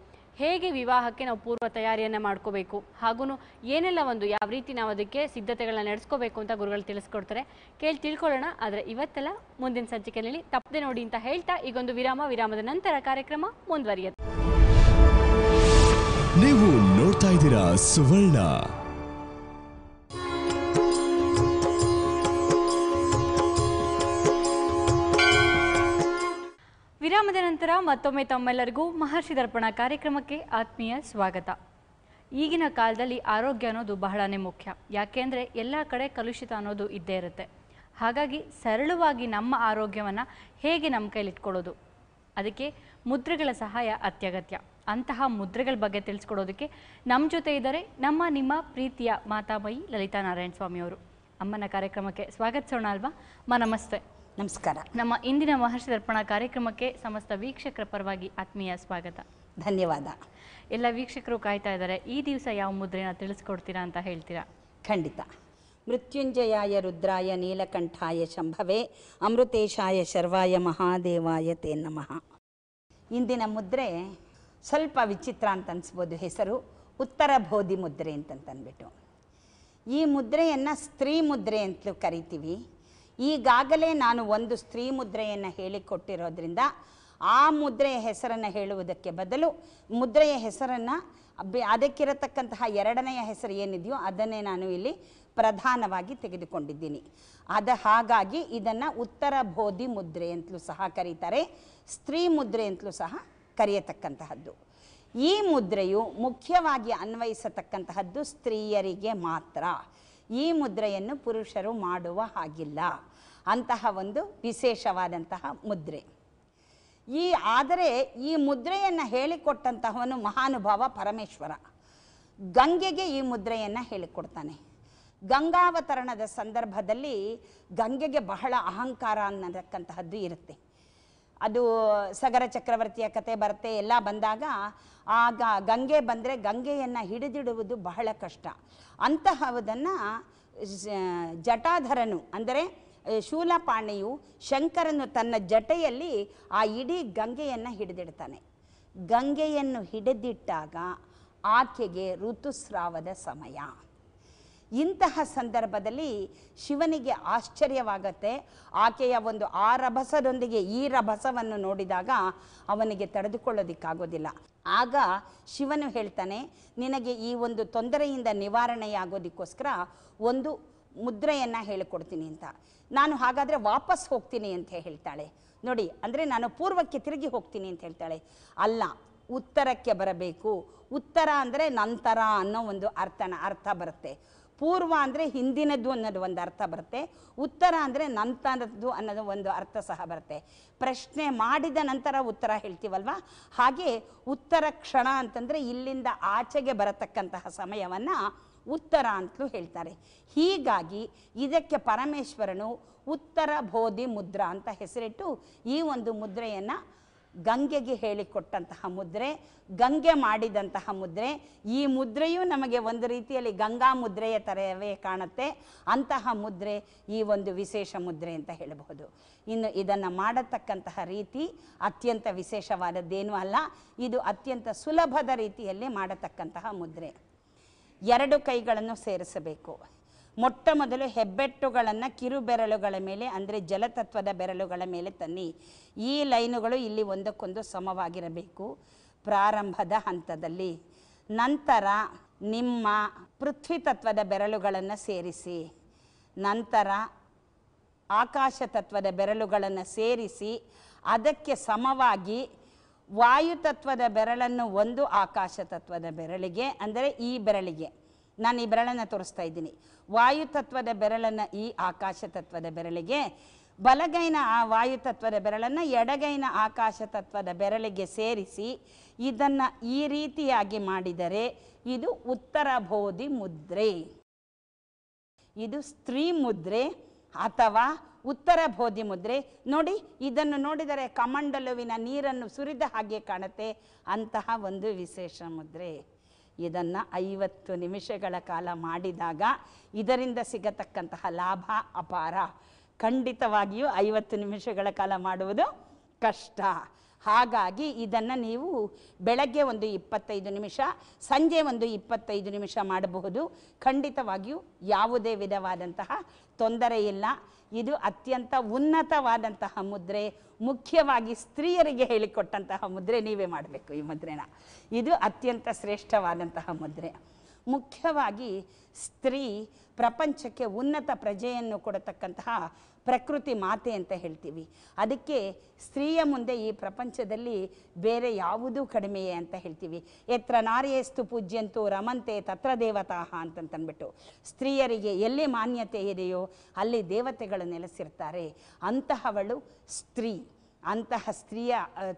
ಹೇಗೆ ವಿವಾಹಕ್ಕೆ ನಾವು ಪೂರ್ವ ತಯಾರಿಯನ್ನು ಮಾಡ್ಕೋಬೇಕು ಹಾಗೂ ಏನೆಲ್ಲ ಒಂದು ಯಾವ ರೀತಿ ನಾವು ಅದಕ್ಕೆ ಸಿದ್ಧತೆಗಳನ್ನ ನಡೆಸ್ಕೋಬೇಕು ಅಂತ ಗುರುಗಳು ತಿಳಿಸ್ಕೊಡ್ತಾರೆ ಕೇಳಿ ತಿಳ್ಕೊಳ್ಳೋಣ ಆದರೆ ಇವತ್ತೆಲ್ಲ ಮುಂದಿನ ಸಂಚಿಕೆಯಲ್ಲಿ ತಪ್ಪದೆ ನೋಡಿ ಅಂತ ಹೇಳ್ತಾ ಈಗೊಂದು ವಿರಾಮ ವಿರಾಮದ ನಂತರ ಕಾರ್ಯಕ್ರಮ ಮುಂದುವರಿಯುತ್ತೆ
ನೀವು ನೋಡ್ತಾ ಇದ್ದೀರಾ ಸುವರ್ಣ
ವಿರಾಮದ ನಂತರ ಮತ್ತೊಮ್ಮೆ ತಮ್ಮೆಲ್ಲರಿಗೂ ಮಹರ್ಷಿ ದರ್ಪಣ ಕಾರ್ಯಕ್ರಮಕ್ಕೆ ಆತ್ಮೀಯ ಸ್ವಾಗತ ಈಗಿನ ಕಾಲದಲ್ಲಿ ಆರೋಗ್ಯ ಅನ್ನೋದು ಬಹಳನೇ ಮುಖ್ಯ ಯಾಕೆಂದರೆ ಎಲ್ಲ ಕಡೆ ಕಲುಷಿತ ಅನ್ನೋದು ಇದ್ದೇ ಇರುತ್ತೆ ಹಾಗಾಗಿ ಸರಳವಾಗಿ ನಮ್ಮ ಆರೋಗ್ಯವನ್ನು ಹೇಗೆ ನಮ್ಮ ಕೈಲಿಟ್ಕೊಳ್ಳೋದು ಅದಕ್ಕೆ ಮುದ್ರೆಗಳ ಸಹಾಯ ಅತ್ಯಗತ್ಯ ಅಂತಹ ಮುದ್ರೆಗಳ ಬಗ್ಗೆ ತಿಳಿಸ್ಕೊಡೋದಕ್ಕೆ ನಮ್ಮ ಜೊತೆ ಇದ್ದಾರೆ ನಮ್ಮ ನಿಮ್ಮ ಪ್ರೀತಿಯ ಮಾತಾಮಯಿ ಲಲಿತಾ ನಾರಾಯಣ ಸ್ವಾಮಿಯವರು ಅಮ್ಮನ ಕಾರ್ಯಕ್ರಮಕ್ಕೆ ಸ್ವಾಗತಿಸೋಣ ಅಲ್ವಾ ಮ ನಮಸ್ತೆ ನಮಸ್ಕಾರ ನಮ್ಮ ಇಂದಿನ ಮಹರ್ಷಿ ದರ್ಪಣ ಕಾರ್ಯಕ್ರಮಕ್ಕೆ ಸಮಸ್ತ ವೀಕ್ಷಕರ ಪರವಾಗಿ ಆತ್ಮೀಯ ಸ್ವಾಗತ ಧನ್ಯವಾದ ಎಲ್ಲ ವೀಕ್ಷಕರು ಕಾಯ್ತಾ ಇದ್ದಾರೆ ಈ ದಿವಸ ಯಾವ ಮುದ್ರೆನ ತಿಳಿಸ್ಕೊಡ್ತೀರಾ ಅಂತ ಹೇಳ್ತೀರಾ ಖಂಡಿತ ಮೃತ್ಯುಂಜಯಾಯ
ರುದ್ರಾಯ ನೀಲಕಂಠಾಯ ಶಂಭವೇ ಅಮೃತೇಶಾಯ ಶರ್ವಾಯ ಮಹಾದೇವಾಯ ತೇ ನಮಃ ಇಂದಿನ ಮುದ್ರೆ ಸ್ವಲ್ಪ ವಿಚಿತ್ರ ಅಂತ ಅನಿಸ್ಬೋದು ಹೆಸರು ಉತ್ತರ ಬೋಧಿ ಮುದ್ರೆ ಅಂತಂತಂದ್ಬಿಟ್ಟು ಈ ಮುದ್ರೆಯನ್ನು ಸ್ತ್ರೀ ಮುದ್ರೆ ಅಂತಲೂ ಕರಿತೀವಿ ಈಗಾಗಲೇ ನಾನು ಒಂದು ಸ್ತ್ರೀ ಮುದ್ರೆಯನ್ನು ಹೇಳಿಕೊಟ್ಟಿರೋದ್ರಿಂದ ಆ ಮುದ್ರೆಯ ಹೆಸರನ್ನು ಹೇಳುವುದಕ್ಕೆ ಬದಲು ಮುದ್ರೆಯ ಹೆಸರನ್ನು ಅದಕ್ಕಿರತಕ್ಕಂತಹ ಎರಡನೆಯ ಹೆಸರು ಏನಿದೆಯೋ ಅದನ್ನೇ ನಾನು ಇಲ್ಲಿ ಪ್ರಧಾನವಾಗಿ ತೆಗೆದುಕೊಂಡಿದ್ದೀನಿ ಅದ ಹಾಗಾಗಿ ಇದನ್ನು ಉತ್ತರ ಬೋಧಿ ಮುದ್ರೆ ಅಂತಲೂ ಸಹ ಕರೀತಾರೆ ಸ್ತ್ರೀ ಮುದ್ರೆ ಅಂತಲೂ ಸಹ ಕರೆಯತಕ್ಕಂತಹದ್ದು ಈ ಮುದ್ರೆಯು ಮುಖ್ಯವಾಗಿ ಅನ್ವಯಿಸತಕ್ಕಂತಹದ್ದು ಸ್ತ್ರೀಯರಿಗೆ ಮಾತ್ರ ಈ ಮುದ್ರೆಯನ್ನು ಪುರುಷರು ಮಾಡುವ ಹಾಗಿಲ್ಲ ಅಂತಹ ಒಂದು ವಿಶೇಷವಾದಂತಹ ಮುದ್ರೆ ಈ ಆದರೆ ಈ ಮುದ್ರೆಯನ್ನು ಹೇಳಿಕೊಟ್ಟಂತಹವನು ಮಹಾನುಭಾವ ಪರಮೇಶ್ವರ ಗಂಗೆಗೆ ಈ ಮುದ್ರೆಯನ್ನು ಹೇಳಿಕೊಡ್ತಾನೆ ಗಂಗಾವತರಣದ ಸಂದರ್ಭದಲ್ಲಿ ಗಂಗೆಗೆ ಬಹಳ ಅಹಂಕಾರ ಅನ್ನತಕ್ಕಂತಹದ್ದು ಇರುತ್ತೆ ಅದು ಸಗರ ಚಕ್ರವರ್ತಿಯ ಕತೆ ಬರುತ್ತೆ ಎಲ್ಲ ಬಂದಾಗ ಆಗ ಗಂಗೆ ಬಂದರೆ ಗಂಗೆಯನ್ನು ಹಿಡಿದಿಡುವುದು ಬಹಳ ಕಷ್ಟ ಅಂತಹವುದನ್ನು ಜಟಾಧರನು ಅಂದರೆ ಶೂಲಪಾಣಿಯು ಶಂಕರನು ತನ್ನ ಜಟೆಯಲ್ಲಿ ಆ ಇಡೀ ಗಂಗೆಯನ್ನು ಹಿಡಿದಿಡ್ತಾನೆ ಗಂಗೆಯನ್ನು ಹಿಡಿದಿಟ್ಟಾಗ ಆಕೆಗೆ ಋತುಸ್ರಾವದ ಸಮಯ ಇಂತಹ ಸಂದರ್ಭದಲ್ಲಿ ಶಿವನಿಗೆ ಆಶ್ಚರ್ಯವಾಗತ್ತೆ ಆಕೆಯ ಒಂದು ಆ ರಭಸದೊಂದಿಗೆ ಈ ರಭಸವನ್ನು ನೋಡಿದಾಗ ಅವನಿಗೆ ತಡೆದುಕೊಳ್ಳೋದಿಕ್ಕಾಗೋದಿಲ್ಲ ಆಗ ಶಿವನು ಹೇಳ್ತಾನೆ ನಿನಗೆ ಈ ಒಂದು ತೊಂದರೆಯಿಂದ ನಿವಾರಣೆಯಾಗೋದಕ್ಕೋಸ್ಕರ ಒಂದು ಮುದ್ರೆಯನ್ನು ಹೇಳಿಕೊಡ್ತೀನಿ ಅಂತ ನಾನು ಹಾಗಾದರೆ ವಾಪಸ್ ಹೋಗ್ತೀನಿ ಅಂತ ಹೇಳ್ತಾಳೆ ನೋಡಿ ಅಂದರೆ ನಾನು ಪೂರ್ವಕ್ಕೆ ತಿರುಗಿ ಹೋಗ್ತೀನಿ ಅಂತ ಹೇಳ್ತಾಳೆ ಅಲ್ಲ ಉತ್ತರಕ್ಕೆ ಬರಬೇಕು ಉತ್ತರ ಅಂದರೆ ನಂತರ ಅನ್ನೋ ಒಂದು ಅರ್ಥನ ಅರ್ಥ ಬರುತ್ತೆ ಪೂರ್ವ ಅಂದರೆ ಹಿಂದಿನದ್ದು ಅನ್ನೋದು ಒಂದು ಅರ್ಥ ಬರುತ್ತೆ ಉತ್ತರ ಅಂದರೆ ನಂತರದ್ದು ಅನ್ನೋದು ಒಂದು ಅರ್ಥ ಸಹ ಬರುತ್ತೆ ಪ್ರಶ್ನೆ ಮಾಡಿದ ನಂತರ ಉತ್ತರ ಹೇಳ್ತೀವಲ್ವ ಹಾಗೆ ಉತ್ತರ ಕ್ಷಣ ಅಂತಂದರೆ ಇಲ್ಲಿಂದ ಆಚೆಗೆ ಬರತಕ್ಕಂತಹ ಸಮಯವನ್ನು ಉತ್ತರ ಅಂತಲೂ ಹೇಳ್ತಾರೆ ಹೀಗಾಗಿ ಇದಕ್ಕೆ ಪರಮೇಶ್ವರನು ಉತ್ತರ ಬೋಧಿ ಮುದ್ರ ಅಂತ ಹೆಸರಿಟ್ಟು ಈ ಒಂದು ಮುದ್ರೆಯನ್ನು ಗಂಗೆಗೆ ಹೇಳಿಕೊಟ್ಟಂತಹ ಮುದ್ರೆ ಗಂಗೆ ಮಾಡಿದಂತಹ ಮುದ್ರೆ ಈ ಮುದ್ರೆಯೂ ನಮಗೆ ಒಂದು ರೀತಿಯಲ್ಲಿ ಗಂಗಾ ಮುದ್ರೆಯ ಥರವೇ ಕಾಣುತ್ತೆ ಅಂತಹ ಮುದ್ರೆ ಈ ಒಂದು ವಿಶೇಷ ಮುದ್ರೆ ಅಂತ ಹೇಳಬಹುದು ಇನ್ನು ಇದನ್ನು ಮಾಡತಕ್ಕಂತಹ ರೀತಿ ಅತ್ಯಂತ ವಿಶೇಷವಾದದ್ದೇನೂ ಅಲ್ಲ ಇದು ಅತ್ಯಂತ ಸುಲಭದ ರೀತಿಯಲ್ಲಿ ಮಾಡತಕ್ಕಂತಹ ಮುದ್ರೆ ಎರಡು ಕೈಗಳನ್ನು ಸೇರಿಸಬೇಕು ಮೊಟ್ಟ ಮೊದಲು ಹೆಬ್ಬೆಟ್ಟುಗಳನ್ನು ಬೆರಳುಗಳ ಮೇಲೆ ಅಂದರೆ ಜಲತತ್ವದ ಬೆರಳುಗಳ ಮೇಲೆ ತನ್ನಿ ಈ ಲೈನುಗಳು ಇಲ್ಲಿ ಒಂದಕ್ಕೊಂದು ಸಮವಾಗಿರಬೇಕು ಪ್ರಾರಂಭದ ಹಂತದಲ್ಲಿ ನಂತರ ನಿಮ್ಮ ಪೃಥ್ವಿ ತತ್ವದ ಬೆರಳುಗಳನ್ನು ಸೇರಿಸಿ ನಂತರ ಆಕಾಶ ತತ್ವದ ಬೆರಳುಗಳನ್ನು ಸೇರಿಸಿ ಅದಕ್ಕೆ ಸಮವಾಗಿ ವಾಯು ತತ್ವದ ಬೆರಳನ್ನು ಒಂದು ಆಕಾಶ ತತ್ವದ ಬೆರಳಿಗೆ ಅಂದರೆ ಈ ಬೆರಳಿಗೆ ನಾನು ಈ ಬೆರಳನ್ನು ತೋರಿಸ್ತಾ ಇದ್ದೀನಿ ವಾಯು ತತ್ವದ ಬೆರಳನ್ನು ಈ ಆಕಾಶ ತತ್ವದ ಬೆರಳಿಗೆ ಬಲಗೈನ ಆ ವಾಯು ತತ್ವದ ಬೆರಳನ್ನು ಎಡಗೈನ ಆಕಾಶ ತತ್ವದ ಬೆರಳಿಗೆ ಸೇರಿಸಿ ಇದನ್ನು ಈ ರೀತಿಯಾಗಿ ಮಾಡಿದರೆ ಇದು ಉತ್ತರ ಬೋಧಿ ಮುದ್ರೆ ಇದು ಸ್ತ್ರೀ ಮುದ್ರೆ ಅಥವಾ ಉತ್ತರ ಬೋಧಿ ಮುದ್ರೆ ನೋಡಿ ಇದನ್ನು ನೋಡಿದರೆ ಕಮಂಡಲುವಿನ ನೀರನ್ನು ಸುರಿದ ಹಾಗೆ ಕಾಣುತ್ತೆ ಅಂತಹ ಒಂದು ವಿಶೇಷ ಮುದ್ರೆ ಇದನ್ನು ಐವತ್ತು ನಿಮಿಷಗಳ ಕಾಲ ಮಾಡಿದಾಗ ಇದರಿಂದ ಸಿಗತಕ್ಕಂತಹ ಲಾಭ ಅಪಾರ ಖಂಡಿತವಾಗಿಯೂ ಐವತ್ತು ನಿಮಿಷಗಳ ಕಾಲ ಮಾಡುವುದು ಕಷ್ಟ ಹಾಗಾಗಿ ಇದನ್ನು ನೀವು ಬೆಳಗ್ಗೆ ಒಂದು ಇಪ್ಪತ್ತೈದು ನಿಮಿಷ ಸಂಜೆ ಒಂದು ಇಪ್ಪತ್ತೈದು ನಿಮಿಷ ಮಾಡಬಹುದು ಖಂಡಿತವಾಗಿಯೂ ಯಾವುದೇ ವಿಧವಾದಂತಹ ತೊಂದರೆ ಇಲ್ಲ ಇದು ಅತ್ಯಂತ ಉನ್ನತವಾದಂತಹ ಮುದ್ರೆ ಮುಖ್ಯವಾಗಿ ಸ್ತ್ರೀಯರಿಗೆ ಹೇಳಿಕೊಟ್ಟಂತಹ ಮುದ್ರೆ ನೀವೇ ಮಾಡಬೇಕು ಈ ಮುದ್ರೆನ ಇದು ಅತ್ಯಂತ ಶ್ರೇಷ್ಠವಾದಂತಹ ಮುದ್ರೆ ಮುಖ್ಯವಾಗಿ ಸ್ತ್ರೀ ಪ್ರಪಂಚಕ್ಕೆ ಉನ್ನತ ಪ್ರಜೆಯನ್ನು ಕೊಡತಕ್ಕಂತಹ ಪ್ರಕೃತಿ ಮಾತೆ ಅಂತ ಹೇಳ್ತೀವಿ ಅದಕ್ಕೆ ಸ್ತ್ರೀಯ ಮುಂದೆ ಈ ಪ್ರಪಂಚದಲ್ಲಿ ಬೇರೆ ಯಾವುದೂ ಕಡಿಮೆಯೇ ಅಂತ ಹೇಳ್ತೀವಿ ಎತ್ರ ನಾರಿಯೇಸ್ತು ಪೂಜ್ಯಂತೂ ರಮಂತೆ ತತ್ರ ದೇವತಾಹ ಅಂತಂತಂದ್ಬಿಟ್ಟು ಸ್ತ್ರೀಯರಿಗೆ ಎಲ್ಲಿ ಮಾನ್ಯತೆ ಇದೆಯೋ ಅಲ್ಲಿ ದೇವತೆಗಳು ನೆಲೆಸಿರ್ತಾರೆ ಅಂತಹವಳು ಸ್ತ್ರೀ ಅಂತಹ ಸ್ತ್ರೀಯ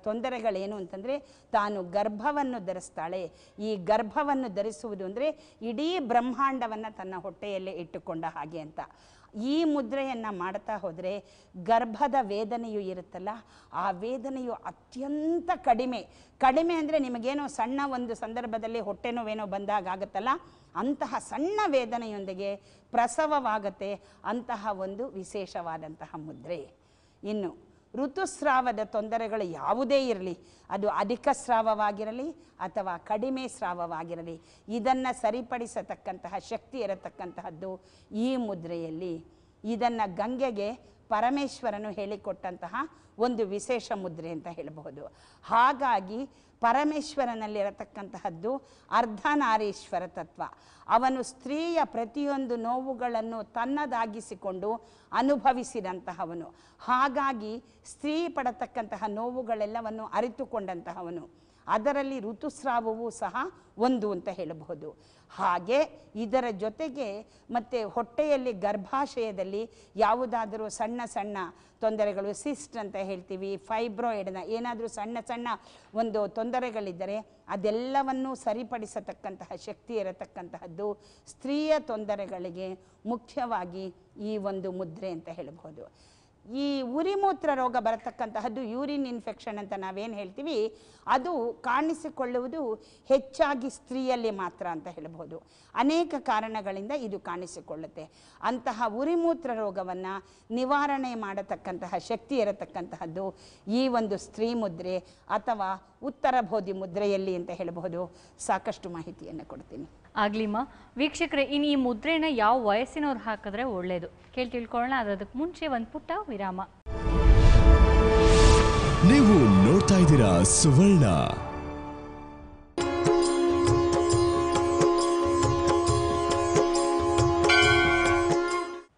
ತೊಂದರೆಗಳೇನು ಅಂತಂದರೆ ತಾನು ಗರ್ಭವನ್ನು ಧರಿಸ್ತಾಳೆ ಈ ಗರ್ಭವನ್ನು ಧರಿಸುವುದು ಅಂದರೆ ಇಡೀ ಬ್ರಹ್ಮಾಂಡವನ್ನು ತನ್ನ ಹೊಟ್ಟೆಯಲ್ಲೇ ಇಟ್ಟುಕೊಂಡ ಹಾಗೆ ಅಂತ ಈ ಮುದ್ರೆಯನ್ನು ಮಾಡ್ತಾ ಹೋದರೆ ಗರ್ಭದ ವೇದನೆಯು ಇರುತ್ತಲ್ಲ ಆ ವೇದನೆಯು ಅತ್ಯಂತ ಕಡಿಮೆ ಕಡಿಮೆ ಅಂದರೆ ನಿಮಗೇನೋ ಸಣ್ಣ ಒಂದು ಸಂದರ್ಭದಲ್ಲಿ ಹೊಟ್ಟೆನೋವೇನೋ ಬಂದಾಗ ಆಗುತ್ತಲ್ಲ ಅಂತಹ ಸಣ್ಣ ವೇದನೆಯೊಂದಿಗೆ ಪ್ರಸವವಾಗತ್ತೆ ಅಂತಹ ಒಂದು ವಿಶೇಷವಾದಂತಹ ಮುದ್ರೆ ಇನ್ನು ಋತುಸ್ರಾವದ ತೊಂದರೆಗಳು ಯಾವುದೇ ಇರಲಿ ಅದು ಅಧಿಕ ಸ್ರಾವವಾಗಿರಲಿ ಅಥವಾ ಕಡಿಮೆ ಸ್ರಾವವಾಗಿರಲಿ ಇದನ್ನು ಸರಿಪಡಿಸತಕ್ಕಂತಹ ಶಕ್ತಿ ಇರತಕ್ಕಂತಹದ್ದು ಈ ಮುದ್ರೆಯಲ್ಲಿ ಇದನ್ನು ಗಂಗೆಗೆ ಪರಮೇಶ್ವರನು ಹೇಳಿಕೊಟ್ಟಂತಹ ಒಂದು ವಿಶೇಷ ಮುದ್ರೆ ಅಂತ ಹೇಳಬಹುದು ಹಾಗಾಗಿ ಪರಮೇಶ್ವರನಲ್ಲಿರತಕ್ಕಂತಹದ್ದು ಅರ್ಧನಾರೀಶ್ವರ ತತ್ವ ಅವನು ಸ್ತ್ರೀಯ ಪ್ರತಿಯೊಂದು ನೋವುಗಳನ್ನು ತನ್ನದಾಗಿಸಿಕೊಂಡು ಅನುಭವಿಸಿದಂತಹವನು ಹಾಗಾಗಿ ಸ್ತ್ರೀ ಪಡತಕ್ಕಂತಹ ನೋವುಗಳೆಲ್ಲವನ್ನು ಅರಿತುಕೊಂಡಂತಹವನು ಅದರಲ್ಲಿ ಋತುಸ್ರಾವವು ಸಹ ಒಂದು ಅಂತ ಹೇಳಬಹುದು ಹಾಗೆ ಇದರ ಜೊತೆಗೆ ಮತ್ತು ಹೊಟ್ಟೆಯಲ್ಲಿ ಗರ್ಭಾಶಯದಲ್ಲಿ ಯಾವುದಾದರೂ ಸಣ್ಣ ಸಣ್ಣ ತೊಂದರೆಗಳು ಸಿಸ್ಟ್ ಅಂತ ಹೇಳ್ತೀವಿ ಫೈಬ್ರಾಯ್ಡ್ನ ಏನಾದರೂ ಸಣ್ಣ ಸಣ್ಣ ಒಂದು ತೊಂದರೆಗಳಿದ್ದರೆ ಅದೆಲ್ಲವನ್ನು ಸರಿಪಡಿಸತಕ್ಕಂತಹ ಶಕ್ತಿ ಇರತಕ್ಕಂತಹದ್ದು ಸ್ತ್ರೀಯ ತೊಂದರೆಗಳಿಗೆ ಮುಖ್ಯವಾಗಿ ಈ ಒಂದು ಮುದ್ರೆ ಅಂತ ಹೇಳಬಹುದು ಈ ಉರಿಮೂತ್ರ ರೋಗ ಬರತಕ್ಕಂತಹದ್ದು ಯೂರಿನ್ ಇನ್ಫೆಕ್ಷನ್ ಅಂತ ನಾವೇನು ಹೇಳ್ತೀವಿ ಅದು ಕಾಣಿಸಿಕೊಳ್ಳುವುದು ಹೆಚ್ಚಾಗಿ ಸ್ತ್ರೀಯಲ್ಲಿ ಮಾತ್ರ ಅಂತ ಹೇಳಬಹುದು ಅನೇಕ ಕಾರಣಗಳಿಂದ ಇದು ಕಾಣಿಸಿಕೊಳ್ಳುತ್ತೆ ಅಂತಹ ಉರಿಮೂತ್ರ ರೋಗವನ್ನು ನಿವಾರಣೆ ಮಾಡತಕ್ಕಂತಹ ಶಕ್ತಿ ಇರತಕ್ಕಂತಹದ್ದು ಈ ಒಂದು ಸ್ತ್ರೀ ಮುದ್ರೆ ಅಥವಾ ಉತ್ತರ ಬೋಧಿ
ಮುದ್ರೆಯಲ್ಲಿ ಅಂತ ಹೇಳಬಹುದು ಸಾಕಷ್ಟು ಮಾಹಿತಿಯನ್ನು ಕೊಡ್ತೀನಿ ಆಗ್ಲಿಮ್ಮ ವೀಕ್ಷಕರೇ ಇನ್ನು ಈ ಮುದ್ರೆನ ಯಾವ ವಯಸ್ಸಿನವ್ರು ಹಾಕಿದ್ರೆ ಒಳ್ಳೇದು ಕೇಳಿ ತಿಳ್ಕೊಳ್ಳೋಣ ಅದಕ್ಕೆ ಮುಂಚೆ ಒಂದು ಪುಟ್ಟ ವಿರಾಮ
ನೀವು ನೋಡ್ತಾ ಇದ್ದೀರಾ ಸುವರ್ಣ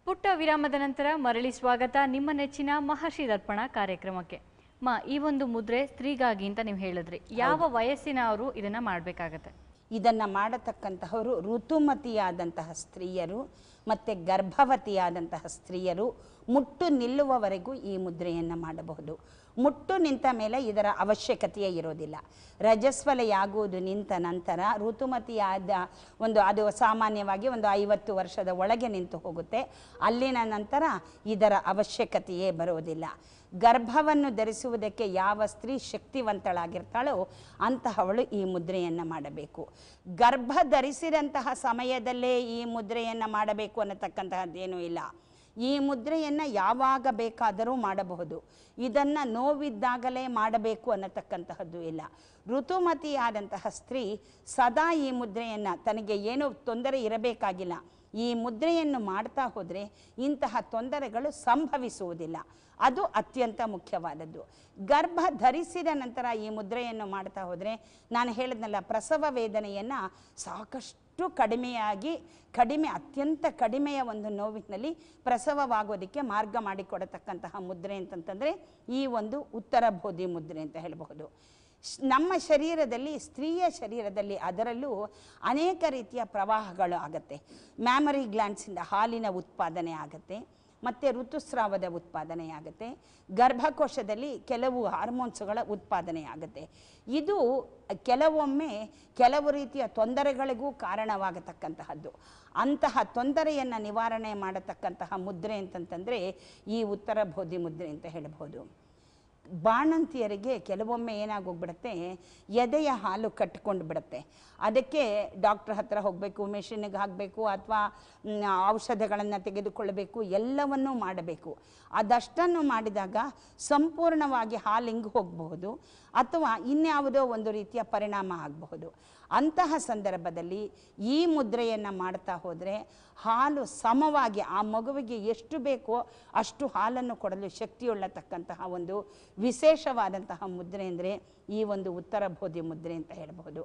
ಪುಟ್ಟ ವಿರಾಮದ ನಂತರ ಮರಳಿ ಸ್ವಾಗತ ನಿಮ್ಮ ನೆಚ್ಚಿನ ಮಹರ್ಷಿ ದರ್ಪಣ ಕಾರ್ಯಕ್ರಮಕ್ಕೆ ಮಾ ಈ ಒಂದು ಮುದ್ರೆ ಸ್ತ್ರೀಗಾಗಿ ಅಂತ ನೀವು ಹೇಳಿದ್ರಿ ಯಾವ ವಯಸ್ಸಿನವರು ಇದನ್ನ ಮಾಡಬೇಕಾಗತ್ತೆ ಇದನ್ನು ಮಾಡತಕ್ಕಂತಹವರು ಋತುಮತಿಯಾದಂತಹ
ಸ್ತ್ರೀಯರು ಮತ್ತು ಗರ್ಭವತಿಯಾದಂತಹ ಸ್ತ್ರೀಯರು ಮುಟ್ಟು ನಿಲ್ಲುವವರೆಗೂ ಈ ಮುದ್ರೆಯನ್ನು ಮಾಡಬಹುದು ಮುಟ್ಟು ನಿಂತ ಮೇಲೆ ಇದರ ಅವಶ್ಯಕತೆಯೇ ಇರೋದಿಲ್ಲ ರಜಸ್ವಲೆಯಾಗುವುದು ನಿಂತ ನಂತರ ಋತುಮತಿಯಾದ ಒಂದು ಅದು ಸಾಮಾನ್ಯವಾಗಿ ಒಂದು ಐವತ್ತು ವರ್ಷದ ಒಳಗೆ ನಿಂತು ಹೋಗುತ್ತೆ ಅಲ್ಲಿನ ನಂತರ ಇದರ ಅವಶ್ಯಕತೆಯೇ ಬರೋದಿಲ್ಲ ಗರ್ಭವನ್ನು ಧರಿಸುವುದಕ್ಕೆ ಯಾವ ಸ್ತ್ರೀ ಶಕ್ತಿವಂತಳಾಗಿರ್ತಾಳೋ ಅಂತಹವಳು ಈ ಮುದ್ರೆಯನ್ನು ಮಾಡಬೇಕು ಗರ್ಭ ಧರಿಸಿದಂತಹ ಸಮಯದಲ್ಲೇ ಈ ಮುದ್ರೆಯನ್ನು ಮಾಡಬೇಕು ಅನ್ನತಕ್ಕಂತಹದ್ದೇನೂ ಇಲ್ಲ ಈ ಮುದ್ರೆಯನ್ನು ಯಾವಾಗ ಬೇಕಾದರೂ ಮಾಡಬಹುದು ಇದನ್ನು ನೋವಿದ್ದಾಗಲೇ ಮಾಡಬೇಕು ಅನ್ನತಕ್ಕಂತಹದ್ದು ಇಲ್ಲ ಋತುಮತಿಯಾದಂತಹ ಸ್ತ್ರೀ ಸದಾ ಈ ಮುದ್ರೆಯನ್ನು ತನಗೆ ಏನೂ ತೊಂದರೆ ಇರಬೇಕಾಗಿಲ್ಲ ಈ ಮುದ್ರೆಯನ್ನು ಮಾಡ್ತಾ ಹೋದರೆ ಇಂತಹ ತೊಂದರೆಗಳು ಸಂಭವಿಸುವುದಿಲ್ಲ ಅದು ಅತ್ಯಂತ ಮುಖ್ಯವಾದದ್ದು ಗರ್ಭ ಧರಿಸಿದ ನಂತರ ಈ ಮುದ್ರೆಯನ್ನು ಮಾಡ್ತಾ ಹೋದರೆ ನಾನು ಹೇಳಿದ್ನಲ್ಲ ಪ್ರಸವ ವೇದನೆಯನ್ನು ಸಾಕಷ್ಟು ಕಡಿಮೆಯಾಗಿ ಕಡಿಮೆ ಅತ್ಯಂತ ಕಡಿಮೆಯ ಒಂದು ನೋವಿನಲ್ಲಿ ಪ್ರಸವವಾಗೋದಕ್ಕೆ ಮಾರ್ಗ ಮಾಡಿಕೊಡತಕ್ಕಂತಹ ಮುದ್ರೆ ಅಂತಂತಂದರೆ ಈ ಒಂದು ಉತ್ತರ ಬೋಧಿ ಮುದ್ರೆ ಅಂತ ಹೇಳಬಹುದು ನಮ್ಮ ಶರೀರದಲ್ಲಿ ಸ್ತ್ರೀಯ ಶರೀರದಲ್ಲಿ ಅದರಲ್ಲೂ ಅನೇಕ ರೀತಿಯ ಪ್ರವಾಹಗಳು ಆಗುತ್ತೆ ಮ್ಯಾಮರಿ ಗ್ಲಾನ್ಸಿಂದ ಹಾಲಿನ ಉತ್ಪಾದನೆ ಆಗುತ್ತೆ ಮತ್ತು ಋತುಸ್ರಾವದ ಉತ್ಪಾದನೆಯಾಗುತ್ತೆ ಗರ್ಭಕೋಶದಲ್ಲಿ ಕೆಲವು ಹಾರ್ಮೋನ್ಸ್ಗಳ ಉತ್ಪಾದನೆಯಾಗುತ್ತೆ ಇದು ಕೆಲವೊಮ್ಮೆ ಕೆಲವು ರೀತಿಯ ತೊಂದರೆಗಳಿಗೂ ಕಾರಣವಾಗತಕ್ಕಂತಹದ್ದು ಅಂತಹ ತೊಂದರೆಯನ್ನು ನಿವಾರಣೆ ಮಾಡತಕ್ಕಂತಹ ಮುದ್ರೆ ಅಂತಂತಂದರೆ ಈ ಉತ್ತರ ಬೋಧಿ ಮುದ್ರೆ ಅಂತ ಹೇಳಬಹುದು ಬಾಣಂತಿಯರಿಗೆ ಕೆಲವೊಮ್ಮೆ ಏನಾಗೋಗ್ಬಿಡುತ್ತೆ ಎದೆಯ ಹಾಲು ಕಟ್ಕೊಂಡು ಬಿಡುತ್ತೆ ಅದಕ್ಕೆ ಡಾಕ್ಟ್ರ್ ಹತ್ರ ಹೋಗಬೇಕು ಮೆಷಿನ್ಗೆ ಹಾಕಬೇಕು ಅಥವಾ ಔಷಧಗಳನ್ನು ತೆಗೆದುಕೊಳ್ಳಬೇಕು ಎಲ್ಲವನ್ನೂ ಮಾಡಬೇಕು ಅದಷ್ಟನ್ನು ಮಾಡಿದಾಗ ಸಂಪೂರ್ಣವಾಗಿ ಹಾಲು ಹಿಂಗೆ ಹೋಗಬಹುದು ಅಥವಾ ಇನ್ಯಾವುದೋ ಒಂದು ರೀತಿಯ ಪರಿಣಾಮ ಆಗಬಹುದು ಅಂತಹ ಸಂದರ್ಭದಲ್ಲಿ ಈ ಮುದ್ರೆಯನ್ನು ಮಾಡ್ತಾ ಹೋದರೆ ಹಾಲು ಸಮವಾಗಿ ಆ ಮಗುವಿಗೆ ಎಷ್ಟು ಬೇಕೋ ಅಷ್ಟು ಹಾಲನ್ನು ಕೊಡಲು ಶಕ್ತಿಯುಳ್ಳತಕ್ಕಂತಹ ಒಂದು ವಿಶೇಷವಾದಂತಹ ಮುದ್ರೆ ಅಂದರೆ ಈ ಒಂದು ಉತ್ತರ ಬೋಧಿ ಮುದ್ರೆ ಅಂತ ಹೇಳ್ಬೋದು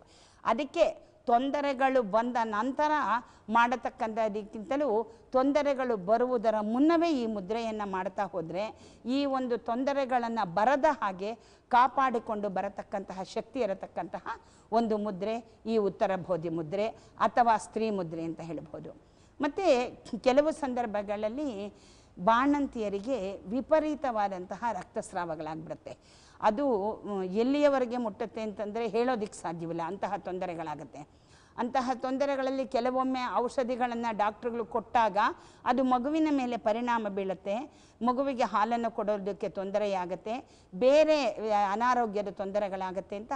ಅದಕ್ಕೆ ತೊಂದರೆಗಳು ಬಂದ ನಂತರ ಮಾಡತಕ್ಕಂಥದಕ್ಕಿಂತಲೂ ತೊಂದರೆಗಳು ಬರುವುದರ ಮುನ್ನವೇ ಈ ಮುದ್ರೆಯನ್ನು ಮಾಡ್ತಾ ಹೋದರೆ ಈ ಒಂದು ತೊಂದರೆಗಳನ್ನು ಬರದ ಹಾಗೆ ಕಾಪಾಡಿಕೊಂಡು ಬರತಕ್ಕಂತಹ ಶಕ್ತಿ ಇರತಕ್ಕಂತಹ ಒಂದು ಮುದ್ರೆ ಈ ಉತ್ತರ ಬೋಧಿ ಮುದ್ರೆ ಅಥವಾ ಸ್ತ್ರೀ ಮುದ್ರೆ ಅಂತ ಹೇಳ್ಬೋದು ಮತ್ತು ಕೆಲವು ಸಂದರ್ಭಗಳಲ್ಲಿ ಬಾಣಂತಿಯರಿಗೆ ವಿಪರೀತವಾದಂತಹ ರಕ್ತಸ್ರಾವಗಳಾಗ್ಬಿಡುತ್ತೆ ಅದು ಎಲ್ಲಿಯವರೆಗೆ ಮುಟ್ಟುತ್ತೆ ಅಂತಂದರೆ ಹೇಳೋದಕ್ಕೆ ಸಾಧ್ಯವಿಲ್ಲ ಅಂತಹ ತೊಂದರೆಗಳಾಗುತ್ತೆ ಅಂತಹ ತೊಂದರೆಗಳಲ್ಲಿ ಕೆಲವೊಮ್ಮೆ ಔಷಧಿಗಳನ್ನು ಡಾಕ್ಟ್ರುಗಳು ಕೊಟ್ಟಾಗ ಅದು ಮಗುವಿನ ಮೇಲೆ ಪರಿಣಾಮ ಬೀಳುತ್ತೆ ಮಗುವಿಗೆ ಹಾಲನ್ನು ಕೊಡೋದಕ್ಕೆ ತೊಂದರೆಯಾಗುತ್ತೆ ಬೇರೆ ಅನಾರೋಗ್ಯದ ತೊಂದರೆಗಳಾಗುತ್ತೆ ಅಂತ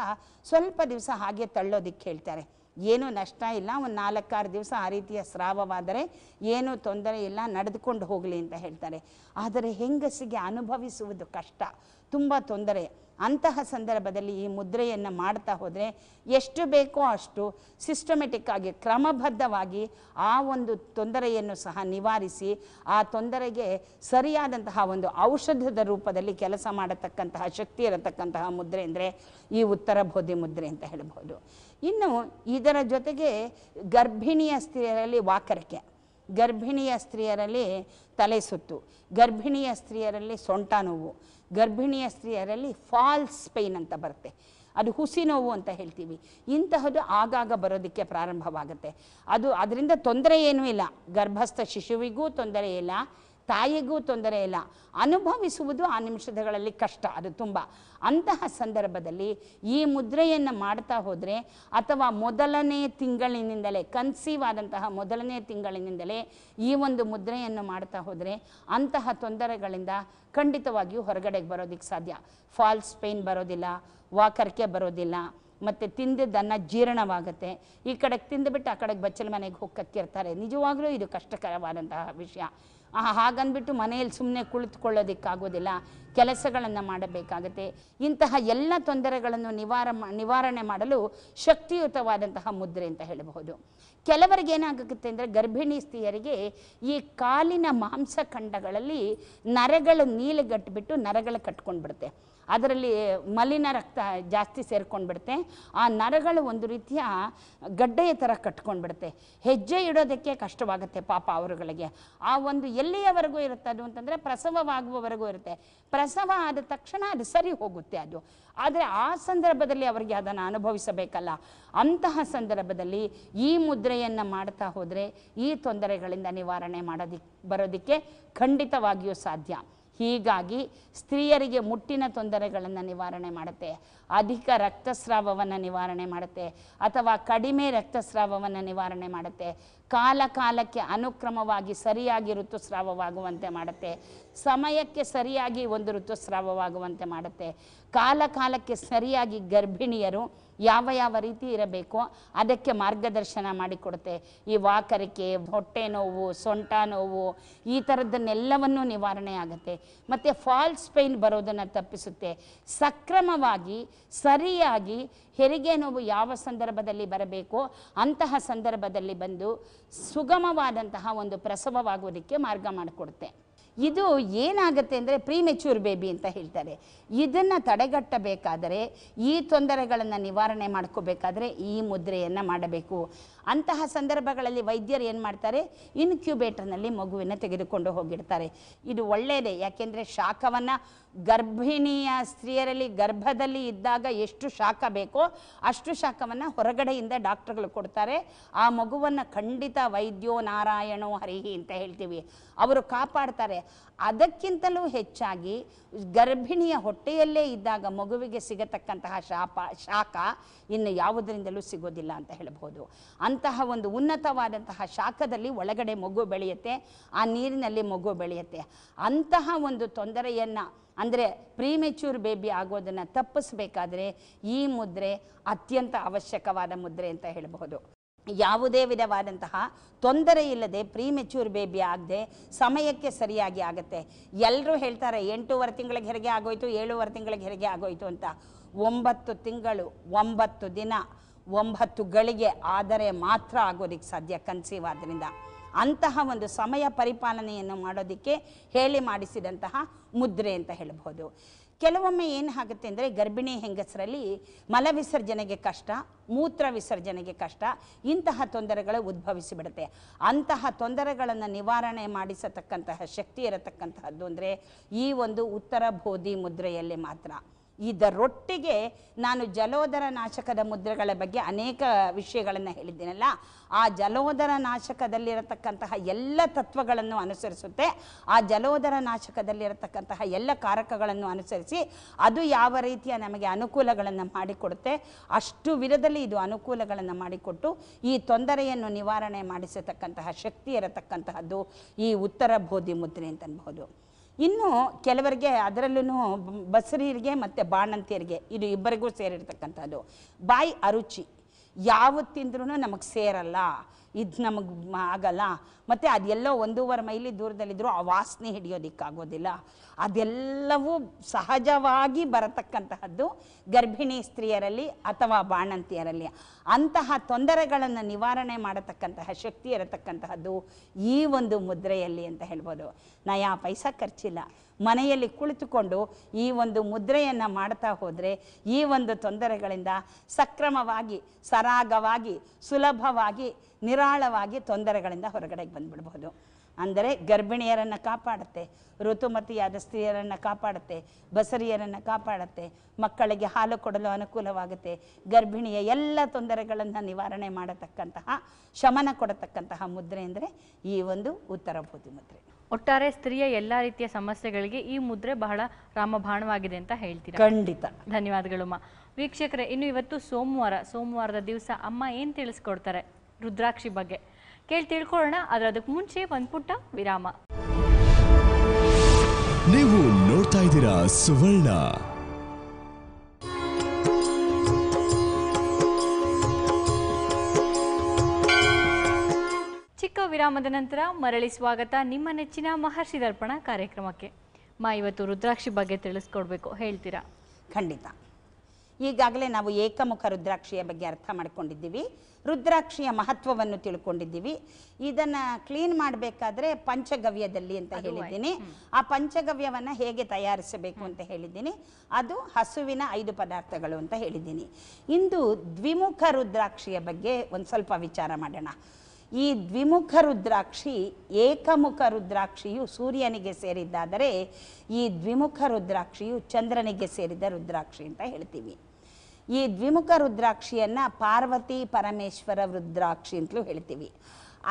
ಸ್ವಲ್ಪ ದಿವಸ ಹಾಗೆ ತಳ್ಳೋದಕ್ಕೆ ಹೇಳ್ತಾರೆ ಏನೂ ನಷ್ಟ ಇಲ್ಲ ಒಂದು ನಾಲ್ಕಾರು ದಿವಸ ಆ ರೀತಿಯ ಸ್ರಾವವಾದರೆ ಏನೂ ತೊಂದರೆ ಇಲ್ಲ ನಡೆದುಕೊಂಡು ಹೋಗಲಿ ಅಂತ ಹೇಳ್ತಾರೆ ಆದರೆ ಹೆಂಗಸಿಗೆ ಅನುಭವಿಸುವುದು ಕಷ್ಟ ತುಂಬ ತೊಂದರೆ ಅಂತಹ ಸಂದರ್ಭದಲ್ಲಿ ಈ ಮುದ್ರೆಯನ್ನು ಮಾಡ್ತಾ ಹೋದರೆ ಎಷ್ಟು ಬೇಕೋ ಅಷ್ಟು ಸಿಸ್ಟಮೆಟಿಕ್ ಆಗಿ ಕ್ರಮಬದ್ಧವಾಗಿ ಆ ಒಂದು ತೊಂದರೆಯನ್ನು ಸಹ ನಿವಾರಿಸಿ ಆ ತೊಂದರೆಗೆ ಸರಿಯಾದಂತಹ ಒಂದು ಔಷಧದ ರೂಪದಲ್ಲಿ ಕೆಲಸ ಮಾಡತಕ್ಕಂತಹ ಶಕ್ತಿ ಇರತಕ್ಕಂತಹ ಮುದ್ರೆ ಅಂದರೆ ಈ ಉತ್ತರ ಬೋಧಿ ಮುದ್ರೆ ಅಂತ ಹೇಳ್ಬೋದು ಇನ್ನು ಇದರ ಜೊತೆಗೆ ಗರ್ಭಿಣಿಯ ಸ್ತ್ರೀಯರಲ್ಲಿ ವಾಕರಿಕೆ ಗರ್ಭಿಣಿಯ ಸ್ತ್ರೀಯರಲ್ಲಿ ತಲೆ ಸುತ್ತು ಗರ್ಭಿಣಿಯ ಸ್ತ್ರೀಯರಲ್ಲಿ ಸೊಂಟ ನೋವು ಗರ್ಭಿಣಿಯ ಸ್ತ್ರೀಯರಲ್ಲಿ ಫಾಲ್ಸ್ ಪೈನ್ ಅಂತ ಬರುತ್ತೆ ಅದು ಹುಸಿ ನೋವು ಅಂತ ಹೇಳ್ತೀವಿ ಇಂತಹದ್ದು ಆಗಾಗ ಬರೋದಕ್ಕೆ ಪ್ರಾರಂಭವಾಗುತ್ತೆ ಅದು ಅದರಿಂದ ತೊಂದರೆ ಏನೂ ಇಲ್ಲ ಗರ್ಭಸ್ಥ ಶಿಶುವಿಗೂ ತೊಂದರೆ ಇಲ್ಲ ತಾಯಿಗೂ ತೊಂದರೆ ಇಲ್ಲ ಅನುಭವಿಸುವುದು ಆ ನಿಮಿಷಗಳಲ್ಲಿ ಕಷ್ಟ ಅದು ತುಂಬ ಅಂತಹ ಸಂದರ್ಭದಲ್ಲಿ ಈ ಮುದ್ರೆಯನ್ನು ಮಾಡ್ತಾ ಹೋದರೆ ಅಥವಾ ಮೊದಲನೇ ತಿಂಗಳಿನಿಂದಲೇ ಕನ್ಸೀವ್ ಆದಂತಹ ಮೊದಲನೇ ತಿಂಗಳಿನಿಂದಲೇ ಈ ಒಂದು ಮುದ್ರೆಯನ್ನು ಮಾಡ್ತಾ ಹೋದರೆ ಅಂತಹ ತೊಂದರೆಗಳಿಂದ ಖಂಡಿತವಾಗಿಯೂ ಹೊರಗಡೆಗೆ ಬರೋದಕ್ಕೆ ಸಾಧ್ಯ ಫಾಲ್ಸ್ ಪೇನ್ ಬರೋದಿಲ್ಲ ವಾಕರ್ಕೆ ಬರೋದಿಲ್ಲ ಮತ್ತು ತಿಂದಿದ್ದನ್ನು ಜೀರ್ಣವಾಗುತ್ತೆ ಈ ಕಡೆಗೆ ತಿಂದುಬಿಟ್ಟು ಆ ಕಡೆಗೆ ಬಚ್ಚಲ ಮನೆಗೆ ಹೋಗಕ್ಕಿರ್ತಾರೆ ನಿಜವಾಗಲೂ ಇದು ಕಷ್ಟಕರವಾದಂತಹ ವಿಷಯ ಹಾಗಂದ್ಬಿಟ್ಟು ಮನೆಯಲ್ಲಿ ಸುಮ್ಮನೆ ಕುಳಿತುಕೊಳ್ಳೋದಕ್ಕಾಗೋದಿಲ್ಲ ಕೆಲಸಗಳನ್ನು ಮಾಡಬೇಕಾಗತ್ತೆ ಇಂತಹ ಎಲ್ಲ ತೊಂದರೆಗಳನ್ನು ನಿವಾರ ನಿವಾರಣೆ ಮಾಡಲು ಶಕ್ತಿಯುತವಾದಂತಹ ಮುದ್ರೆ ಅಂತ ಹೇಳಬಹುದು ಕೆಲವರಿಗೆ ಏನಾಗುತ್ತೆ ಅಂದರೆ ಗರ್ಭಿಣಿ ಸ್ತ್ರೀಯರಿಗೆ ಈ ಕಾಲಿನ ಮಾಂಸಖಂಡಗಳಲ್ಲಿ ಖಂಡಗಳಲ್ಲಿ ನರಗಳು ನೀಲಿಗಟ್ಟಿಬಿಟ್ಟು ನರಗಳು ಬಿಡುತ್ತೆ ಅದರಲ್ಲಿ ಮಲಿನ ರಕ್ತ ಜಾಸ್ತಿ ಸೇರ್ಕೊಂಡ್ಬಿಡುತ್ತೆ ಆ ನರಗಳು ಒಂದು ರೀತಿಯ ಗಡ್ಡೆಯ ಥರ ಕಟ್ಕೊಂಡ್ಬಿಡುತ್ತೆ ಹೆಜ್ಜೆ ಇಡೋದಕ್ಕೆ ಕಷ್ಟವಾಗುತ್ತೆ ಪಾಪ ಅವರುಗಳಿಗೆ ಆ ಒಂದು ಎಲ್ಲಿಯವರೆಗೂ ಇರುತ್ತೆ ಅದು ಅಂತಂದರೆ ಪ್ರಸವವಾಗುವವರೆಗೂ ಇರುತ್ತೆ ಪ್ರಸವ ಆದ ತಕ್ಷಣ ಅದು ಸರಿ ಹೋಗುತ್ತೆ ಅದು ಆದರೆ ಆ ಸಂದರ್ಭದಲ್ಲಿ ಅವರಿಗೆ ಅದನ್ನು ಅನುಭವಿಸಬೇಕಲ್ಲ ಅಂತಹ ಸಂದರ್ಭದಲ್ಲಿ ಈ ಮುದ್ರೆಯನ್ನು ಮಾಡ್ತಾ ಹೋದರೆ ಈ ತೊಂದರೆಗಳಿಂದ ನಿವಾರಣೆ ಮಾಡೋದಿಕ್ಕೆ ಬರೋದಕ್ಕೆ ಖಂಡಿತವಾಗಿಯೂ ಸಾಧ್ಯ ಹೀಗಾಗಿ ಸ್ತ್ರೀಯರಿಗೆ ಮುಟ್ಟಿನ ತೊಂದರೆಗಳನ್ನು ನಿವಾರಣೆ ಮಾಡುತ್ತೆ ಅಧಿಕ ರಕ್ತಸ್ರಾವವನ್ನು ನಿವಾರಣೆ ಮಾಡುತ್ತೆ ಅಥವಾ ಕಡಿಮೆ ರಕ್ತಸ್ರಾವವನ್ನು ನಿವಾರಣೆ ಮಾಡುತ್ತೆ ಕಾಲಕಾಲಕ್ಕೆ ಅನುಕ್ರಮವಾಗಿ ಸರಿಯಾಗಿ ಋತುಸ್ರಾವವಾಗುವಂತೆ ಮಾಡುತ್ತೆ ಸಮಯಕ್ಕೆ ಸರಿಯಾಗಿ ಒಂದು ಋತುಸ್ರಾವವಾಗುವಂತೆ ಮಾಡುತ್ತೆ ಕಾಲಕಾಲಕ್ಕೆ ಸರಿಯಾಗಿ ಗರ್ಭಿಣಿಯರು ಯಾವ ಯಾವ ರೀತಿ ಇರಬೇಕು ಅದಕ್ಕೆ ಮಾರ್ಗದರ್ಶನ ಮಾಡಿಕೊಡುತ್ತೆ ಈ ವಾಕರಿಕೆ ಹೊಟ್ಟೆ ನೋವು ಸೊಂಟ ನೋವು ಈ ಥರದನ್ನೆಲ್ಲವನ್ನು ನಿವಾರಣೆ ಆಗುತ್ತೆ ಮತ್ತು ಫಾಲ್ಸ್ ಪೈನ್ ಬರೋದನ್ನು ತಪ್ಪಿಸುತ್ತೆ ಸಕ್ರಮವಾಗಿ ಸರಿಯಾಗಿ ಹೆರಿಗೆ ನೋವು ಯಾವ ಸಂದರ್ಭದಲ್ಲಿ ಬರಬೇಕು ಅಂತಹ ಸಂದರ್ಭದಲ್ಲಿ ಬಂದು ಸುಗಮವಾದಂತಹ ಒಂದು ಪ್ರಸವವಾಗುವುದಕ್ಕೆ ಮಾರ್ಗ ಮಾಡಿಕೊಡುತ್ತೆ ಇದು ಏನಾಗುತ್ತೆ ಅಂದರೆ ಪ್ರೀಮೆಚ್ಯೂರ್ ಬೇಬಿ ಅಂತ ಹೇಳ್ತಾರೆ ಇದನ್ನು ತಡೆಗಟ್ಟಬೇಕಾದರೆ ಈ ತೊಂದರೆಗಳನ್ನು ನಿವಾರಣೆ ಮಾಡ್ಕೋಬೇಕಾದರೆ ಈ ಮುದ್ರೆಯನ್ನು ಮಾಡಬೇಕು ಅಂತಹ ಸಂದರ್ಭಗಳಲ್ಲಿ ವೈದ್ಯರು ಏನು ಮಾಡ್ತಾರೆ ಇನ್ಕ್ಯುಬೇಟರ್ನಲ್ಲಿ ಮಗುವಿನ ತೆಗೆದುಕೊಂಡು ಹೋಗಿರ್ತಾರೆ ಇದು ಒಳ್ಳೆಯದೇ ಯಾಕೆಂದರೆ ಶಾಖವನ್ನು ಗರ್ಭಿಣಿಯ ಸ್ತ್ರೀಯರಲ್ಲಿ ಗರ್ಭದಲ್ಲಿ ಇದ್ದಾಗ ಎಷ್ಟು ಶಾಖ ಬೇಕೋ ಅಷ್ಟು ಶಾಖವನ್ನು ಹೊರಗಡೆಯಿಂದ ಡಾಕ್ಟರ್ಗಳು ಕೊಡ್ತಾರೆ ಆ ಮಗುವನ್ನು ಖಂಡಿತ ವೈದ್ಯೋ ನಾರಾಯಣೋ ಹರಿಹಿ ಅಂತ ಹೇಳ್ತೀವಿ ಅವರು ಕಾಪಾಡ್ತಾರೆ ಅದಕ್ಕಿಂತಲೂ ಹೆಚ್ಚಾಗಿ ಗರ್ಭಿಣಿಯ ಹೊಟ್ಟೆಯಲ್ಲೇ ಇದ್ದಾಗ ಮಗುವಿಗೆ ಸಿಗತಕ್ಕಂತಹ ಶಾಪ ಶಾಖ ಇನ್ನು ಯಾವುದರಿಂದಲೂ ಸಿಗೋದಿಲ್ಲ ಅಂತ ಹೇಳಬಹುದು ಅಂತಹ ಒಂದು ಉನ್ನತವಾದಂತಹ ಶಾಖದಲ್ಲಿ ಒಳಗಡೆ ಮಗು ಬೆಳೆಯುತ್ತೆ ಆ ನೀರಿನಲ್ಲಿ ಮಗು ಬೆಳೆಯುತ್ತೆ ಅಂತಹ ಒಂದು ತೊಂದರೆಯನ್ನು ಅಂದರೆ ಪ್ರೀಮೆಚ್ಯೂರ್ ಬೇಬಿ ಆಗೋದನ್ನು ತಪ್ಪಿಸಬೇಕಾದ್ರೆ ಈ ಮುದ್ರೆ ಅತ್ಯಂತ ಅವಶ್ಯಕವಾದ ಮುದ್ರೆ ಅಂತ ಹೇಳಬಹುದು ಯಾವುದೇ ವಿಧವಾದಂತಹ ತೊಂದರೆ ಇಲ್ಲದೆ ಪ್ರೀಮೆಚ್ಯೂರ್ ಬೇಬಿ ಆಗದೆ ಸಮಯಕ್ಕೆ ಸರಿಯಾಗಿ ಆಗುತ್ತೆ ಎಲ್ಲರೂ ಹೇಳ್ತಾರೆ ಎಂಟೂವರೆ ತಿಂಗಳಿಗೆ ಹೆರಿಗೆ ಆಗೋಯ್ತು ಏಳುವರೆ ತಿಂಗಳಿಗೆ ಹೆರಿಗೆ ಆಗೋಯ್ತು ಅಂತ ಒಂಬತ್ತು ತಿಂಗಳು ಒಂಬತ್ತು ದಿನ ಒಂಬತ್ತು ಗಳಿಗೆ ಆದರೆ ಮಾತ್ರ ಆಗೋದಿಕ್ಕೆ ಸಾಧ್ಯ ಕನ್ಸೀವ್ ಆದ್ದರಿಂದ ಅಂತಹ ಒಂದು ಸಮಯ ಪರಿಪಾಲನೆಯನ್ನು ಮಾಡೋದಕ್ಕೆ ಹೇಳಿ ಮಾಡಿಸಿದಂತಹ ಮುದ್ರೆ ಅಂತ ಹೇಳ್ಬೋದು ಕೆಲವೊಮ್ಮೆ ಏನಾಗುತ್ತೆ ಅಂದರೆ ಗರ್ಭಿಣಿ ಹೆಂಗಸರಲ್ಲಿ ಮಲವಿಸರ್ಜನೆಗೆ ಕಷ್ಟ ಮೂತ್ರ ವಿಸರ್ಜನೆಗೆ ಕಷ್ಟ ಇಂತಹ ತೊಂದರೆಗಳು ಉದ್ಭವಿಸಿಬಿಡುತ್ತೆ ಅಂತಹ ತೊಂದರೆಗಳನ್ನು ನಿವಾರಣೆ ಮಾಡಿಸತಕ್ಕಂತಹ ಶಕ್ತಿ ಇರತಕ್ಕಂತಹದ್ದು ಅಂದರೆ ಈ ಒಂದು ಉತ್ತರ ಬೋಧಿ ಮುದ್ರೆಯಲ್ಲಿ ಮಾತ್ರ ಇದರೊಟ್ಟಿಗೆ ನಾನು ಜಲೋದರ ನಾಶಕದ ಮುದ್ರೆಗಳ ಬಗ್ಗೆ ಅನೇಕ ವಿಷಯಗಳನ್ನು ಹೇಳಿದ್ದೀನಲ್ಲ ಆ ಜಲೋದರ ನಾಶಕದಲ್ಲಿರತಕ್ಕಂತಹ ಎಲ್ಲ ತತ್ವಗಳನ್ನು ಅನುಸರಿಸುತ್ತೆ ಆ ಜಲೋದರ ನಾಶಕದಲ್ಲಿರತಕ್ಕಂತಹ ಎಲ್ಲ ಕಾರಕಗಳನ್ನು ಅನುಸರಿಸಿ ಅದು ಯಾವ ರೀತಿಯ ನಮಗೆ ಅನುಕೂಲಗಳನ್ನು ಮಾಡಿಕೊಡುತ್ತೆ ಅಷ್ಟು ವಿಧದಲ್ಲಿ ಇದು ಅನುಕೂಲಗಳನ್ನು ಮಾಡಿಕೊಟ್ಟು ಈ ತೊಂದರೆಯನ್ನು ನಿವಾರಣೆ ಮಾಡಿಸತಕ್ಕಂತಹ ಶಕ್ತಿ ಇರತಕ್ಕಂತಹದ್ದು ಈ ಉತ್ತರ ಬೋಧಿ ಮುದ್ರೆ ಅಂತನ್ಬಹುದು ಇನ್ನು ಕೆಲವರಿಗೆ ಅದರಲ್ಲೂ ಬಸರಿಯರಿಗೆ ಮತ್ತು ಬಾಣಂತಿಯರಿಗೆ ಇದು ಇಬ್ಬರಿಗೂ ಸೇರಿರ್ತಕ್ಕಂಥದ್ದು ಬಾಯಿ ಅರುಚಿ ಯಾವ ತಿಂದ್ರೂ ನಮಗೆ ಸೇರಲ್ಲ ಇದು ನಮಗೆ ಆಗಲ್ಲ ಮತ್ತು ಅದೆಲ್ಲೋ ಒಂದೂವರೆ ಮೈಲಿ ದೂರದಲ್ಲಿದ್ದರೂ ಆ ವಾಸನೆ ಹಿಡಿಯೋದಕ್ಕಾಗೋದಿಲ್ಲ ಅದೆಲ್ಲವೂ ಸಹಜವಾಗಿ ಬರತಕ್ಕಂತಹದ್ದು ಗರ್ಭಿಣಿ ಸ್ತ್ರೀಯರಲ್ಲಿ ಅಥವಾ ಬಾಣಂತಿಯರಲ್ಲಿ ಅಂತಹ ತೊಂದರೆಗಳನ್ನು ನಿವಾರಣೆ ಮಾಡತಕ್ಕಂತಹ ಶಕ್ತಿ ಇರತಕ್ಕಂತಹದ್ದು ಈ ಒಂದು ಮುದ್ರೆಯಲ್ಲಿ ಅಂತ ಹೇಳ್ಬೋದು ನಾ ಯಾವ ಪೈಸಾ ಖರ್ಚಿಲ್ಲ ಮನೆಯಲ್ಲಿ ಕುಳಿತುಕೊಂಡು ಈ ಒಂದು ಮುದ್ರೆಯನ್ನು ಮಾಡ್ತಾ ಹೋದರೆ ಈ ಒಂದು ತೊಂದರೆಗಳಿಂದ ಸಕ್ರಮವಾಗಿ ಸರಾಗವಾಗಿ ಸುಲಭವಾಗಿ ನಿರಾಳವಾಗಿ ತೊಂದರೆಗಳಿಂದ ಹೊರಗಡೆಗೆ ಬಂದ್ಬಿಡ್ಬೋದು ಅಂದರೆ ಗರ್ಭಿಣಿಯರನ್ನು ಕಾಪಾಡುತ್ತೆ ಋತುಮತಿಯಾದ ಸ್ತ್ರೀಯರನ್ನು ಕಾಪಾಡುತ್ತೆ ಬಸರಿಯರನ್ನು ಕಾಪಾಡುತ್ತೆ ಮಕ್ಕಳಿಗೆ ಹಾಲು ಕೊಡಲು ಅನುಕೂಲವಾಗುತ್ತೆ ಗರ್ಭಿಣಿಯ ಎಲ್ಲ ತೊಂದರೆಗಳನ್ನು ನಿವಾರಣೆ ಮಾಡತಕ್ಕಂತಹ ಶಮನ ಕೊಡತಕ್ಕಂತಹ ಮುದ್ರೆ ಅಂದರೆ ಈ ಒಂದು ಉತ್ತರ ಭೂತಿ ಮುದ್ರೆ
ಒಟ್ಟಾರೆ ಸ್ತ್ರೀಯ ಎಲ್ಲಾ ರೀತಿಯ ಸಮಸ್ಯೆಗಳಿಗೆ ಈ ಮುದ್ರೆ ಬಹಳ ರಾಮಬಾಣವಾಗಿದೆ ಅಂತ ಹೇಳ್ತೀರಾ ಖಂಡಿತ ಧನ್ಯವಾದಗಳು ಅಮ್ಮ ವೀಕ್ಷಕರೇ ಇನ್ನು ಇವತ್ತು ಸೋಮವಾರ ಸೋಮವಾರದ ದಿವಸ ಅಮ್ಮ ಏನು ತಿಳಿಸ್ಕೊಡ್ತಾರೆ ರುದ್ರಾಕ್ಷಿ ಬಗ್ಗೆ ಕೇಳಿ ತಿಳ್ಕೊಳ್ಳೋಣ ಆದ್ರೆ ಅದಕ್ಕೆ ಮುಂಚೆ ಒಂದು ಪುಟ್ಟ ವಿರಾಮ
ನೀವು ನೋಡ್ತಾ ಇದ್ದೀರಾ ಸುವರ್ಣ
ಚಿಕ್ಕ ವಿರಾಮದ ನಂತರ ಮರಳಿ ಸ್ವಾಗತ ನಿಮ್ಮ ನೆಚ್ಚಿನ ಮಹರ್ಷಿ ದರ್ಪಣ ಕಾರ್ಯಕ್ರಮಕ್ಕೆ ಮಾ ಇವತ್ತು ರುದ್ರಾಕ್ಷಿ ಬಗ್ಗೆ ತಿಳಿಸ್ಕೊಡ್ಬೇಕು ಹೇಳ್ತೀರಾ ಖಂಡಿತ ಈಗಾಗಲೇ ನಾವು ಏಕಮುಖ ರುದ್ರಾಕ್ಷಿಯ
ಬಗ್ಗೆ ಅರ್ಥ ಮಾಡಿಕೊಂಡಿದ್ದೀವಿ ರುದ್ರಾಕ್ಷಿಯ ಮಹತ್ವವನ್ನು ತಿಳ್ಕೊಂಡಿದ್ದೀವಿ ಇದನ್ನು ಕ್ಲೀನ್ ಮಾಡಬೇಕಾದ್ರೆ ಪಂಚಗವ್ಯದಲ್ಲಿ ಅಂತ ಹೇಳಿದ್ದೀನಿ ಆ ಪಂಚಗವ್ಯವನ್ನು ಹೇಗೆ ತಯಾರಿಸಬೇಕು ಅಂತ ಹೇಳಿದ್ದೀನಿ ಅದು ಹಸುವಿನ ಐದು ಪದಾರ್ಥಗಳು ಅಂತ ಹೇಳಿದ್ದೀನಿ ಇಂದು ದ್ವಿಮುಖ ರುದ್ರಾಕ್ಷಿಯ ಬಗ್ಗೆ ಒಂದು ಸ್ವಲ್ಪ ವಿಚಾರ ಮಾಡೋಣ ಈ ದ್ವಿಮುಖ ರುದ್ರಾಕ್ಷಿ ಏಕಮುಖ ರುದ್ರಾಕ್ಷಿಯು ಸೂರ್ಯನಿಗೆ ಸೇರಿದ್ದಾದರೆ ಈ ದ್ವಿಮುಖ ರುದ್ರಾಕ್ಷಿಯು ಚಂದ್ರನಿಗೆ ಸೇರಿದ ರುದ್ರಾಕ್ಷಿ ಅಂತ ಹೇಳ್ತೀವಿ ಈ ದ್ವಿಮುಖ ರುದ್ರಾಕ್ಷಿಯನ್ನು ಪಾರ್ವತಿ ಪರಮೇಶ್ವರ ರುದ್ರಾಕ್ಷಿ ಅಂತಲೂ ಹೇಳ್ತೀವಿ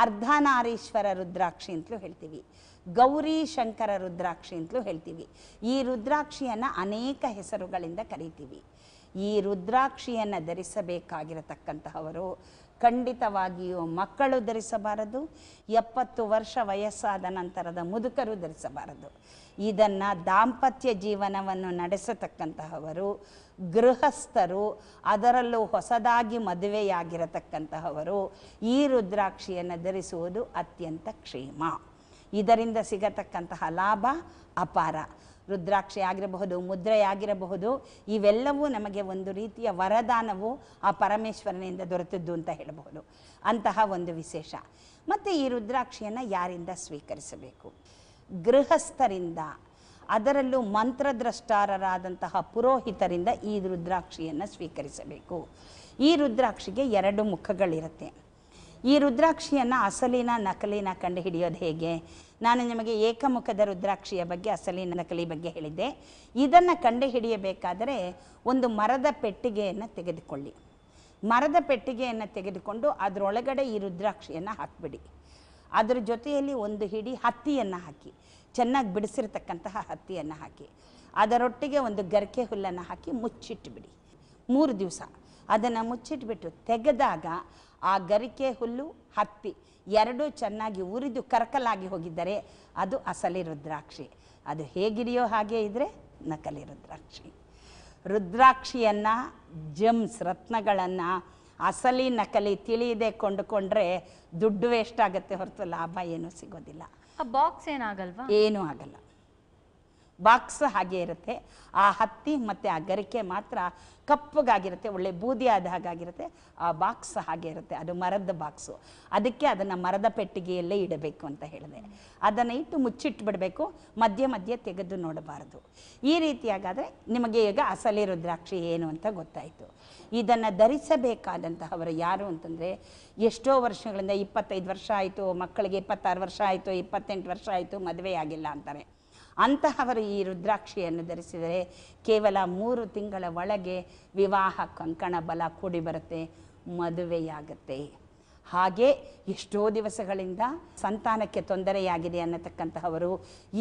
ಅರ್ಧನಾರೀಶ್ವರ ರುದ್ರಾಕ್ಷಿ ಅಂತಲೂ ಹೇಳ್ತೀವಿ ಗೌರಿ ಶಂಕರ ರುದ್ರಾಕ್ಷಿ ಅಂತಲೂ ಹೇಳ್ತೀವಿ ಈ ರುದ್ರಾಕ್ಷಿಯನ್ನು ಅನೇಕ ಹೆಸರುಗಳಿಂದ ಕರಿತೀವಿ ಈ ರುದ್ರಾಕ್ಷಿಯನ್ನು ಧರಿಸಬೇಕಾಗಿರತಕ್ಕಂತಹವರು ಖಂಡಿತವಾಗಿಯೂ ಮಕ್ಕಳು ಧರಿಸಬಾರದು ಎಪ್ಪತ್ತು ವರ್ಷ ವಯಸ್ಸಾದ ನಂತರದ ಮುದುಕರು ಧರಿಸಬಾರದು ಇದನ್ನು ದಾಂಪತ್ಯ ಜೀವನವನ್ನು ನಡೆಸತಕ್ಕಂತಹವರು ಗೃಹಸ್ಥರು ಅದರಲ್ಲೂ ಹೊಸದಾಗಿ ಮದುವೆಯಾಗಿರತಕ್ಕಂತಹವರು ಈ ರುದ್ರಾಕ್ಷಿಯನ್ನು ಧರಿಸುವುದು ಅತ್ಯಂತ ಕ್ಷೇಮ ಇದರಿಂದ ಸಿಗತಕ್ಕಂತಹ ಲಾಭ ಅಪಾರ ರುದ್ರಾಕ್ಷಿ ಆಗಿರಬಹುದು ಮುದ್ರೆಯಾಗಿರಬಹುದು ಇವೆಲ್ಲವೂ ನಮಗೆ ಒಂದು ರೀತಿಯ ವರದಾನವು ಆ ಪರಮೇಶ್ವರನಿಂದ ದೊರೆತದ್ದು ಅಂತ ಹೇಳಬಹುದು ಅಂತಹ ಒಂದು ವಿಶೇಷ ಮತ್ತು ಈ ರುದ್ರಾಕ್ಷಿಯನ್ನು ಯಾರಿಂದ ಸ್ವೀಕರಿಸಬೇಕು ಗೃಹಸ್ಥರಿಂದ ಅದರಲ್ಲೂ ಮಂತ್ರದ್ರಷ್ಟಾರರಾದಂತಹ ಪುರೋಹಿತರಿಂದ ಈ ರುದ್ರಾಕ್ಷಿಯನ್ನು ಸ್ವೀಕರಿಸಬೇಕು ಈ ರುದ್ರಾಕ್ಷಿಗೆ ಎರಡು ಮುಖಗಳಿರುತ್ತೆ ಈ ರುದ್ರಾಕ್ಷಿಯನ್ನು ಅಸಲಿನ ನಕಲಿನ ಕಂಡು ಹಿಡಿಯೋದು ಹೇಗೆ ನಾನು ನಿಮಗೆ ಏಕಮುಖದ ರುದ್ರಾಕ್ಷಿಯ ಬಗ್ಗೆ ಅಸಲಿನ ನಕಲಿ ಬಗ್ಗೆ ಹೇಳಿದ್ದೆ ಇದನ್ನು ಕಂಡು ಹಿಡಿಯಬೇಕಾದರೆ ಒಂದು ಮರದ ಪೆಟ್ಟಿಗೆಯನ್ನು ತೆಗೆದುಕೊಳ್ಳಿ ಮರದ ಪೆಟ್ಟಿಗೆಯನ್ನು ತೆಗೆದುಕೊಂಡು ಅದರೊಳಗಡೆ ಈ ರುದ್ರಾಕ್ಷಿಯನ್ನು ಹಾಕಿಬಿಡಿ ಅದರ ಜೊತೆಯಲ್ಲಿ ಒಂದು ಹಿಡಿ ಹತ್ತಿಯನ್ನು ಹಾಕಿ ಚೆನ್ನಾಗಿ ಬಿಡಿಸಿರ್ತಕ್ಕಂತಹ ಹತ್ತಿಯನ್ನು ಹಾಕಿ ಅದರೊಟ್ಟಿಗೆ ಒಂದು ಗರಿಕೆ ಹುಲ್ಲನ್ನು ಹಾಕಿ ಮುಚ್ಚಿಟ್ಟುಬಿಡಿ ಮೂರು ದಿವಸ ಅದನ್ನು ಮುಚ್ಚಿಟ್ಬಿಟ್ಟು ತೆಗೆದಾಗ ಆ ಗರಿಕೆ ಹುಲ್ಲು ಹತ್ತಿ ಎರಡೂ ಚೆನ್ನಾಗಿ ಉರಿದು ಕರಕಲಾಗಿ ಹೋಗಿದ್ದರೆ ಅದು ಅಸಲಿ ರುದ್ರಾಕ್ಷಿ ಅದು ಹೇಗಿರಿಯೋ ಹಾಗೆ ಇದ್ದರೆ ನಕಲಿ ರುದ್ರಾಕ್ಷಿ ರುದ್ರಾಕ್ಷಿಯನ್ನು ಜಮ್ಸ್ ರತ್ನಗಳನ್ನು ಅಸಲಿ ನಕಲಿ ತಿಳಿಯದೆ ಕೊಂಡುಕೊಂಡ್ರೆ ದುಡ್ಡು ವೇಸ್ಟ್ ಆಗುತ್ತೆ ಹೊರತು ಲಾಭ ಏನೂ ಸಿಗೋದಿಲ್ಲ
ಬಾಕ್ಸ್ ಏನಾಗಲ್ವಾ ಏನೂ
ಆಗಲ್ಲ ಬಾಕ್ಸ್ ಹಾಗೆ ಇರುತ್ತೆ ಆ ಹತ್ತಿ ಮತ್ತು ಆ ಗರಿಕೆ ಮಾತ್ರ ಕಪ್ಪಗಾಗಿರುತ್ತೆ ಒಳ್ಳೆ ಬೂದಿ ಆದ ಹಾಗಾಗಿರುತ್ತೆ ಆ ಬಾಕ್ಸ್ ಹಾಗೆ ಇರುತ್ತೆ ಅದು ಮರದ ಬಾಕ್ಸು ಅದಕ್ಕೆ ಅದನ್ನು ಮರದ ಪೆಟ್ಟಿಗೆಯಲ್ಲೇ ಇಡಬೇಕು ಅಂತ ಹೇಳಿದೆ ಅದನ್ನು ಇಟ್ಟು ಮುಚ್ಚಿಟ್ಬಿಡಬೇಕು ಮಧ್ಯೆ ಮಧ್ಯೆ ತೆಗೆದು ನೋಡಬಾರ್ದು ಈ ರೀತಿಯಾಗಾದರೆ ನಿಮಗೆ ಈಗ ಅಸಲಿ ರುದ್ರಾಕ್ಷಿ ಏನು ಅಂತ ಗೊತ್ತಾಯಿತು ಇದನ್ನು ಧರಿಸಬೇಕಾದಂತಹವರು ಯಾರು ಅಂತಂದರೆ ಎಷ್ಟೋ ವರ್ಷಗಳಿಂದ ಇಪ್ಪತ್ತೈದು ವರ್ಷ ಆಯಿತು ಮಕ್ಕಳಿಗೆ ಇಪ್ಪತ್ತಾರು ವರ್ಷ ಆಯಿತು ಇಪ್ಪತ್ತೆಂಟು ವರ್ಷ ಆಯಿತು ಮದುವೆ ಆಗಿಲ್ಲ ಅಂತಾರೆ ಅಂತಹವರು ಈ ರುದ್ರಾಕ್ಷಿಯನ್ನು ಧರಿಸಿದರೆ ಕೇವಲ ಮೂರು ತಿಂಗಳ ಒಳಗೆ ವಿವಾಹ ಕಂಕಣ ಬಲ ಕೂಡಿ ಬರುತ್ತೆ ಮದುವೆಯಾಗುತ್ತೆ ಹಾಗೆ ಎಷ್ಟೋ ದಿವಸಗಳಿಂದ ಸಂತಾನಕ್ಕೆ ತೊಂದರೆಯಾಗಿದೆ ಅನ್ನತಕ್ಕಂತಹವರು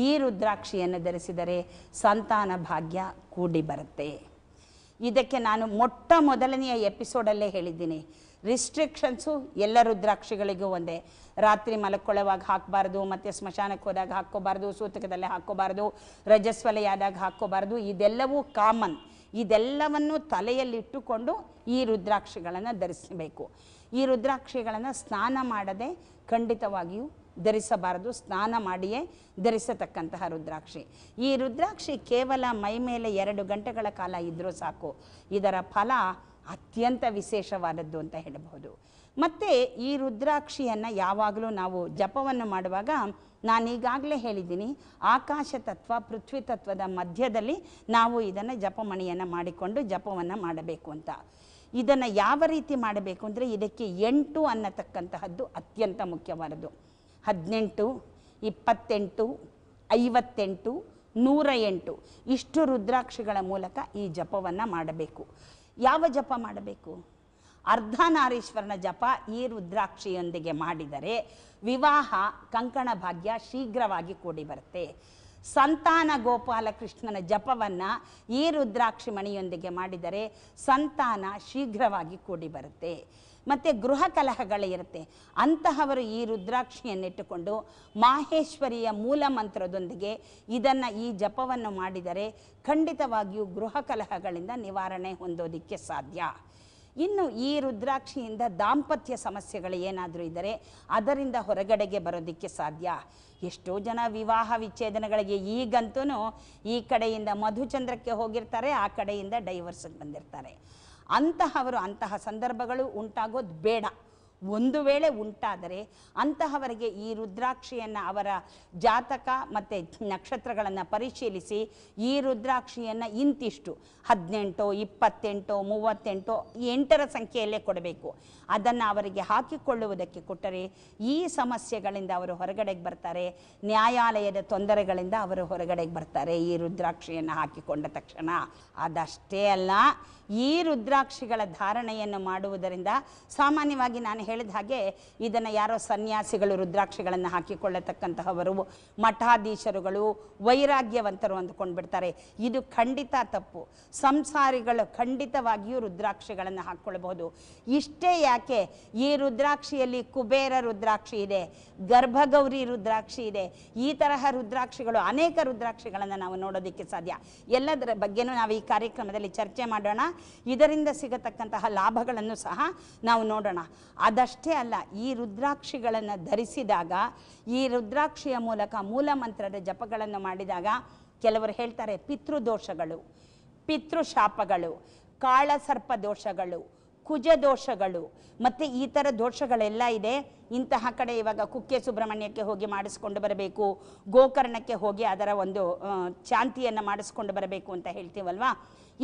ಈ ರುದ್ರಾಕ್ಷಿಯನ್ನು ಧರಿಸಿದರೆ ಸಂತಾನ ಭಾಗ್ಯ ಕೂಡಿ ಬರುತ್ತೆ ಇದಕ್ಕೆ ನಾನು ಮೊಟ್ಟ ಮೊದಲನೆಯ ಎಪಿಸೋಡಲ್ಲೇ ಹೇಳಿದ್ದೀನಿ ರಿಸ್ಟ್ರಿಕ್ಷನ್ಸು ಎಲ್ಲ ರುದ್ರಾಕ್ಷಿಗಳಿಗೂ ಒಂದೇ ರಾತ್ರಿ ಮಲಕ್ಕೊಳ್ಳೋವಾಗ ಹಾಕಬಾರ್ದು ಮತ್ತು ಸ್ಮಶಾನಕ್ಕೆ ಹೋದಾಗ ಹಾಕ್ಕೋಬಾರ್ದು ಸೂತಕದಲ್ಲಿ ಹಾಕೋಬಾರ್ದು ರಜಸ್ವಲೆಯಾದಾಗ ಹಾಕ್ಕೋಬಾರ್ದು ಇದೆಲ್ಲವೂ ಕಾಮನ್ ಇದೆಲ್ಲವನ್ನು ತಲೆಯಲ್ಲಿಟ್ಟುಕೊಂಡು ಈ ರುದ್ರಾಕ್ಷಿಗಳನ್ನು ಧರಿಸಬೇಕು ಈ ರುದ್ರಾಕ್ಷಿಗಳನ್ನು ಸ್ನಾನ ಮಾಡದೆ ಖಂಡಿತವಾಗಿಯೂ ಧರಿಸಬಾರದು ಸ್ನಾನ ಮಾಡಿಯೇ ಧರಿಸತಕ್ಕಂತಹ ರುದ್ರಾಕ್ಷಿ ಈ ರುದ್ರಾಕ್ಷಿ ಕೇವಲ ಮೈ ಮೇಲೆ ಎರಡು ಗಂಟೆಗಳ ಕಾಲ ಇದ್ದರೂ ಸಾಕು ಇದರ ಫಲ ಅತ್ಯಂತ ವಿಶೇಷವಾದದ್ದು ಅಂತ ಹೇಳಬಹುದು ಮತ್ತು ಈ ರುದ್ರಾಕ್ಷಿಯನ್ನು ಯಾವಾಗಲೂ ನಾವು ಜಪವನ್ನು ಮಾಡುವಾಗ ನಾನೀಗಾಗಲೇ ಹೇಳಿದ್ದೀನಿ ಆಕಾಶ ತತ್ವ ಪೃಥ್ವಿ ತತ್ವದ ಮಧ್ಯದಲ್ಲಿ ನಾವು ಇದನ್ನು ಜಪಮಣಿಯನ್ನು ಮಾಡಿಕೊಂಡು ಜಪವನ್ನು ಮಾಡಬೇಕು ಅಂತ ಇದನ್ನು ಯಾವ ರೀತಿ ಮಾಡಬೇಕು ಅಂದರೆ ಇದಕ್ಕೆ ಎಂಟು ಅನ್ನತಕ್ಕಂತಹದ್ದು ಅತ್ಯಂತ ಮುಖ್ಯವಾದದ್ದು ಹದಿನೆಂಟು ಇಪ್ಪತ್ತೆಂಟು ಐವತ್ತೆಂಟು ನೂರ ಎಂಟು ಇಷ್ಟು ರುದ್ರಾಕ್ಷಿಗಳ ಮೂಲಕ ಈ ಜಪವನ್ನು ಮಾಡಬೇಕು ಯಾವ ಜಪ ಮಾಡಬೇಕು ಅರ್ಧನಾರೀಶ್ವರನ ಜಪ ಈ ರುದ್ರಾಕ್ಷಿಯೊಂದಿಗೆ ಮಾಡಿದರೆ ವಿವಾಹ ಕಂಕಣ ಭಾಗ್ಯ ಶೀಘ್ರವಾಗಿ ಕೂಡಿ ಬರುತ್ತೆ ಸಂತಾನ ಗೋಪಾಲಕೃಷ್ಣನ ಜಪವನ್ನು ಈ ರುದ್ರಾಕ್ಷಿ ಮಣಿಯೊಂದಿಗೆ ಮಾಡಿದರೆ ಸಂತಾನ ಶೀಘ್ರವಾಗಿ ಕೂಡಿ ಬರುತ್ತೆ ಮತ್ತು ಗೃಹ ಕಲಹಗಳಿರುತ್ತೆ ಅಂತಹವರು ಈ ರುದ್ರಾಕ್ಷಿಯನ್ನಿಟ್ಟುಕೊಂಡು ಮಾಹೇಶ್ವರಿಯ ಮೂಲ ಮಂತ್ರದೊಂದಿಗೆ ಇದನ್ನು ಈ ಜಪವನ್ನು ಮಾಡಿದರೆ ಖಂಡಿತವಾಗಿಯೂ ಗೃಹ ಕಲಹಗಳಿಂದ ನಿವಾರಣೆ ಹೊಂದೋದಕ್ಕೆ ಸಾಧ್ಯ ಇನ್ನು ಈ ರುದ್ರಾಕ್ಷಿಯಿಂದ ದಾಂಪತ್ಯ ಸಮಸ್ಯೆಗಳು ಏನಾದರೂ ಇದ್ದರೆ ಅದರಿಂದ ಹೊರಗಡೆಗೆ ಬರೋದಕ್ಕೆ ಸಾಧ್ಯ ಎಷ್ಟೋ ಜನ ವಿವಾಹ ವಿಚ್ಛೇದನಗಳಿಗೆ ಈಗಂತೂ ಈ ಕಡೆಯಿಂದ ಮಧುಚಂದ್ರಕ್ಕೆ ಹೋಗಿರ್ತಾರೆ ಆ ಕಡೆಯಿಂದ ಡೈವರ್ಸಿಗೆ ಬಂದಿರ್ತಾರೆ ಅಂತಹವರು ಅಂತಹ ಸಂದರ್ಭಗಳು ಉಂಟಾಗೋದು ಬೇಡ ಒಂದು ವೇಳೆ ಉಂಟಾದರೆ ಅಂತಹವರಿಗೆ ಈ ರುದ್ರಾಕ್ಷಿಯನ್ನು ಅವರ ಜಾತಕ ಮತ್ತು ನಕ್ಷತ್ರಗಳನ್ನು ಪರಿಶೀಲಿಸಿ ಈ ರುದ್ರಾಕ್ಷಿಯನ್ನು ಇಂತಿಷ್ಟು ಹದಿನೆಂಟು ಇಪ್ಪತ್ತೆಂಟು ಮೂವತ್ತೆಂಟು ಎಂಟರ ಸಂಖ್ಯೆಯಲ್ಲೇ ಕೊಡಬೇಕು ಅದನ್ನು ಅವರಿಗೆ ಹಾಕಿಕೊಳ್ಳುವುದಕ್ಕೆ ಕೊಟ್ಟರೆ ಈ ಸಮಸ್ಯೆಗಳಿಂದ ಅವರು ಹೊರಗಡೆಗೆ ಬರ್ತಾರೆ ನ್ಯಾಯಾಲಯದ ತೊಂದರೆಗಳಿಂದ ಅವರು ಹೊರಗಡೆಗೆ ಬರ್ತಾರೆ ಈ ರುದ್ರಾಕ್ಷಿಯನ್ನು ಹಾಕಿಕೊಂಡ ತಕ್ಷಣ ಅದಷ್ಟೇ ಅಲ್ಲ ಈ ರುದ್ರಾಕ್ಷಿಗಳ ಧಾರಣೆಯನ್ನು ಮಾಡುವುದರಿಂದ ಸಾಮಾನ್ಯವಾಗಿ ನಾನು ಹೇಳಿದ ಹಾಗೆ ಇದನ್ನು ಯಾರೋ ಸನ್ಯಾಸಿಗಳು ರುದ್ರಾಕ್ಷಿಗಳನ್ನು ಹಾಕಿಕೊಳ್ಳತಕ್ಕಂತಹವರು ಮಠಾಧೀಶರುಗಳು ವೈರಾಗ್ಯವಂತರು ಅಂದುಕೊಂಡು ಬಿಡ್ತಾರೆ ಇದು ಖಂಡಿತ ತಪ್ಪು ಸಂಸಾರಿಗಳು ಖಂಡಿತವಾಗಿಯೂ ರುದ್ರಾಕ್ಷಿಗಳನ್ನು ಹಾಕಿಕೊಳ್ಳಬಹುದು ಇಷ್ಟೇ ಯಾಕೆ ಯಾಕೆ ಈ ರುದ್ರಾಕ್ಷಿಯಲ್ಲಿ ಕುಬೇರ ರುದ್ರಾಕ್ಷಿ ಇದೆ ಗರ್ಭಗೌರಿ ರುದ್ರಾಕ್ಷಿ ಇದೆ ಈ ತರಹ ರುದ್ರಾಕ್ಷಿಗಳು ಅನೇಕ ರುದ್ರಾಕ್ಷಿಗಳನ್ನು ನಾವು ನೋಡೋದಕ್ಕೆ ಸಾಧ್ಯ ಎಲ್ಲದರ ಬಗ್ಗೆನೂ ನಾವು ಈ ಕಾರ್ಯಕ್ರಮದಲ್ಲಿ ಚರ್ಚೆ ಮಾಡೋಣ ಇದರಿಂದ ಸಿಗತಕ್ಕಂತಹ ಲಾಭಗಳನ್ನು ಸಹ ನಾವು ನೋಡೋಣ ಅದಷ್ಟೇ ಅಲ್ಲ ಈ ರುದ್ರಾಕ್ಷಿಗಳನ್ನು ಧರಿಸಿದಾಗ ಈ ರುದ್ರಾಕ್ಷಿಯ ಮೂಲಕ ಮೂಲಮಂತ್ರದ ಜಪಗಳನ್ನು ಮಾಡಿದಾಗ ಕೆಲವರು ಹೇಳ್ತಾರೆ ಪಿತೃದೋಷಗಳು ಪಿತೃಶಾಪಗಳು ಕಾಳಸರ್ಪ ದೋಷಗಳು ಕುಜ ದೋಷಗಳು ಮತ್ತು ಈ ಥರ ದೋಷಗಳೆಲ್ಲ ಇದೆ ಇಂತಹ ಕಡೆ ಇವಾಗ ಕುಕ್ಕೆ ಸುಬ್ರಹ್ಮಣ್ಯಕ್ಕೆ ಹೋಗಿ ಮಾಡಿಸ್ಕೊಂಡು ಬರಬೇಕು ಗೋಕರ್ಣಕ್ಕೆ ಹೋಗಿ ಅದರ ಒಂದು ಶಾಂತಿಯನ್ನು ಮಾಡಿಸ್ಕೊಂಡು ಬರಬೇಕು ಅಂತ ಹೇಳ್ತೀವಲ್ವಾ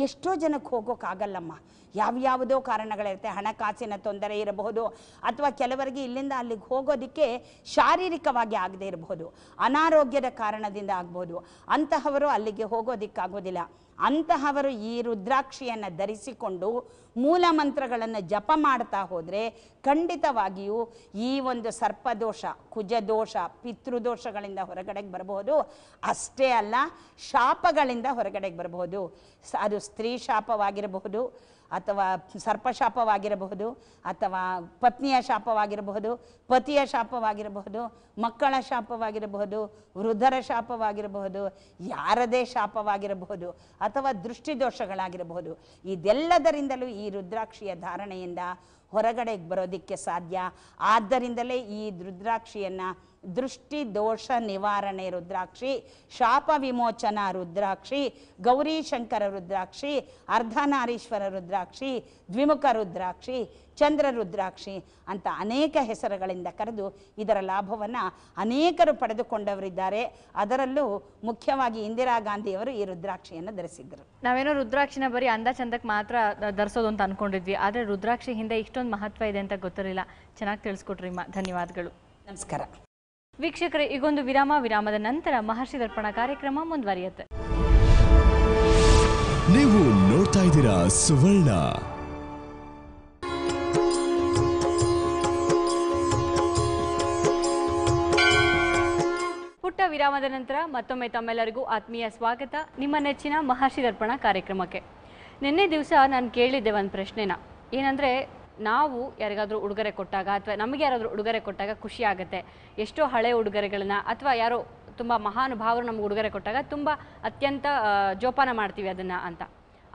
ಎಷ್ಟೋ ಜನಕ್ಕೆ ಹೋಗೋಕ್ಕಾಗಲ್ಲಮ್ಮ ಯಾವ್ಯಾವುದೋ ಕಾರಣಗಳಿರುತ್ತೆ ಹಣಕಾಸಿನ ತೊಂದರೆ ಇರಬಹುದು ಅಥವಾ ಕೆಲವರಿಗೆ ಇಲ್ಲಿಂದ ಅಲ್ಲಿಗೆ ಹೋಗೋದಕ್ಕೆ ಶಾರೀರಿಕವಾಗಿ ಆಗದೆ ಇರಬಹುದು ಅನಾರೋಗ್ಯದ ಕಾರಣದಿಂದ ಆಗ್ಬೋದು ಅಂತಹವರು ಅಲ್ಲಿಗೆ ಹೋಗೋದಿಕ್ಕಾಗೋದಿಲ್ಲ ಅಂತಹವರು ಈ ರುದ್ರಾಕ್ಷಿಯನ್ನು ಧರಿಸಿಕೊಂಡು ಮೂಲ ಮಂತ್ರಗಳನ್ನು ಜಪ ಮಾಡ್ತಾ ಹೋದರೆ ಖಂಡಿತವಾಗಿಯೂ ಈ ಒಂದು ಸರ್ಪದೋಷ ಕುಜದೋಷ ಪಿತೃದೋಷಗಳಿಂದ ಹೊರಗಡೆಗೆ ಬರಬಹುದು ಅಷ್ಟೇ ಅಲ್ಲ ಶಾಪಗಳಿಂದ ಹೊರಗಡೆಗೆ ಬರಬಹುದು ಅದು ಸ್ತ್ರೀ ಶಾಪವಾಗಿರಬಹುದು ಅಥವಾ ಸರ್ಪಶಾಪವಾಗಿರಬಹುದು ಅಥವಾ ಪತ್ನಿಯ ಶಾಪವಾಗಿರಬಹುದು ಪತಿಯ ಶಾಪವಾಗಿರಬಹುದು ಮಕ್ಕಳ ಶಾಪವಾಗಿರಬಹುದು ವೃದ್ಧರ ಶಾಪವಾಗಿರಬಹುದು ಯಾರದೇ ಶಾಪವಾಗಿರಬಹುದು ಅಥವಾ ದೃಷ್ಟಿದೋಷಗಳಾಗಿರಬಹುದು ಇದೆಲ್ಲದರಿಂದಲೂ ಈ ರುದ್ರಾಕ್ಷಿಯ ಧಾರಣೆಯಿಂದ ಹೊರಗಡೆಗೆ ಬರೋದಕ್ಕೆ ಸಾಧ್ಯ ಆದ್ದರಿಂದಲೇ ಈ ರುದ್ರಾಕ್ಷಿಯನ್ನು ದೃಷ್ಟಿ ದೋಷ ನಿವಾರಣೆ ರುದ್ರಾಕ್ಷಿ ಶಾಪ ವಿಮೋಚನ ರುದ್ರಾಕ್ಷಿ ಶಂಕರ ರುದ್ರಾಕ್ಷಿ ಅರ್ಧನಾರೀಶ್ವರ ರುದ್ರಾಕ್ಷಿ ದ್ವಿಮುಖ ರುದ್ರಾಕ್ಷಿ ಚಂದ್ರ ರುದ್ರಾಕ್ಷಿ ಅಂತ ಅನೇಕ ಹೆಸರುಗಳಿಂದ ಕರೆದು ಇದರ ಲಾಭವನ್ನು ಅನೇಕರು ಪಡೆದುಕೊಂಡವರಿದ್ದಾರೆ ಅದರಲ್ಲೂ ಮುಖ್ಯವಾಗಿ ಇಂದಿರಾ ಗಾಂಧಿಯವರು ಈ ರುದ್ರಾಕ್ಷಿಯನ್ನು ಧರಿಸಿದ್ದರು
ನಾವೇನೋ ರುದ್ರಾಕ್ಷಿನ ಬರೀ ಅಂದ ಚಂದಕ್ಕೆ ಮಾತ್ರ ಧರಿಸೋದು ಅಂತ ಅಂದ್ಕೊಂಡಿದ್ವಿ ಆದರೆ ರುದ್ರಾಕ್ಷಿ ಹಿಂದೆ ಇಷ್ಟೊಂದು ಮಹತ್ವ ಇದೆ ಅಂತ ಗೊತ್ತಿರಲಿಲ್ಲ ಚೆನ್ನಾಗಿ ತಿಳಿಸ್ಕೊಟ್ರಿ ಮಾ ಧನ್ಯವಾದಗಳು ನಮಸ್ಕಾರ ವೀಕ್ಷಕರೇ ಈಗೊಂದು ವಿರಾಮ ವಿರಾಮದ ನಂತರ ಮಹರ್ಷಿ ದರ್ಪಣ ಕಾರ್ಯಕ್ರಮ ಮುಂದುವರಿಯುತ್ತೆ
ನೀವು ನೋಡ್ತಾ ಇದ್ದೀರಾ ಸುವರ್ಣ
ಪುಟ್ಟ ವಿರಾಮದ ನಂತರ ಮತ್ತೊಮ್ಮೆ ತಮ್ಮೆಲ್ಲರಿಗೂ ಆತ್ಮೀಯ ಸ್ವಾಗತ ನಿಮ್ಮ ನೆಚ್ಚಿನ ಮಹರ್ಷಿ ದರ್ಪಣ ಕಾರ್ಯಕ್ರಮಕ್ಕೆ ನಿನ್ನೆ ದಿವಸ ನಾನು ಕೇಳಿದ್ದೆ ಒಂದು ಪ್ರಶ್ನೆನ ಏನಂದ್ರೆ ನಾವು ಯಾರಿಗಾದರೂ ಉಡುಗೊರೆ ಕೊಟ್ಟಾಗ ಅಥವಾ ನಮಗೆ ಯಾರಾದರೂ ಉಡುಗೊರೆ ಕೊಟ್ಟಾಗ ಖುಷಿ ಆಗುತ್ತೆ ಎಷ್ಟೋ ಹಳೆ ಉಡುಗೊರೆಗಳನ್ನ ಅಥವಾ ಯಾರೋ ತುಂಬ ಮಹಾನುಭಾವರು ನಮ್ಗೆ ಉಡುಗೊರೆ ಕೊಟ್ಟಾಗ ತುಂಬ ಅತ್ಯಂತ ಜೋಪಾನ ಮಾಡ್ತೀವಿ ಅದನ್ನು ಅಂತ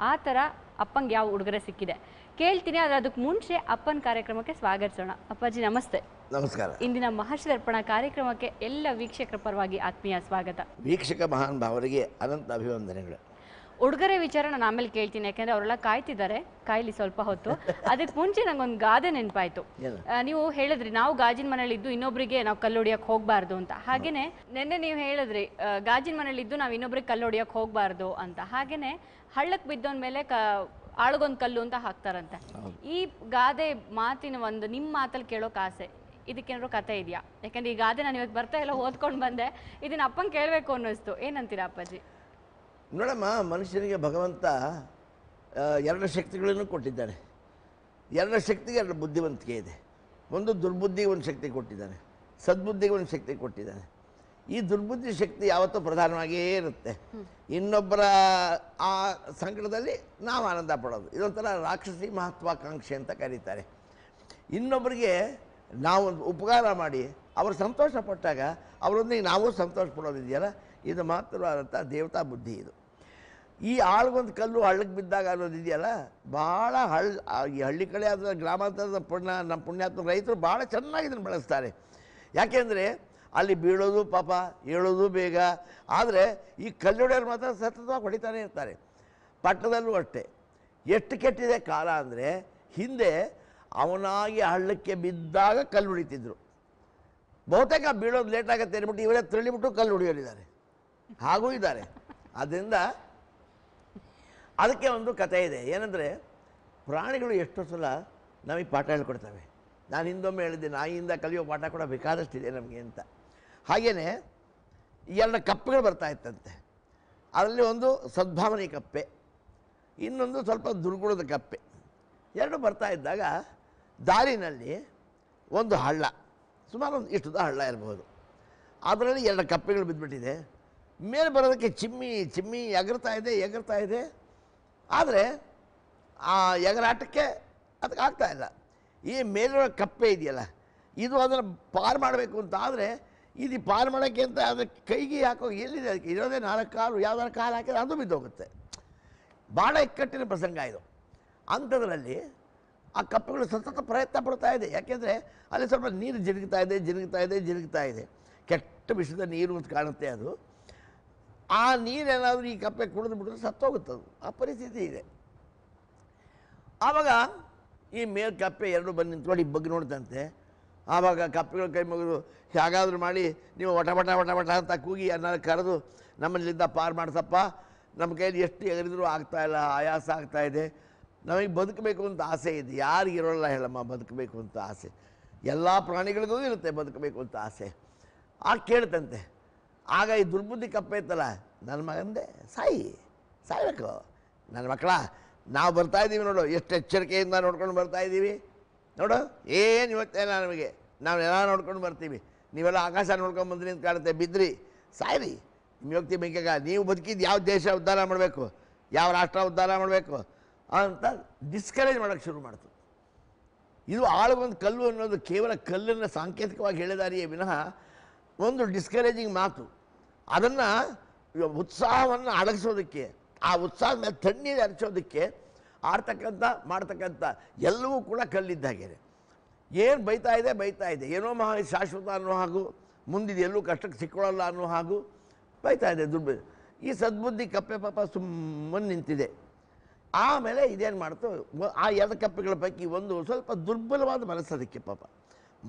ಆ ಥರ ಅಪ್ಪಂಗೆ ಯಾವ ಉಡುಗೊರೆ ಸಿಕ್ಕಿದೆ ಕೇಳ್ತೀನಿ ಆದರೆ ಅದಕ್ಕೆ ಮುಂಚೆ ಅಪ್ಪನ ಕಾರ್ಯಕ್ರಮಕ್ಕೆ ಸ್ವಾಗತಿಸೋಣ ಅಪ್ಪಾಜಿ ನಮಸ್ತೆ ನಮಸ್ಕಾರ ಇಂದಿನ ಮಹರ್ಷಿ ದರ್ಪಣ ಕಾರ್ಯಕ್ರಮಕ್ಕೆ ಎಲ್ಲ ವೀಕ್ಷಕರ ಪರವಾಗಿ ಆತ್ಮೀಯ ಸ್ವಾಗತ
ವೀಕ್ಷಕ ಮಹಾನ್ ಭಾವರಿಗೆ ಅನಂತ ಅಭಿವಂದನೆಗಳು
ಉಡುಗೊರೆ ವಿಚಾರ ನಾನು ಆಮೇಲೆ ಕೇಳ್ತೀನಿ ಯಾಕಂದ್ರೆ ಅವರೆಲ್ಲ ಕಾಯ್ತಿದ್ದಾರೆ ಕಾಯಿಲಿ ಸ್ವಲ್ಪ ಹೊತ್ತು ಅದಕ್ಕೆ ಮುಂಚೆ ನಂಗೊಂದು ಗಾದೆ ನೆನಪಾಯ್ತು ನೀವು ಹೇಳಿದ್ರಿ ನಾವು ಗಾಜಿನ ಮನೇಲಿ ಇದ್ದು ಇನ್ನೊಬ್ರಿಗೆ ನಾವು ಕಲ್ಲೊಡಿಯಕ್ಕೆ ಹೋಗ್ಬಾರ್ದು ಅಂತ ಹಾಗೇನೆ ನಿನ್ನೆ ನೀವು ಹೇಳಿದ್ರಿ ಗಾಜಿನ ಮನೇಲಿ ಇದ್ದು ನಾವು ಇನ್ನೊಬ್ರಿಗೆ ಕಲ್ಲೊಡಿಯಕ್ಕೆ ಹೋಗ್ಬಾರ್ದು ಅಂತ ಹಾಗೇನೆ ಹಳ್ಳಕ್ಕೆ ಬಿದ್ದೋನ್ ಮೇಲೆ ಕ ಕಲ್ಲು ಅಂತ ಹಾಕ್ತಾರಂತೆ ಈ ಗಾದೆ ಮಾತಿನ ಒಂದು ನಿಮ್ಮ ಮಾತಲ್ಲಿ ಕೇಳೋಕೆ ಆಸೆ ಇದಕ್ಕೇನಾದ್ರು ಕತೆ ಇದೆಯಾ ಯಾಕಂದ್ರೆ ಈ ಗಾದೆ ನಾನು ಇವತ್ತು ಬರ್ತಾ ಇಲ್ಲ ಓದ್ಕೊಂಡು ಬಂದೆ ಇದನ್ನ ಅಪ್ಪಂಗೆ ಕೇಳಬೇಕು ಅನ್ನಿಸ್ತು ಏನಂತೀರಾ ಅಪ್ಪಾಜಿ
ನೋಡಮ್ಮ ಮನುಷ್ಯನಿಗೆ ಭಗವಂತ ಎರಡು ಶಕ್ತಿಗಳನ್ನು ಕೊಟ್ಟಿದ್ದಾರೆ ಎರಡು ಶಕ್ತಿಗೆ ಎರಡು ಬುದ್ಧಿವಂತಿಕೆ ಇದೆ ಒಂದು ದುರ್ಬುದ್ಧಿಗೆ ಒಂದು ಶಕ್ತಿ ಕೊಟ್ಟಿದ್ದಾರೆ ಸದ್ಬುದ್ಧಿಗೆ ಒಂದು ಶಕ್ತಿ ಕೊಟ್ಟಿದ್ದಾನೆ ಈ ದುರ್ಬುದ್ಧಿ ಶಕ್ತಿ ಯಾವತ್ತೂ ಪ್ರಧಾನವಾಗಿಯೇ ಇರುತ್ತೆ ಇನ್ನೊಬ್ಬರ ಆ ಸಂಕಟದಲ್ಲಿ ನಾವು ಆನಂದ ಪಡೋದು ಇದೊಂಥರ ರಾಕ್ಷಸಿ ಮಹತ್ವಾಕಾಂಕ್ಷೆ ಅಂತ ಕರೀತಾರೆ ಇನ್ನೊಬ್ಬರಿಗೆ ನಾವು ಉಪಕಾರ ಮಾಡಿ ಅವರು ಸಂತೋಷ ಪಟ್ಟಾಗ ಅವರೊಂದಿಗೆ ನಾವು ಸಂತೋಷ ಪಡೋದಿದೆಯಲ್ಲ ಇದು ಮಾತ್ರ ದೇವತಾ ಬುದ್ಧಿ ಇದು ಈ ಆಳ್ಗೊಂದು ಕಲ್ಲು ಹಳ್ಳಕ್ಕೆ ಬಿದ್ದಾಗ ಅನ್ನೋದು ಇದೆಯಲ್ಲ ಭಾಳ ಹಳ್ಳ ಈ ಹಳ್ಳಿ ಕಡೆ ಆದ ಗ್ರಾಮಾಂತರದ ಪುಣ್ಯ ನಮ್ಮ ಪುಣ್ಯಾತ್ಮ ರೈತರು ಭಾಳ ಚೆನ್ನಾಗಿ ಇದನ್ನು ಬಳಸ್ತಾರೆ ಯಾಕೆಂದರೆ ಅಲ್ಲಿ ಬೀಳೋದು ಪಾಪ ಹೇಳೋದು ಬೇಗ ಆದರೆ ಈ ಹೊಡೆಯೋರು ಮಾತ್ರ ಸತತವಾಗಿ ಹೊಡಿತಾನೆ ಇರ್ತಾರೆ ಪಟ್ಟದಲ್ಲೂ ಅಷ್ಟೇ ಎಷ್ಟು ಕೆಟ್ಟಿದೆ ಕಾಲ ಅಂದರೆ ಹಿಂದೆ ಅವನಾಗಿ ಹಳ್ಳಕ್ಕೆ ಬಿದ್ದಾಗ ಕಲ್ಲು ಹೊಡಿತಿದ್ರು ಬಹುತೇಕ ಬೀಳೋದು ಲೇಟ್ ಆಗುತ್ತೆ ಅಂದ್ಬಿಟ್ಟು ಇವರೇ ತಳ್ಳಿಬಿಟ್ಟು ಕಲ್ಲು ಹೊಡಿಯೋರಿದ್ದಾರೆ ಹಾಗೂ ಇದ್ದಾರೆ ಅದರಿಂದ ಅದಕ್ಕೆ ಒಂದು ಕಥೆ ಇದೆ ಏನಂದರೆ ಪ್ರಾಣಿಗಳು ಎಷ್ಟೋ ಸಲ ನಮಗೆ ಪಾಠ ಹೇಳ್ಕೊಡ್ತವೆ ನಾನು ಹಿಂದೊಮ್ಮೆ ಹೇಳಿದ್ದೆ ನಾಯಿಯಿಂದ ಕಲಿಯೋ ಪಾಠ ಕೂಡ ಬೇಕಾದಷ್ಟಿದೆ ನಮಗೆ ಅಂತ ಹಾಗೆಯೇ ಎರಡು ಕಪ್ಪೆಗಳು ಬರ್ತಾ ಇತ್ತಂತೆ ಅದರಲ್ಲಿ ಒಂದು ಸದ್ಭಾವನೆ ಕಪ್ಪೆ ಇನ್ನೊಂದು ಸ್ವಲ್ಪ ದುರ್ಗುಣದ ಕಪ್ಪೆ ಎರಡು ಬರ್ತಾ ಇದ್ದಾಗ ದಾರಿನಲ್ಲಿ ಒಂದು ಹಳ್ಳ ಸುಮಾರು ಒಂದು ಇಷ್ಟದ ಹಳ್ಳ ಇರಬಹುದು ಅದರಲ್ಲಿ ಎರಡು ಕಪ್ಪೆಗಳು ಬಿದ್ದುಬಿಟ್ಟಿದೆ ಮೇಲೆ ಬರೋದಕ್ಕೆ ಚಿಮ್ಮಿ ಚಿಮ್ಮಿ ಎಗರ್ತಾ ಇದೆ ಎಗರ್ತಾ ಇದೆ ಆದರೆ ಆ ಎಗರಾಟಕ್ಕೆ ಅದಕ್ಕೆ ಆಗ್ತಾ ಇಲ್ಲ ಈ ಮೇಲಿನ ಕಪ್ಪೆ ಇದೆಯಲ್ಲ ಇದು ಅದನ್ನು ಪಾರು ಮಾಡಬೇಕು ಅಂತ ಆದರೆ ಇದು ಪಾರು ಮಾಡೋಕ್ಕೆ ಅಂತ ಅದಕ್ಕೆ ಕೈಗೆ ಹಾಕೋ ಎಲ್ಲಿದೆ ಅದಕ್ಕೆ ಇರೋದೇ ನಾಲ್ಕು ಕಾಲು ಯಾವ್ದಾರು ಕಾಲು ಹಾಕಿದ್ರೆ ಅದು ಬಿದ್ದೋಗುತ್ತೆ ಭಾಳ ಇಕ್ಕಟ್ಟಿನ ಪ್ರಸಂಗ ಇದು ಅಂಥದ್ರಲ್ಲಿ ಆ ಕಪ್ಪೆಗಳು ಸತತ ಪ್ರಯತ್ನ ಪಡ್ತಾ ಇದೆ ಯಾಕೆಂದರೆ ಅಲ್ಲಿ ಸ್ವಲ್ಪ ನೀರು ಜಿರುಗ್ತಾ ಇದೆ ಜಿರುಗ್ತಾ ಇದೆ ಜಿರುಗ್ತಾ ಇದೆ ಕೆಟ್ಟ ವಿಷದ ನೀರು ಅಂತ ಕಾಣುತ್ತೆ ಅದು ಆ ನೀರೇನಾದರೂ ಈ ಕಪ್ಪೆ ಕುಡಿದು ಬಿಟ್ಟರೆ ಸತ್ತೋಗುತ್ತದು ಆ ಪರಿಸ್ಥಿತಿ ಇದೆ ಆವಾಗ ಈ ಮೇಲ್ ಕಪ್ಪೆ ಎರಡು ಬಂದು ನಿಂತ್ಕೊಂಡು ಬಗ್ಗಿ ನೋಡ್ತಂತೆ ಆವಾಗ ಕಪ್ಪೆಗಳ ಕೈ ಮುಗಿದು ಹೇಗಾದರೂ ಮಾಡಿ ನೀವು ವಟ ವಟ ವಟ ವಟ ಅಂತ ಕೂಗಿ ಅನ್ನೋದು ಕರೆದು ನಮ್ಮಲ್ಲಿಂದ ಪಾರು ಮಾಡಿಸಪ್ಪ ನಮ್ಮ ಕೈಯಲ್ಲಿ ಎಷ್ಟು ಎಗರಿದ್ರೂ ಆಗ್ತಾಯಿಲ್ಲ ಆಯಾಸ ಆಗ್ತಾಯಿದೆ ನಮಗೆ ಬದುಕಬೇಕು ಅಂತ ಆಸೆ ಇದೆ ಯಾರಿಗಿರೋಲ್ಲ ಹೇಳಮ್ಮ ಬದುಕಬೇಕು ಅಂತ ಆಸೆ ಎಲ್ಲ ಪ್ರಾಣಿಗಳಿಗೂ ಇರುತ್ತೆ ಬದುಕಬೇಕು ಅಂತ ಆಸೆ ಆ ಕೇಳ್ತಂತೆ ಆಗ ಈ ದುರ್ಬುದ್ಧಿ ಕಪ್ಪೈತಲ್ಲ ನನ್ನ ಮಗಂದೆ ಸಾಯಿ ಸಾಯ್ಬೇಕು ನನ್ನ ಮಕ್ಕಳ ನಾವು ಬರ್ತಾ ಇದ್ದೀವಿ ನೋಡು ಎಷ್ಟು ಎಚ್ಚರಿಕೆಯಿಂದ ನೋಡ್ಕೊಂಡು ಬರ್ತಾ ಇದ್ದೀವಿ ನೋಡು ಏನು ಇವತ್ತೇನ ನಮಗೆ ನಾವು ಎಲ್ಲ ನೋಡ್ಕೊಂಡು ಬರ್ತೀವಿ ನೀವೆಲ್ಲ ಆಕಾಶ ನೋಡ್ಕೊಂಡು ಬಂದ್ರಿ ಅಂತ ಕಾಣುತ್ತೆ ಬಿದ್ರಿ ಸಾಯ್ರಿ ನಿಮ್ಮ ಯೋಗ್ತಿ ನೀವು ಬದುಕಿದ್ದು ಯಾವ ದೇಶ ಉದ್ಧಾರ ಮಾಡಬೇಕು ಯಾವ ರಾಷ್ಟ್ರ ಉದ್ಧಾರ ಮಾಡಬೇಕು ಅಂತ ಡಿಸ್ಕರೇಜ್ ಮಾಡೋಕ್ಕೆ ಶುರು ಮಾಡ್ತು ಇದು ಒಂದು ಕಲ್ಲು ಅನ್ನೋದು ಕೇವಲ ಕಲ್ಲನ್ನು ಸಾಂಕೇತಿಕವಾಗಿ ಹೇಳಿದಾರಿಯೇ ವಿನಃ ಒಂದು ಡಿಸ್ಕರೇಜಿಂಗ್ ಮಾತು ಅದನ್ನು ಉತ್ಸಾಹವನ್ನು ಅಡಗಿಸೋದಕ್ಕೆ ಆ ಉತ್ಸಾಹ ಮೇಲೆ ತಣ್ಣೀರು ಹರಿಸೋದಕ್ಕೆ ಆಡ್ತಕ್ಕಂಥ ಮಾಡ್ತಕ್ಕಂಥ ಎಲ್ಲವೂ ಕೂಡ ಕಲ್ಲಿದ್ದಾಗಿದೆ ಏನು ಬೈತಾ ಇದೆ ಬೈತಾ ಇದೆ ಏನೋ ಮಹಾ ಶಾಶ್ವತ ಅನ್ನೋ ಹಾಗೂ ಮುಂದಿದೆ ಎಲ್ಲೂ ಕಷ್ಟಕ್ಕೆ ಸಿಕ್ಕೊಳ್ಳಲ್ಲ ಅನ್ನೋ ಹಾಗೂ ಬೈತಾ ಇದೆ ದುರ್ಬ ಈ ಸದ್ಬುದ್ಧಿ ಕಪ್ಪೆ ಪಾಪ ಸುಮ್ಮನೆ ನಿಂತಿದೆ ಆಮೇಲೆ ಇದೇನು ಮಾಡ್ತು ಆ ಎರಡು ಕಪ್ಪೆಗಳ ಪೈಕಿ ಒಂದು ಸ್ವಲ್ಪ ದುರ್ಬಲವಾದ ಮನಸ್ಸು ಅದಕ್ಕೆ ಪಾಪ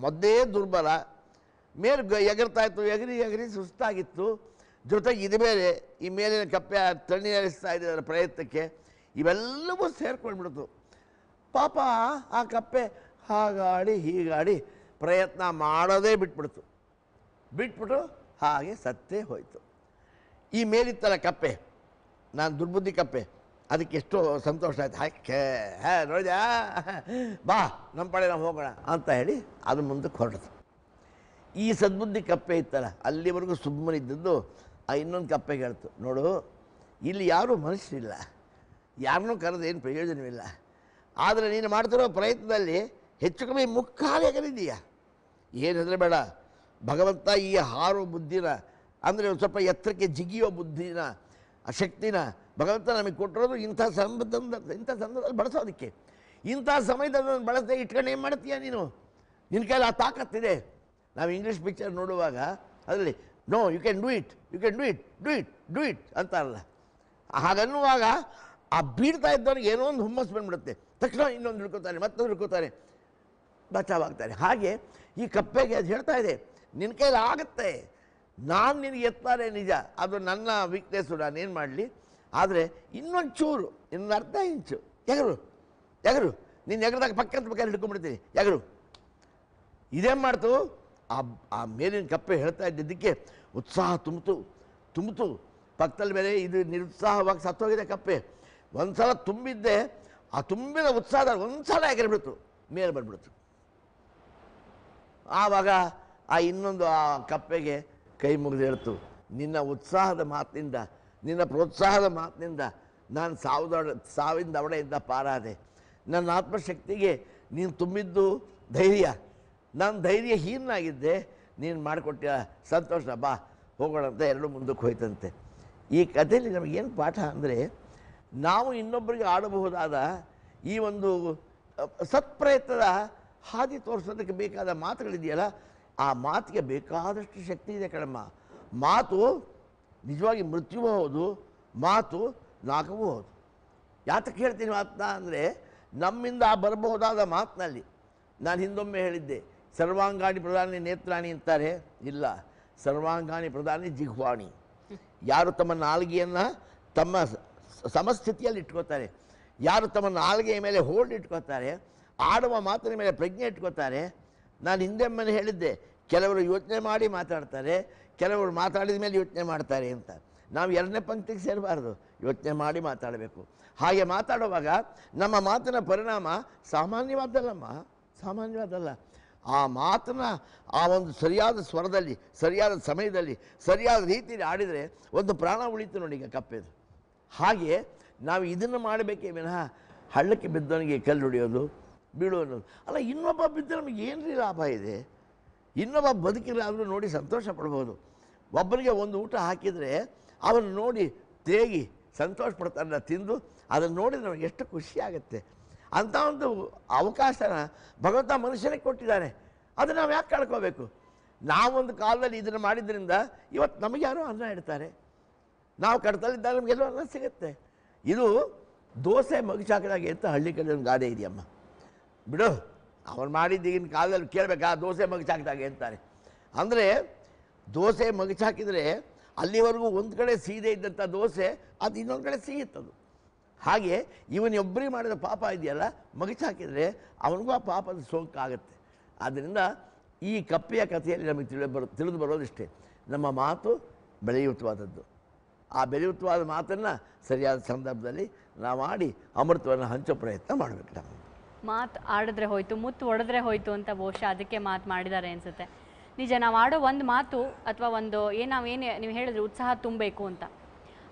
ಮೊದಲೇ ದುರ್ಬಲ ಮೇಲೆ ಎಗರ್ತಾ ಇತ್ತು ಎಗರಿ ಎಗರಿ ಸುಸ್ತಾಗಿತ್ತು ಜೊತೆಗೆ ಇದು ಬೇರೆ ಈ ಮೇಲಿನ ಕಪ್ಪೆ ತಣ್ಣೀರಿಸ್ತಾ ಇದ್ದ ಪ್ರಯತ್ನಕ್ಕೆ ಇವೆಲ್ಲವೂ ಸೇರ್ಕೊಂಡ್ಬಿಡ್ತು ಪಾಪ ಆ ಕಪ್ಪೆ ಹಾಗಾಡಿ ಹೀಗಾಡಿ ಪ್ರಯತ್ನ ಮಾಡೋದೇ ಬಿಟ್ಬಿಡ್ತು ಬಿಟ್ಬಿಟ್ಟು ಹಾಗೆ ಸತ್ತೇ ಹೋಯಿತು ಈ ಮೇಲಿತ್ತಲ್ಲ ಕಪ್ಪೆ ನಾನು ದುರ್ಬುದ್ಧಿ ಕಪ್ಪೆ ಅದಕ್ಕೆ ಎಷ್ಟೋ ಸಂತೋಷ ಆಯ್ತು ಹಾಕೆ ಹೇ ನೋಡಿದ್ಯಾ ಬಾ ನಮ್ಮ ಪಡೆ ನಾವು ಹೋಗೋಣ ಅಂತ ಹೇಳಿ ಅದು ಮುಂದಕ್ಕೆ ಹೊರಡ್ತು ಈ ಸದ್ಬುದ್ಧಿ ಕಪ್ಪೆ ಇತ್ತಲ್ಲ ಅಲ್ಲಿವರೆಗೂ ಇದ್ದದ್ದು ಆ ಇನ್ನೊಂದು ಕಪ್ಪೆ ಹೇಳ್ತು ನೋಡು ಇಲ್ಲಿ ಯಾರೂ ಮನುಷ್ಯರಿಲ್ಲ ಯಾರನ್ನೂ ಏನು ಪ್ರಯೋಜನವಿಲ್ಲ ಆದರೆ ನೀನು ಮಾಡ್ತಿರೋ ಪ್ರಯತ್ನದಲ್ಲಿ ಹೆಚ್ಚು ಕಮ್ಮಿ ಮುಕ್ಕಾಲು ಎಗರಿದೀಯ ಏನಂದರೆ ಬೇಡ ಭಗವಂತ ಈ ಹಾರೋ ಬುದ್ಧಿನ ಅಂದರೆ ಒಂದು ಸ್ವಲ್ಪ ಎತ್ತರಕ್ಕೆ ಜಿಗಿಯೋ ಬುದ್ಧಿನ ಆ ಶಕ್ತಿನ ಭಗವಂತ ನಮಗೆ ಕೊಟ್ಟಿರೋದು ಇಂಥ ಸಂಬಂಧ ಇಂಥ ಸಂದರ್ಭದಲ್ಲಿ ಬಳಸೋದಕ್ಕೆ ಇಂಥ ಸಮಯದಲ್ಲಿ ಬಳಸದೆ ಇಟ್ಕೊಂಡು ಏನು ಮಾಡ್ತೀಯ ನೀನು ನಿನ್ನ ಕೈಲಿ ಆ ತಾಕತ್ತಿದೆ ನಾವು ಇಂಗ್ಲೀಷ್ ಪಿಕ್ಚರ್ ನೋಡುವಾಗ ಅದರಲ್ಲಿ no you can do it you can do it do it do it ಅಂತ ಅಲ್ಲ ಹಾಗನ್ನುವಾಗ ಆ ಬೀಳ್ತಾ ಇದ್ದವ್ರಿಗೆ ಏನೋ ಒಂದು ಹುಮ್ಮಸ್ ಬಂದ್ಬಿಡುತ್ತೆ ತಕ್ಷಣ ಇನ್ನೊಂದು ಹಿಡ್ಕೋತಾರೆ ಮತ್ತೊಂದು ಹುಡ್ಕೋತಾರೆ ಬಚಾವಾಗ್ತಾರೆ ಹಾಗೆ ಈ ಕಪ್ಪೆಗೆ ಅದು ಹೇಳ್ತಾ ಇದೆ ನಿನ್ನ ಕೈಲಿ ಆಗುತ್ತೆ ನಾನು ನಿನಗೆ ಎತ್ತಾರೆ ನಿಜ ಅದು ನನ್ನ ವೀಕ್ನೆಸ್ಸು ನಾನೇನು ಮಾಡಲಿ ಆದರೆ ಇನ್ನೊಂದು ಚೂರು ಇನ್ನೊಂದು ಅರ್ಧ ಇಂಚು ಎಗರು ಎಗರು ನೀನು ಎಗರದಾಗ ಪಕ್ಕದ ಪಕ್ಕ ಹಿಡ್ಕೊಂಡ್ಬಿಡ್ತೀನಿ ಎಗರು ಇದೇನು ಮಾಡ್ತು ಆ ಆ ಮೇಲಿನ ಕಪ್ಪೆ ಹೇಳ್ತಾ ಇದ್ದಿದ್ದಕ್ಕೆ ಉತ್ಸಾಹ ತುಂಬಿತು ತುಂಬಿತು ಪಕ್ಕದಲ್ಲಿ ಮೇಲೆ ಇದು ನಿರುತ್ಸಾಹವಾಗಿ ಸತ್ತೋಗಿದೆ ಕಪ್ಪೆ ಒಂದು ಸಲ ತುಂಬಿದ್ದೆ ಆ ತುಂಬಿದ ಉತ್ಸಾಹ ಒಂದು ಸಲ ಎಗರಿಬಿಡ್ತು ಮೇಲೆ ಬಂದ್ಬಿಡ್ತು ಆವಾಗ ಆ ಇನ್ನೊಂದು ಆ ಕಪ್ಪೆಗೆ ಕೈ ಮುಗಿದು ಹೇಳ್ತು ನಿನ್ನ ಉತ್ಸಾಹದ ಮಾತಿನಿಂದ ನಿನ್ನ ಪ್ರೋತ್ಸಾಹದ ಮಾತಿನಿಂದ ನಾನು ಸಾವಿದ ಸಾವಿಂದ ಅವಡೆಯಿಂದ ಪಾರಾದೆ ನನ್ನ ಆತ್ಮಶಕ್ತಿಗೆ ನೀನು ತುಂಬಿದ್ದು ಧೈರ್ಯ ನಾನು ಹೀನಾಗಿದ್ದೆ ನೀನು ಮಾಡಿಕೊಟ್ಟಿರ ಸಂತೋಷ ಬಾ ಹೋಗೋಣ ಅಂತ ಎರಡು ಮುಂದಕ್ಕೆ ಹೋಯ್ತಂತೆ ಈ ಕಥೆಯಲ್ಲಿ ನಮಗೇನು ಪಾಠ ಅಂದರೆ ನಾವು ಇನ್ನೊಬ್ಬರಿಗೆ ಆಡಬಹುದಾದ ಈ ಒಂದು ಸತ್ಪ್ರಯತ್ನದ ಹಾದಿ ತೋರಿಸೋದಕ್ಕೆ ಬೇಕಾದ ಮಾತುಗಳಿದೆಯಲ್ಲ ಆ ಮಾತಿಗೆ ಬೇಕಾದಷ್ಟು ಶಕ್ತಿ ಇದೆ ಕಣಮ್ಮ ಮಾತು ನಿಜವಾಗಿ ಮೃತ್ಯುವೂ ಹೌದು ಮಾತು ನಾಕವೂ ಹೌದು ಯಾತಕ್ಕೆ ಹೇಳ್ತೀನಿ ಮಾತನ್ನ ಅಂದರೆ ನಮ್ಮಿಂದ ಬರಬಹುದಾದ ಮಾತಿನಲ್ಲಿ ನಾನು ಹಿಂದೊಮ್ಮೆ ಹೇಳಿದ್ದೆ ಸರ್ವಾಂಗಾಣಿ ಪ್ರಧಾನಿ ನೇತ್ರಾಣಿ ಅಂತಾರೆ ಇಲ್ಲ ಸರ್ವಾಂಗಾಣಿ ಪ್ರಧಾನಿ ಜಿಹ್ವಾಣಿ ಯಾರು ತಮ್ಮ ನಾಲ್ಗೆಯನ್ನು ತಮ್ಮ ಸಮಸ್ಥಿತಿಯಲ್ಲಿ ಇಟ್ಕೋತಾರೆ ಯಾರು ತಮ್ಮ ನಾಲ್ಗೆಯ ಮೇಲೆ ಹೋಲ್ಡ್ ಇಟ್ಕೋತಾರೆ ಆಡುವ ಮಾತಿನ ಮೇಲೆ ಪ್ರಜ್ಞೆ ಇಟ್ಕೋತಾರೆ ನಾನು ಹಿಂದೆ ಹೇಳಿದ್ದೆ ಕೆಲವರು ಯೋಚನೆ ಮಾಡಿ ಮಾತಾಡ್ತಾರೆ ಕೆಲವರು ಮಾತಾಡಿದ ಮೇಲೆ ಯೋಚನೆ ಮಾಡ್ತಾರೆ ಅಂತ ನಾವು ಎರಡನೇ ಪಂಕ್ತಿಗೆ ಸೇರಬಾರ್ದು ಯೋಚನೆ ಮಾಡಿ ಮಾತಾಡಬೇಕು ಹಾಗೆ ಮಾತಾಡುವಾಗ ನಮ್ಮ ಮಾತಿನ ಪರಿಣಾಮ ಸಾಮಾನ್ಯವಾದಲ್ಲಮ್ಮ ಸಾಮಾನ್ಯವಾದಲ್ಲ ಆ ಮಾತನ್ನ ಆ ಒಂದು ಸರಿಯಾದ ಸ್ವರದಲ್ಲಿ ಸರಿಯಾದ ಸಮಯದಲ್ಲಿ ಸರಿಯಾದ ರೀತಿಯಲ್ಲಿ ಆಡಿದರೆ ಒಂದು ಪ್ರಾಣ ಉಳಿತು ನೋಡಿ ಈಗ ಕಪ್ಪೆದು ಹಾಗೆ ನಾವು ಇದನ್ನು ಮಾಡಬೇಕೇ ವಿನಃ ಹಳ್ಳಕ್ಕೆ ಬಿದ್ದವನಿಗೆ ಕಲ್ಲು ಹೊಡೆಯೋದು ಬೀಳುವನು ಅಲ್ಲ ಇನ್ನೊಬ್ಬ ಬಿದ್ದರೆ ನಮಗೆ ರೀ ಲಾಭ ಇದೆ ಇನ್ನೊಬ್ಬ ಬದುಕಿಲ್ಲ ಅಂದರೂ ನೋಡಿ ಸಂತೋಷ ಪಡ್ಬೋದು ಒಬ್ಬರಿಗೆ ಒಂದು ಊಟ ಹಾಕಿದರೆ ಅವನು ನೋಡಿ ತೇಗಿ ಸಂತೋಷ ಪಡ್ತಾನೆ ತಿಂದು ಅದನ್ನು ನೋಡಿದರೆ ನಮಗೆ ಎಷ್ಟು ಖುಷಿ ಅಂಥ ಒಂದು ಅವಕಾಶನ ಭಗವಂತ ಮನುಷ್ಯನಿಗೆ ಕೊಟ್ಟಿದ್ದಾನೆ ಅದನ್ನು ನಾವು ಯಾಕೆ ಕಳ್ಕೋಬೇಕು ನಾವೊಂದು ಕಾಲದಲ್ಲಿ ಇದನ್ನು ಮಾಡಿದ್ರಿಂದ ಇವತ್ತು ನಮಗೆ ಅನ್ನ ಇಡ್ತಾರೆ ನಾವು ಕಡ್ತಲ್ಲಿದ್ದಾಗ ನಮಗೆಲ್ಲೋ ಅನ್ನ ಸಿಗುತ್ತೆ ಇದು ದೋಸೆ ಮಗುಚಾಕಲಾಗೆ ಅಂತ ಹಳ್ಳಿ ಕಡೆ ಒಂದು ಗಾದೆ ಇದೆಯಮ್ಮ ಬಿಡು ಅವ್ರು ಮಾಡಿದ್ದು ಈಗಿನ ಕಾಲದಲ್ಲಿ ಕೇಳಬೇಕಾ ದೋಸೆ ಮಗುಚಾಕಿದಾಗೆ ಅಂತಾರೆ ಅಂದರೆ ದೋಸೆ ಮಗುಚಾಕಿದರೆ ಅಲ್ಲಿವರೆಗೂ ಒಂದು ಕಡೆ ಸೀದೆ ಇದ್ದಂಥ ದೋಸೆ ಅದು ಇನ್ನೊಂದು ಕಡೆ ಸಿಗುತ್ತದು ಹಾಗೆ ಇವನೊಬ್ಬರಿಗೆ ಮಾಡಿದ ಪಾಪ ಇದೆಯಲ್ಲ ಮಗಿಚಿ ಹಾಕಿದರೆ ಅವನಿಗೂ ಆ ಪಾಪದ ಆಗುತ್ತೆ ಆದ್ದರಿಂದ ಈ ಕಪ್ಪೆಯ ಕಥೆಯಲ್ಲಿ ನಮಗೆ ತಿಳಿ ಬರೋ ತಿಳಿದು ಬರೋದಿಷ್ಟೇ ನಮ್ಮ ಮಾತು ಬೆಳೆಯುತ್ತವಾದದ್ದು ಆ ಬೆಳೆಯುತ್ತವಾದ ಮಾತನ್ನು ಸರಿಯಾದ ಸಂದರ್ಭದಲ್ಲಿ ನಾವು ಮಾಡಿ ಅಮೃತವನ್ನು ಹಂಚೋ ಪ್ರಯತ್ನ ಮಾಡಬೇಕು ನಾವು
ಮಾತು ಆಡಿದ್ರೆ ಹೋಯಿತು ಮುತ್ತು ಒಡೆದ್ರೆ ಹೋಯಿತು ಅಂತ ಬಹುಶಃ ಅದಕ್ಕೆ ಮಾತು ಮಾಡಿದ್ದಾರೆ ಅನಿಸುತ್ತೆ ನಿಜ ನಾವು ಆಡೋ ಒಂದು ಮಾತು ಅಥವಾ ಒಂದು ಏನು ನಾವು ಏನು ನೀವು ಹೇಳಿದ್ರೆ ಉತ್ಸಾಹ ತುಂಬಬೇಕು ಅಂತ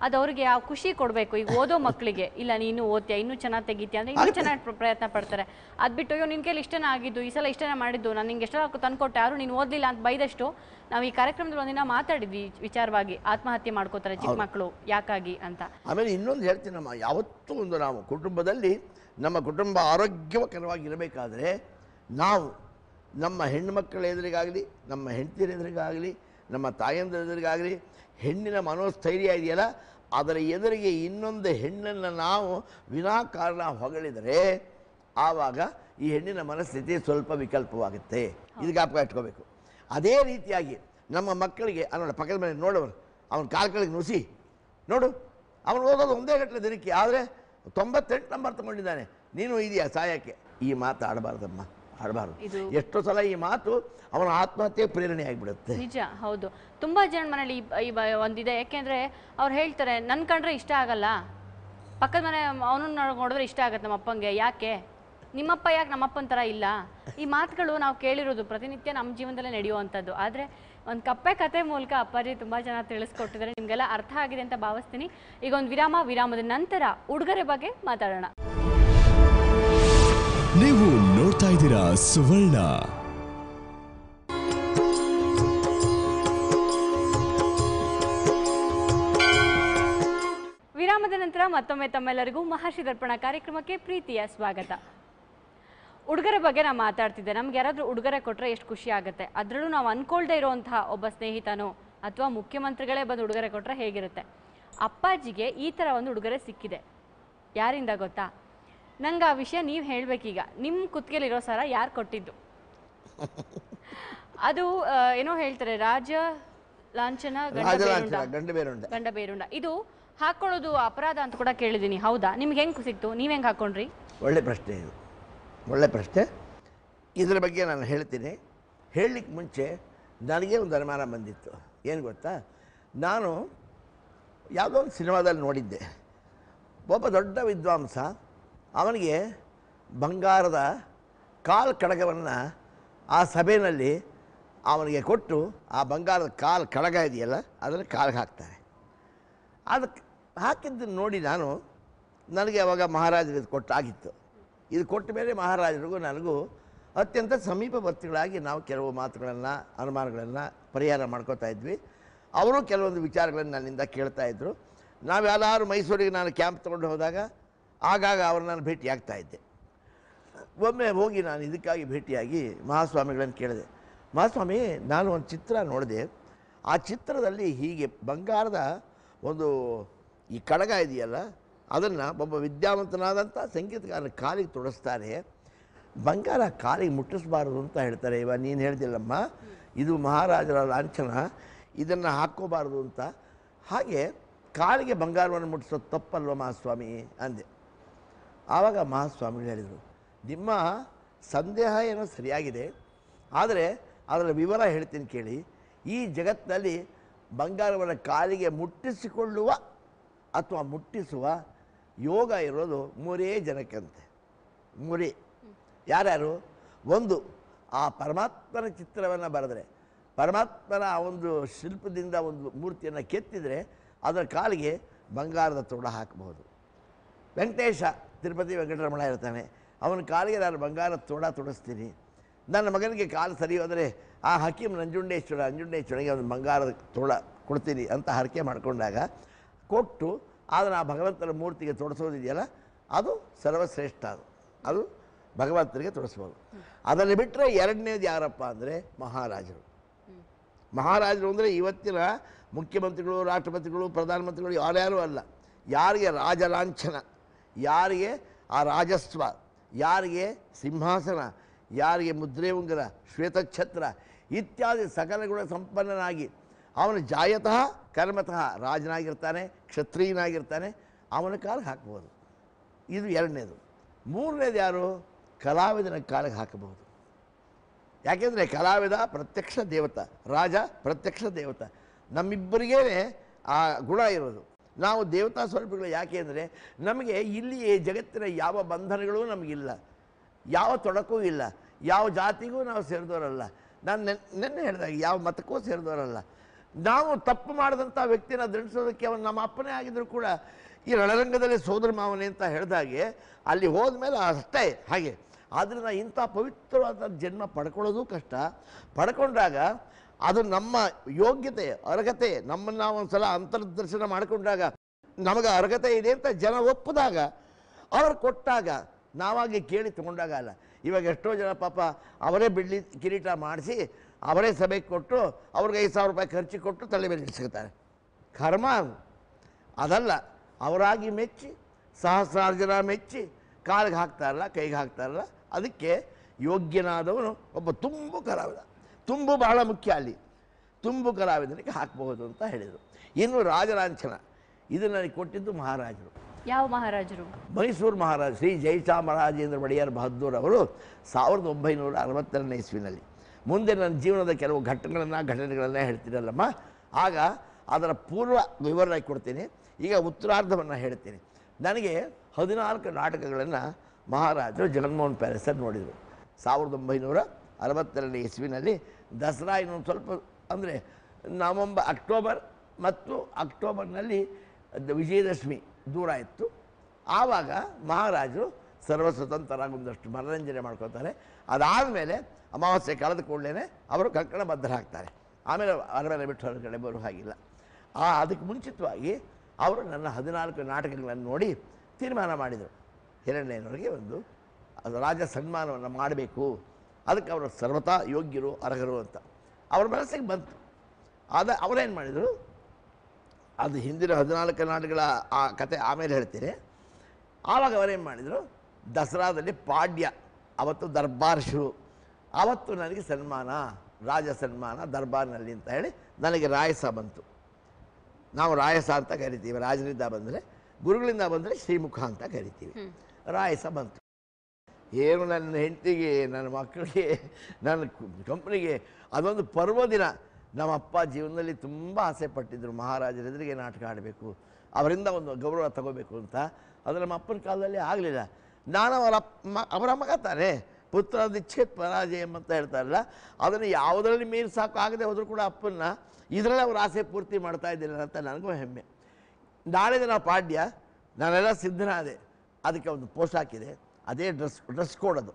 ಅದು ಅವ್ರಿಗೆ ಆ ಖುಷಿ ಕೊಡಬೇಕು ಈಗ ಓದೋ ಮಕ್ಕಳಿಗೆ ಇಲ್ಲ ನೀನು ಓದ್ತೀಯ ಇನ್ನೂ ಚೆನ್ನಾಗಿ ತೆಗಿತೀಯ ಅಂದರೆ ಇನ್ನೂ ಚೆನ್ನಾಗಿ ಪ್ರಯತ್ನ ಪಡ್ತಾರೆ ಅದು ಬಿಟ್ಟು ಅಯ್ಯೋ ನಿನ್ನ ಕೈಲಿ ಇಷ್ಟನೇ ಆಗಿದ್ದು ಈ ಸಲ ಇಷ್ಟನೇ ಮಾಡಿದ್ದು ನಾನು ನಿಂಗೆ ಎಷ್ಟು ತಂದುಕೊಟ್ಟೆ ಯಾರು ನೀನು ಓದಲಿಲ್ಲ ಅಂತ ಬೈದಷ್ಟು ನಾವು ಈ ಕಾರ್ಯಕ್ರಮದಲ್ಲಿ ಒಂದಿನ ಮಾತಾಡಿದ್ವಿ ವಿಚಾರವಾಗಿ ಆತ್ಮಹತ್ಯೆ ಮಾಡ್ಕೋತಾರೆ ಚಿಕ್ಕ ಮಕ್ಕಳು ಯಾಕಾಗಿ ಅಂತ
ಆಮೇಲೆ ಇನ್ನೊಂದು ಹೇಳ್ತೀನಮ್ಮ ಯಾವತ್ತೂ ಒಂದು ನಾವು ಕುಟುಂಬದಲ್ಲಿ ನಮ್ಮ ಕುಟುಂಬ ಆರೋಗ್ಯಕರವಾಗಿರಬೇಕಾದ್ರೆ ನಾವು ನಮ್ಮ ಹೆಣ್ಣು ಮಕ್ಕಳ ಎದುರಿಗಾಗಲಿ ನಮ್ಮ ಹೆಂಡತಿಯರ ಎದುರಿಗಾಗಲಿ ನಮ್ಮ ತಾಯಂದ್ರ ಎದುರಿಗಾಗಲಿ ಹೆಣ್ಣಿನ ಮನೋಸ್ಥೈರ್ಯ ಇದೆಯಲ್ಲ ಅದರ ಎದುರಿಗೆ ಇನ್ನೊಂದು ಹೆಣ್ಣನ್ನು ನಾವು ವಿನಾಕಾರಣ ಹೊಗಳಿದರೆ ಆವಾಗ ಈ ಹೆಣ್ಣಿನ ಮನಸ್ಥಿತಿ ಸ್ವಲ್ಪ ವಿಕಲ್ಪವಾಗುತ್ತೆ ಇದು ಜ್ಞಾಪಕ ಇಟ್ಕೋಬೇಕು ಅದೇ ರೀತಿಯಾಗಿ ನಮ್ಮ ಮಕ್ಕಳಿಗೆ ಅನ್ನೋಣ ಪಕ್ಕದ ಮನೆ ನೋಡೋರು ಅವನ ಕಾಲ್ಗಳಿಗೆ ನುಸಿ ನೋಡು ಅವನು ಓದೋದು ಒಂದೇ ಗಟ್ಟಲೆ ದಿನಕ್ಕೆ ಆದರೆ ತೊಂಬತ್ತೆಂಟು ನಂಬರ್ ತಗೊಂಡಿದ್ದಾನೆ ನೀನು ಇದೆಯಾ ಸಹಾಯಕ್ಕೆ ಈ ಮಾತಾಡಬಾರ್ದಮ್ಮ ಎಷ್ಟೋ ಸಲ ಈ ಮಾತು ಅವನ ಆತ್ಮಹತ್ಯೆ ಪ್ರೇರಣೆ ಆಗಿಬಿಡುತ್ತೆ ನಿಜ
ಹೌದು ತುಂಬಾ ಜನ ಮನೇಲಿ ಒಂದಿದೆ ಯಾಕೆಂದ್ರೆ ಅವ್ರು ಹೇಳ್ತಾರೆ ನನ್ ಕಂಡ್ರೆ ಇಷ್ಟ ಆಗಲ್ಲ ಪಕ್ಕದ ಮನೆ ಅವನನ್ನ ನೋಡಿದ್ರೆ ಇಷ್ಟ ಆಗತ್ತೆ ನಮ್ಮ ಅಪ್ಪಂಗೆ ಯಾಕೆ ನಿಮ್ಮಪ್ಪ ಯಾಕೆ ನಮ್ಮಪ್ಪನ ತರ ಇಲ್ಲ ಈ ಮಾತುಗಳು ನಾವು ಕೇಳಿರೋದು ಪ್ರತಿನಿತ್ಯ ನಮ್ಮ ಜೀವನದಲ್ಲೇ ನಡೆಯುವಂಥದ್ದು ಆದರೆ ಒಂದು ಕಪ್ಪೆ ಕತೆ ಮೂಲಕ ಅಪ್ಪಾಜಿ ತುಂಬ ಜನ ತಿಳಿಸ್ಕೊಟ್ಟಿದ್ದಾರೆ ನಿಮಗೆಲ್ಲ ಅರ್ಥ ಆಗಿದೆ ಅಂತ ಭಾವಿಸ್ತೀನಿ ಈಗ ಒಂದು ವಿರಾಮ ವಿರಾಮದ ನಂತರ ಉಡುಗೊರೆ ಬಗ್ಗೆ ಮಾತಾಡೋಣ
ನೀವು ನೋಡ್ತಾ ಇದ್ದೀರಾ ಸುವರ್ಣ
ವಿರಾಮದ ನಂತರ ಮತ್ತೊಮ್ಮೆ ತಮ್ಮೆಲ್ಲರಿಗೂ ಮಹರ್ಷಿ ದರ್ಪಣ ಕಾರ್ಯಕ್ರಮಕ್ಕೆ ಪ್ರೀತಿಯ ಸ್ವಾಗತ ಉಡುಗೊರೆ ಬಗ್ಗೆ ನಾವು ಮಾತಾಡ್ತಿದ್ದೆ ನಮ್ಗೆ ಯಾರಾದ್ರೂ ಉಡುಗೊರೆ ಕೊಟ್ರೆ ಎಷ್ಟು ಖುಷಿ ಆಗುತ್ತೆ ಅದರಲ್ಲೂ ನಾವು ಅನ್ಕೊಳ್ದೇ ಇರುವಂತಹ ಒಬ್ಬ ಸ್ನೇಹಿತನೋ ಅಥವಾ ಮುಖ್ಯಮಂತ್ರಿಗಳೇ ಬಂದು ಉಡುಗೊರೆ ಕೊಟ್ರೆ ಹೇಗಿರುತ್ತೆ ಅಪ್ಪಾಜಿಗೆ ಈ ತರ ಒಂದು ಉಡುಗೊರೆ ಸಿಕ್ಕಿದೆ ಯಾರಿಂದ ಗೊತ್ತಾ ನಂಗೆ ಆ ವಿಷಯ ನೀವು ಹೇಳಬೇಕೀಗ ನಿಮ್ಮ ಕುತ್ತಿಗೆಲಿರೋ ಸರ ಯಾರು ಕೊಟ್ಟಿದ್ದು ಅದು ಏನೋ ಹೇಳ್ತಾರೆ ರಾಜ ಲಾಂಛನ ಗಂಡ ಬೇರುಂಡ ಇದು ಹಾಕೊಳ್ಳೋದು ಅಪರಾಧ ಅಂತ ಕೂಡ ಕೇಳಿದ್ದೀನಿ ಹೌದಾ ನಿಮ್ಗೆ ಹೆಂಗೆ ಸಿಕ್ತು ನೀವು ಹೆಂಗೆ ಹಾಕೊಂಡ್ರಿ
ಒಳ್ಳೆ ಪ್ರಶ್ನೆ ಇದು ಒಳ್ಳೆ ಪ್ರಶ್ನೆ ಇದರ ಬಗ್ಗೆ ನಾನು ಹೇಳ್ತೀನಿ ಹೇಳಲಿಕ್ಕೆ ಮುಂಚೆ ನನಗೆ ಒಂದು ಅನುಮಾನ ಬಂದಿತ್ತು ಏನು ಗೊತ್ತಾ ನಾನು ಯಾವುದೋ ಒಂದು ಸಿನಿಮಾದಲ್ಲಿ ನೋಡಿದ್ದೆ ಒಬ್ಬ ದೊಡ್ಡ ವಿದ್ವಾಂಸ ಅವನಿಗೆ ಬಂಗಾರದ ಕಾಲು ಕಡಗವನ್ನು ಆ ಸಭೆಯಲ್ಲಿ ಅವನಿಗೆ ಕೊಟ್ಟು ಆ ಬಂಗಾರದ ಕಾಲು ಕಡಗ ಇದೆಯಲ್ಲ ಅದನ್ನು ಕಾಲಿಗೆ ಹಾಕ್ತಾರೆ ಅದಕ್ಕೆ ಹಾಕಿದ್ದನ್ನು ನೋಡಿ ನಾನು ನನಗೆ ಅವಾಗ ಮಹಾರಾಜರು ಇದು ಕೊಟ್ಟಾಗಿತ್ತು ಇದು ಕೊಟ್ಟ ಮೇಲೆ ಮಹಾರಾಜರಿಗೂ ನನಗೂ ಅತ್ಯಂತ ಸಮೀಪ ಭಕ್ತಿಗಳಾಗಿ ನಾವು ಕೆಲವು ಮಾತುಗಳನ್ನು ಅನುಮಾನಗಳನ್ನು ಪರಿಹಾರ ಮಾಡ್ಕೋತಾ ಇದ್ವಿ ಅವರು ಕೆಲವೊಂದು ವಿಚಾರಗಳನ್ನು ನನ್ನಿಂದ ಕೇಳ್ತಾಯಿದ್ರು ನಾವ್ಯಾರು ಮೈಸೂರಿಗೆ ನಾನು ಕ್ಯಾಂಪ್ ತೊಗೊಂಡು ಹೋದಾಗ ಆಗಾಗ ಅವ್ರು ನಾನು ಭೇಟಿಯಾಗ್ತಾ ಇದ್ದೆ ಒಮ್ಮೆ ಹೋಗಿ ನಾನು ಇದಕ್ಕಾಗಿ ಭೇಟಿಯಾಗಿ ಮಹಾಸ್ವಾಮಿಗಳನ್ನು ಕೇಳಿದೆ ಮಹಾಸ್ವಾಮಿ ನಾನು ಒಂದು ಚಿತ್ರ ನೋಡಿದೆ ಆ ಚಿತ್ರದಲ್ಲಿ ಹೀಗೆ ಬಂಗಾರದ ಒಂದು ಈ ಕಡಗ ಇದೆಯಲ್ಲ ಅದನ್ನು ಒಬ್ಬ ವಿದ್ಯಾವಂತನಾದಂಥ ಸಂಗೀತಗಾರನ ಕಾಲಿಗೆ ತೊಡಸ್ತಾರೆ ಬಂಗಾರ ಕಾಲಿಗೆ ಮುಟ್ಟಿಸಬಾರ್ದು ಅಂತ ಹೇಳ್ತಾರೆ ಇವ ನೀನು ಹೇಳ್ತಿಲ್ಲಮ್ಮ ಇದು ಮಹಾರಾಜರ ಲಾಂಛನ ಇದನ್ನು ಹಾಕ್ಕೋಬಾರ್ದು ಅಂತ ಹಾಗೆ ಕಾಲಿಗೆ ಬಂಗಾರವನ್ನು ಮುಟ್ಟಿಸೋದು ತಪ್ಪಲ್ವ ಮಹಾಸ್ವಾಮಿ ಅಂದೆ ಆವಾಗ ಮಹಾಸ್ವಾಮಿಗಳು ಹೇಳಿದರು ನಿಮ್ಮ ಸಂದೇಹ ಏನೋ ಸರಿಯಾಗಿದೆ ಆದರೆ ಅದರ ವಿವರ ಹೇಳ್ತೀನಿ ಕೇಳಿ ಈ ಜಗತ್ತಿನಲ್ಲಿ ಬಂಗಾರವನ್ನು ಕಾಲಿಗೆ ಮುಟ್ಟಿಸಿಕೊಳ್ಳುವ ಅಥವಾ ಮುಟ್ಟಿಸುವ ಯೋಗ ಇರೋದು ಮೂರೇ ಜನಕ್ಕಂತೆ ಮೂರೇ ಯಾರ್ಯಾರು ಒಂದು ಆ ಪರಮಾತ್ಮನ ಚಿತ್ರವನ್ನು ಬರೆದರೆ ಪರಮಾತ್ಮನ ಆ ಒಂದು ಶಿಲ್ಪದಿಂದ ಒಂದು ಮೂರ್ತಿಯನ್ನು ಕೆತ್ತಿದರೆ ಅದರ ಕಾಲಿಗೆ ಬಂಗಾರದ ತೋಡ ಹಾಕಬಹುದು ವೆಂಕಟೇಶ ತಿರುಪತಿ ವೆಂಕಟರಮಣ ಇರ್ತಾನೆ ಅವನ ಕಾಲಿಗೆ ನಾನು ಬಂಗಾರ ತೋಡ ತೊಡಿಸ್ತೀನಿ ನನ್ನ ಮಗನಿಗೆ ಕಾಲು ಸರಿ ಹೋದರೆ ಆ ಹಕೀಮ್ ನಂಜುಂಡೇಶ್ವರ ಅಂಜುಂಡೇಶ್ವರಿಗೆ ಅವನು ಬಂಗಾರದ ತೋಳ ಕೊಡ್ತೀನಿ ಅಂತ ಹರಕೆ ಮಾಡಿಕೊಂಡಾಗ ಕೊಟ್ಟು ಅದನ್ನು ಆ ಭಗವಂತನ ಮೂರ್ತಿಗೆ ತೊಡಿಸೋದಿದೆಯಲ್ಲ ಅದು ಸರ್ವಶ್ರೇಷ್ಠ ಅದು ಅದು ಭಗವಂತನಿಗೆ ತೊಡಸ್ಬೋದು ಅದನ್ನು ಬಿಟ್ಟರೆ ಎರಡನೇದು ಯಾರಪ್ಪ ಅಂದರೆ ಮಹಾರಾಜರು ಮಹಾರಾಜರು ಅಂದರೆ ಇವತ್ತಿನ ಮುಖ್ಯಮಂತ್ರಿಗಳು ರಾಷ್ಟ್ರಪತಿಗಳು ಪ್ರಧಾನಮಂತ್ರಿಗಳು ಯಾರ್ಯಾರೂ ಅಲ್ಲ ಯಾರಿಗೆ ರಾಜಲಾಂಛನ ಯಾರಿಗೆ ಆ ರಾಜಸ್ವ ಯಾರಿಗೆ ಸಿಂಹಾಸನ ಯಾರಿಗೆ ಮುದ್ರೆ ಉಂಗರ ಶ್ವೇತಛತ್ರ ಇತ್ಯಾದಿ ಸಕಲ ಗುಣ ಸಂಪನ್ನನಾಗಿ ಅವನು ಜಾಯತಃ ಕರ್ಮತಃ ರಾಜನಾಗಿರ್ತಾನೆ ಕ್ಷತ್ರಿಯನಾಗಿರ್ತಾನೆ ಅವನ ಕಾಲಿಗೆ ಹಾಕ್ಬೋದು ಇದು ಎರಡನೇದು ಮೂರನೇದು ಯಾರು ಕಲಾವಿದನ ಕಾಲಿಗೆ ಹಾಕಬಹುದು ಯಾಕೆಂದರೆ ಕಲಾವಿದ ಪ್ರತ್ಯಕ್ಷ ದೇವತ ರಾಜ ಪ್ರತ್ಯಕ್ಷ ದೇವತ ನಮ್ಮಿಬ್ಬರಿಗೇ ಆ ಗುಣ ಇರೋದು ನಾವು ದೇವತಾ ಸ್ವರೂಪಗಳು ಯಾಕೆ ಅಂದರೆ ನಮಗೆ ಇಲ್ಲಿ ಜಗತ್ತಿನ ಯಾವ ಬಂಧನಗಳೂ ನಮಗಿಲ್ಲ ಯಾವ ತೊಡಕೂ ಇಲ್ಲ ಯಾವ ಜಾತಿಗೂ ನಾವು ಸೇರಿದವರಲ್ಲ ನಾನು ನೆನ್ ನೆನ್ನೆ ಹೇಳಿದಾಗ ಯಾವ ಮತಕ್ಕೂ ಸೇರಿದವರಲ್ಲ ನಾವು ತಪ್ಪು ಮಾಡಿದಂಥ ವ್ಯಕ್ತಿನ ದೃಢಿಸೋದಕ್ಕೆ ಅವನು ನಮ್ಮ ಅಪ್ಪನೇ ಆಗಿದ್ದರೂ ಕೂಡ ಈ ರಣರಂಗದಲ್ಲಿ ಸೋದರ ಮಾವನೆ ಅಂತ ಹೇಳಿದಾಗೆ ಅಲ್ಲಿ ಹೋದ ಮೇಲೆ ಅಷ್ಟೇ ಹಾಗೆ ಆದ್ದರಿಂದ ಇಂಥ ಪವಿತ್ರವಾದ ಜನ್ಮ ಪಡ್ಕೊಳ್ಳೋದು ಕಷ್ಟ ಪಡ್ಕೊಂಡಾಗ ಅದು ನಮ್ಮ ಯೋಗ್ಯತೆ ಅರ್ಹತೆ ನಮ್ಮನ್ನು ನಾವು ಒಂದು ಸಲ ಅಂತರ್ದರ್ಶನ ಮಾಡಿಕೊಂಡಾಗ ನಮಗೆ ಅರ್ಹತೆ ಇದೆ ಅಂತ ಜನ ಒಪ್ಪಿದಾಗ ಅವ್ರು ಕೊಟ್ಟಾಗ ನಾವಾಗಿ ಕೇಳಿ ತಗೊಂಡಾಗ ಅಲ್ಲ ಇವಾಗ ಎಷ್ಟೋ ಜನ ಪಾಪ ಅವರೇ ಬಿಡ್ಲಿ ಕಿರೀಟ ಮಾಡಿಸಿ ಅವರೇ ಸಭೆಗೆ ಕೊಟ್ಟು ಅವ್ರಿಗೆ ಐದು ಸಾವಿರ ರೂಪಾಯಿ ಖರ್ಚು ಕೊಟ್ಟು ತಲೆ ಮೇಲೆ ಸಿಗುತ್ತಾರೆ ಕರ್ಮ ಅದಲ್ಲ ಅವರಾಗಿ ಮೆಚ್ಚಿ ಸಹಸ್ರಾರು ಜನ ಮೆಚ್ಚಿ ಕಾಲಿಗೆ ಹಾಕ್ತಾರಲ್ಲ ಕೈಗೆ ಹಾಕ್ತಾರಲ್ಲ ಅದಕ್ಕೆ ಯೋಗ್ಯನಾದವನು ಒಬ್ಬ ತುಂಬ ಕರಾವಿದ ತುಂಬು ಬಹಳ ಮುಖ್ಯ ಅಲ್ಲಿ ತುಂಬು ಕಲಾವಿದನಿಗೆ ಹಾಕಬಹುದು ಅಂತ ಹೇಳಿದರು ಇನ್ನು ರಾಜರಾಂಚನ ಇದು ನನಗೆ ಕೊಟ್ಟಿದ್ದು ಮಹಾರಾಜರು
ಯಾವ ಮಹಾರಾಜರು
ಮೈಸೂರು ಮಹಾರಾಜ ಶ್ರೀ ಜಯಚಾಮರಾಜೇಂದ್ರ ಒಡೆಯರ್ ಬಹದ್ದೂರ್ ಅವರು ಸಾವಿರದ ಒಂಬೈನೂರ ಅರವತ್ತೆರಡನೇ ಇಸ್ವಿನಲ್ಲಿ ಮುಂದೆ ನನ್ನ ಜೀವನದ ಕೆಲವು ಘಟನೆಗಳನ್ನು ಘಟನೆಗಳನ್ನು ಹೇಳ್ತೀರಲ್ಲಮ್ಮ ಆಗ ಅದರ ಪೂರ್ವ ವಿವರಣೆ ಕೊಡ್ತೀನಿ ಈಗ ಉತ್ತರಾರ್ಧವನ್ನು ಹೇಳ್ತೀನಿ ನನಗೆ ಹದಿನಾಲ್ಕು ನಾಟಕಗಳನ್ನು ಮಹಾರಾಜರು ಜಗನ್ಮೋಹನ್ ಪ್ಯಾಲೇಸಲ್ಲಿ ನೋಡಿದರು ಸಾವಿರದ ಒಂಬೈನೂರ ಅರವತ್ತೆರಡನೇ ಇಸ್ವಿನಲ್ಲಿ ದಸರಾ ಇನ್ನೊಂದು ಸ್ವಲ್ಪ ಅಂದರೆ ನವಂಬರ್ ಅಕ್ಟೋಬರ್ ಮತ್ತು ಅಕ್ಟೋಬರ್ನಲ್ಲಿ ವಿಜಯದಶಮಿ ದೂರ ಇತ್ತು ಆವಾಗ ಮಹಾರಾಜರು ಸರ್ವ ಸ್ವತಂತ್ರರಾಗಿ ಒಂದಷ್ಟು ಮನರಂಜನೆ ಅದಾದ ಅದಾದಮೇಲೆ ಅಮಾವಾಸ್ಯೆ ಕಳೆದ ಕೂಡಲೇ ಅವರು ಕಂಕಣ ಬದ್ಧರಾಗ್ತಾರೆ ಆಮೇಲೆ ಅರಮನೆ ಬಿಟ್ಟು ಹೊರಗಡೆ ಬರೋ ಹಾಗಿಲ್ಲ ಆ ಅದಕ್ಕೆ ಮುಂಚಿತವಾಗಿ ಅವರು ನನ್ನ ಹದಿನಾಲ್ಕು ನಾಟಕಗಳನ್ನು ನೋಡಿ ತೀರ್ಮಾನ ಮಾಡಿದರು ಹಿರಣ್ಣಯ್ಯನವರಿಗೆ ಒಂದು ರಾಜ ಸನ್ಮಾನವನ್ನು ಮಾಡಬೇಕು ಅದಕ್ಕೆ ಅವರು ಸರ್ವತಾ ಯೋಗ್ಯರು ಅರ್ಹರು ಅಂತ ಅವ್ರ ಮನಸ್ಸಿಗೆ ಬಂತು ಆದ ಅವರೇನು ಮಾಡಿದರು ಅದು ಹಿಂದಿನ ಹದಿನಾಲ್ಕು ನಾಡುಗಳ ಆ ಕತೆ ಆಮೇಲೆ ಹೇಳ್ತೀರಿ ಆವಾಗ ಅವರೇನು ಮಾಡಿದರು ದಸರಾದಲ್ಲಿ ಪಾಡ್ಯ ಅವತ್ತು ದರ್ಬಾರ್ ಶುರು ಆವತ್ತು ನನಗೆ ಸನ್ಮಾನ ರಾಜ ಸನ್ಮಾನ ದರ್ಬಾರ್ನಲ್ಲಿ ಅಂತ ಹೇಳಿ ನನಗೆ ರಾಯಸ ಬಂತು ನಾವು ರಾಯಸ ಅಂತ ಕರಿತೀವಿ ರಾಜರಿಂದ ಬಂದರೆ ಗುರುಗಳಿಂದ ಬಂದರೆ ಶ್ರೀಮುಖ ಅಂತ ಕರಿತೀವಿ ರಾಯಸ ಬಂತು ಏನು ನನ್ನ ಹೆಂಡತಿಗೆ ನನ್ನ ಮಕ್ಕಳಿಗೆ ನನ್ನ ಕಂಪ್ನಿಗೆ ಅದೊಂದು ಪರ್ವದಿನ ನಮ್ಮ ಅಪ್ಪ ಜೀವನದಲ್ಲಿ ತುಂಬ ಆಸೆ ಪಟ್ಟಿದ್ದರು ಮಹಾರಾಜರ ಎದುರಿಗೆ ನಾಟಕ ಆಡಬೇಕು ಅವರಿಂದ ಒಂದು ಗೌರವ ತಗೋಬೇಕು ಅಂತ ಅದು ನಮ್ಮ ಅಪ್ಪನ ಕಾಲದಲ್ಲಿ ಆಗಲಿಲ್ಲ ನಾನು ಅವರ ಅಪ್ಪ ಅವರ ಮಗ ತಾನೆ ಪುತ್ರ ನಿಶ್ಚಿತ್ ಪರಾಜಯಂ ಅಂತ ಹೇಳ್ತಾರಲ್ಲ ಅದನ್ನು ಯಾವುದರಲ್ಲಿ ಮೀರಿ ಸಾಕು ಆಗದೆ ಹೋದರೂ ಕೂಡ ಅಪ್ಪನ್ನ ಇದರಲ್ಲಿ ಅವರು ಆಸೆ ಪೂರ್ತಿ ಮಾಡ್ತಾ ಇದ್ದಿಲ್ಲ ಅಂತ ನನಗೂ ಹೆಮ್ಮೆ ನಾಳೆ ದಿನ ಪಾಡ್ಯ ನಾನೆಲ್ಲ ಸಿದ್ಧನಾದೆ ಅದಕ್ಕೆ ಒಂದು ಪೋಸ್ಟ್ ಹಾಕಿದೆ ಅದೇ ಡ್ರೆಸ್ ಡ್ರೆಸ್ ಕೋಡ್ ಅದು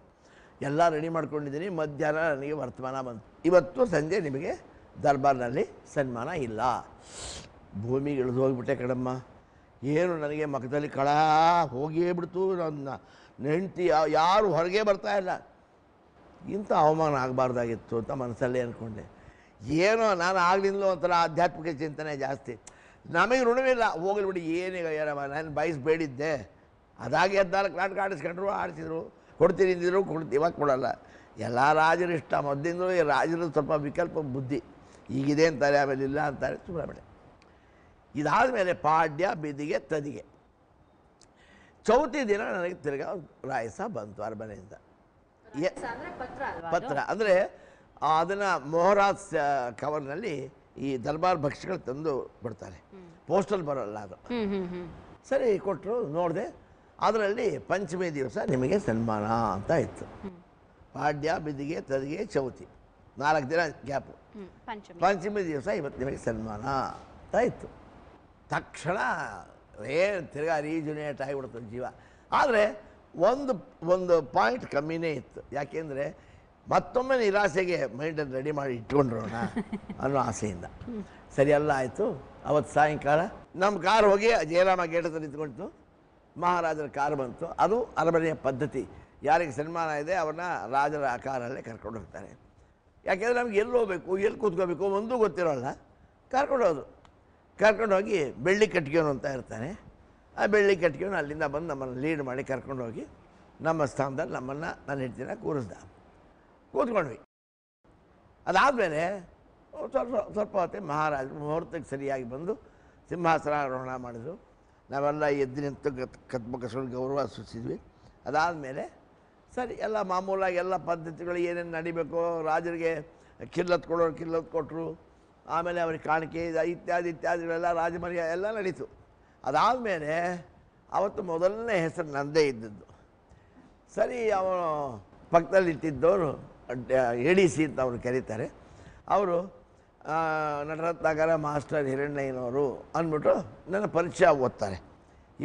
ಎಲ್ಲ ರೆಡಿ ಮಾಡ್ಕೊಂಡಿದ್ದೀನಿ ಮಧ್ಯಾಹ್ನ ನನಗೆ ವರ್ತಮಾನ ಬಂತು ಇವತ್ತು ಸಂಜೆ ನಿಮಗೆ ದರ್ಬಾರ್ನಲ್ಲಿ ಸನ್ಮಾನ ಇಲ್ಲ ಭೂಮಿಗೆ ಇಳಿದು ಹೋಗಿಬಿಟ್ಟೆ ಕಡಮ್ಮ ಏನು ನನಗೆ ಮಖದಲ್ಲಿ ಕಳ ಹೋಗಿಯೇ ಬಿಡ್ತು ನನ್ನ ನೆಂಟಿ ಯಾರು ಹೊರಗೆ ಬರ್ತಾ ಇಲ್ಲ ಇಂಥ ಅವಮಾನ ಆಗಬಾರ್ದಾಗಿತ್ತು ಅಂತ ಮನಸ್ಸಲ್ಲೇ ಅಂದ್ಕೊಂಡೆ ಏನೋ ನಾನು ಆಗಲಿಂದಲೂ ಒಂಥರ ಆಧ್ಯಾತ್ಮಿಕ ಚಿಂತನೆ ಜಾಸ್ತಿ ನಮಗೆ ಋಣವಿಲ್ಲ ಹೋಗಲಿ ಬಿಡಿ ಏನೀಗ ಏನಮ್ಮ ನಾನು ಬಯಸ್ಬೇಡಿದ್ದೆ ಅದಾಗಿ ಹದಿನಾಲ್ಕು ನಾಟಕ ಆಡಿಸ್ಕೊಂಡ್ರು ಆಡಿಸಿದ್ರು ಕೊಡ್ತೀನಿ ಅಂದಿದ್ರು ಕೊಡ್ತಿ ಇವಾಗ ಕೊಡಲ್ಲ ಎಲ್ಲ ರಾಜರು ಇಷ್ಟ ಮೊದಲಿಂದಲೂ ಈ ರಾಜರು ಸ್ವಲ್ಪ ವಿಕಲ್ಪ ಬುದ್ಧಿ ಈಗಿದೆ ಅಂತಾರೆ ಆಮೇಲೆ ಇಲ್ಲ ಅಂತಾರೆ ಸುಮ್ಮನೆ ಬೇಡ ಇದಾದ ಮೇಲೆ ಪಾಡ್ಯ ಬಿದಿಗೆ ತದಿಗೆ ಚೌತಿ ದಿನ ನನಗೆ ತಿರ್ಗಾ ರಾಯಸ ಬಂತು ಅರಮನೆಯಿಂದ ಪತ್ರ ಅಂದರೆ ಅದನ್ನು ಮೊಹರಾಜ್ ಕವರ್ನಲ್ಲಿ ಈ ದರ್ಬಾರ್ ಭಕ್ಷ್ಯಗಳು ತಂದು ಬಿಡ್ತಾರೆ ಪೋಸ್ಟಲ್ ಬರೋಲ್ಲ ಅದು ಸರಿ ಕೊಟ್ಟರು ನೋಡಿದೆ ಅದರಲ್ಲಿ ಪಂಚಮಿ ದಿವಸ ನಿಮಗೆ ಸನ್ಮಾನ ಅಂತ ಇತ್ತು ಪಾಡ್ಯ ಬಿದಿಗೆ ತದಿಗೆ ಚೌತಿ ನಾಲ್ಕು ದಿನ ಗ್ಯಾಪು ಪಂಚಮಿ ದಿವಸ ಇವತ್ತು ನಿಮಗೆ ಸನ್ಮಾನ ಅಂತ ಇತ್ತು ತಕ್ಷಣ ಏನು ತಿರ್ಗಾ ರೀಜುನೇಟ್ ಆಗಿಬಿಡ್ತು ಜೀವ ಆದರೆ ಒಂದು ಒಂದು ಪಾಯಿಂಟ್ ಕಮ್ಮಿನೇ ಇತ್ತು ಯಾಕೆಂದರೆ ಮತ್ತೊಮ್ಮೆ ನಿರಾಸೆಗೆ ಮೈಂಡನ್ನು ರೆಡಿ ಮಾಡಿ ಇಟ್ಕೊಂಡ್ರೋಣ ಅನ್ನೋ ಆಸೆಯಿಂದ ಸರಿಯಲ್ಲ ಆಯಿತು ಅವತ್ತು ಸಾಯಂಕಾಲ ನಮ್ಮ ಕಾರ್ ಹೋಗಿ ಜಯರಾಮ ಗೇಟದಲ್ಲಿ ನಿಂತ್ಕೊಳ್ತು ಮಹಾರಾಜರ ಕಾರ್ ಬಂತು ಅದು ಅರಮನೆಯ ಪದ್ಧತಿ ಯಾರಿಗೆ ಸನ್ಮಾನ ಇದೆ ಅವ್ರನ್ನ ರಾಜರ ಆ ಕಾರಲ್ಲೇ ಕರ್ಕೊಂಡು ಹೋಗ್ತಾರೆ ಯಾಕೆಂದರೆ ನಮ್ಗೆ ಎಲ್ಲಿ ಹೋಗ್ಬೇಕು ಎಲ್ಲಿ ಕೂತ್ಕೋಬೇಕು ಒಂದೂ ಗೊತ್ತಿರೋಲ್ಲ ಕರ್ಕೊಂಡು ಕರ್ಕೊಂಡೋಗಿ ಬೆಳ್ಳಿ ಕಟ್ಕೋನು ಅಂತ ಇರ್ತಾನೆ ಆ ಬೆಳ್ಳಿ ಕಟ್ಕೊಂಡು ಅಲ್ಲಿಂದ ಬಂದು ನಮ್ಮನ್ನು ಲೀಡ್ ಮಾಡಿ ಕರ್ಕೊಂಡೋಗಿ ನಮ್ಮ ಸ್ಥಾನದಲ್ಲಿ ನಮ್ಮನ್ನು ನನ್ನ ಹೇಳ್ತೀನ ಕೂರಿಸ್ದ ಕೂತ್ಕೊಂಡ್ವಿ ಅದಾದಮೇಲೆ ಸ್ವಲ್ಪ ಸ್ವಲ್ಪ ಹೊತ್ತೆ ಮಹಾರಾಜರು ಮುಹೂರ್ತಕ್ಕೆ ಸರಿಯಾಗಿ ಬಂದು ಸಿಂಹಾಸನಾರೋಹಣ ಮಾಡಿದ್ರು ನಾವೆಲ್ಲ ಎದ್ದು ನಿಂತು ಕತ್ಮಕಸ್ವಳಿ ಗೌರವ ಸೂಚಿಸಿದ್ವಿ ಅದಾದಮೇಲೆ ಸರಿ ಎಲ್ಲ ಮಾಮೂಲಾಗಿ ಎಲ್ಲ ಪದ್ಧತಿಗಳು ಏನೇನು ನಡಿಬೇಕು ರಾಜರಿಗೆ ಕಿಲ್ಲತ್ತು ಕೊಡೋರು ಕಿಲ್ಲತ್ ಕೊಟ್ಟರು ಆಮೇಲೆ ಅವ್ರಿಗೆ ಕಾಣಿಕೆ ಇತ್ಯಾದಿ ಇತ್ಯಾದಿಗಳೆಲ್ಲ ರಾಜಮರ್ಯ ಎಲ್ಲ ನಡೀತು ಅದಾದಮೇಲೆ ಅವತ್ತು ಮೊದಲನೇ ಹೆಸರು ನಂದೇ ಇದ್ದದ್ದು ಸರಿ ಅವನು ಪಕ್ಕದಲ್ಲಿ ಇಟ್ಟಿದ್ದವರು ಎ ಡಿ ಸಿ ಅಂತ ಅವರು ಕರೀತಾರೆ ಅವರು ನಟರತ್ನಾಕರ ಮಾಸ್ಟರ್ ಹಿರಣ್ಣಯ್ಯನವರು ಅಂದ್ಬಿಟ್ಟು ನನ್ನ ಪರಿಚಯ ಓದ್ತಾರೆ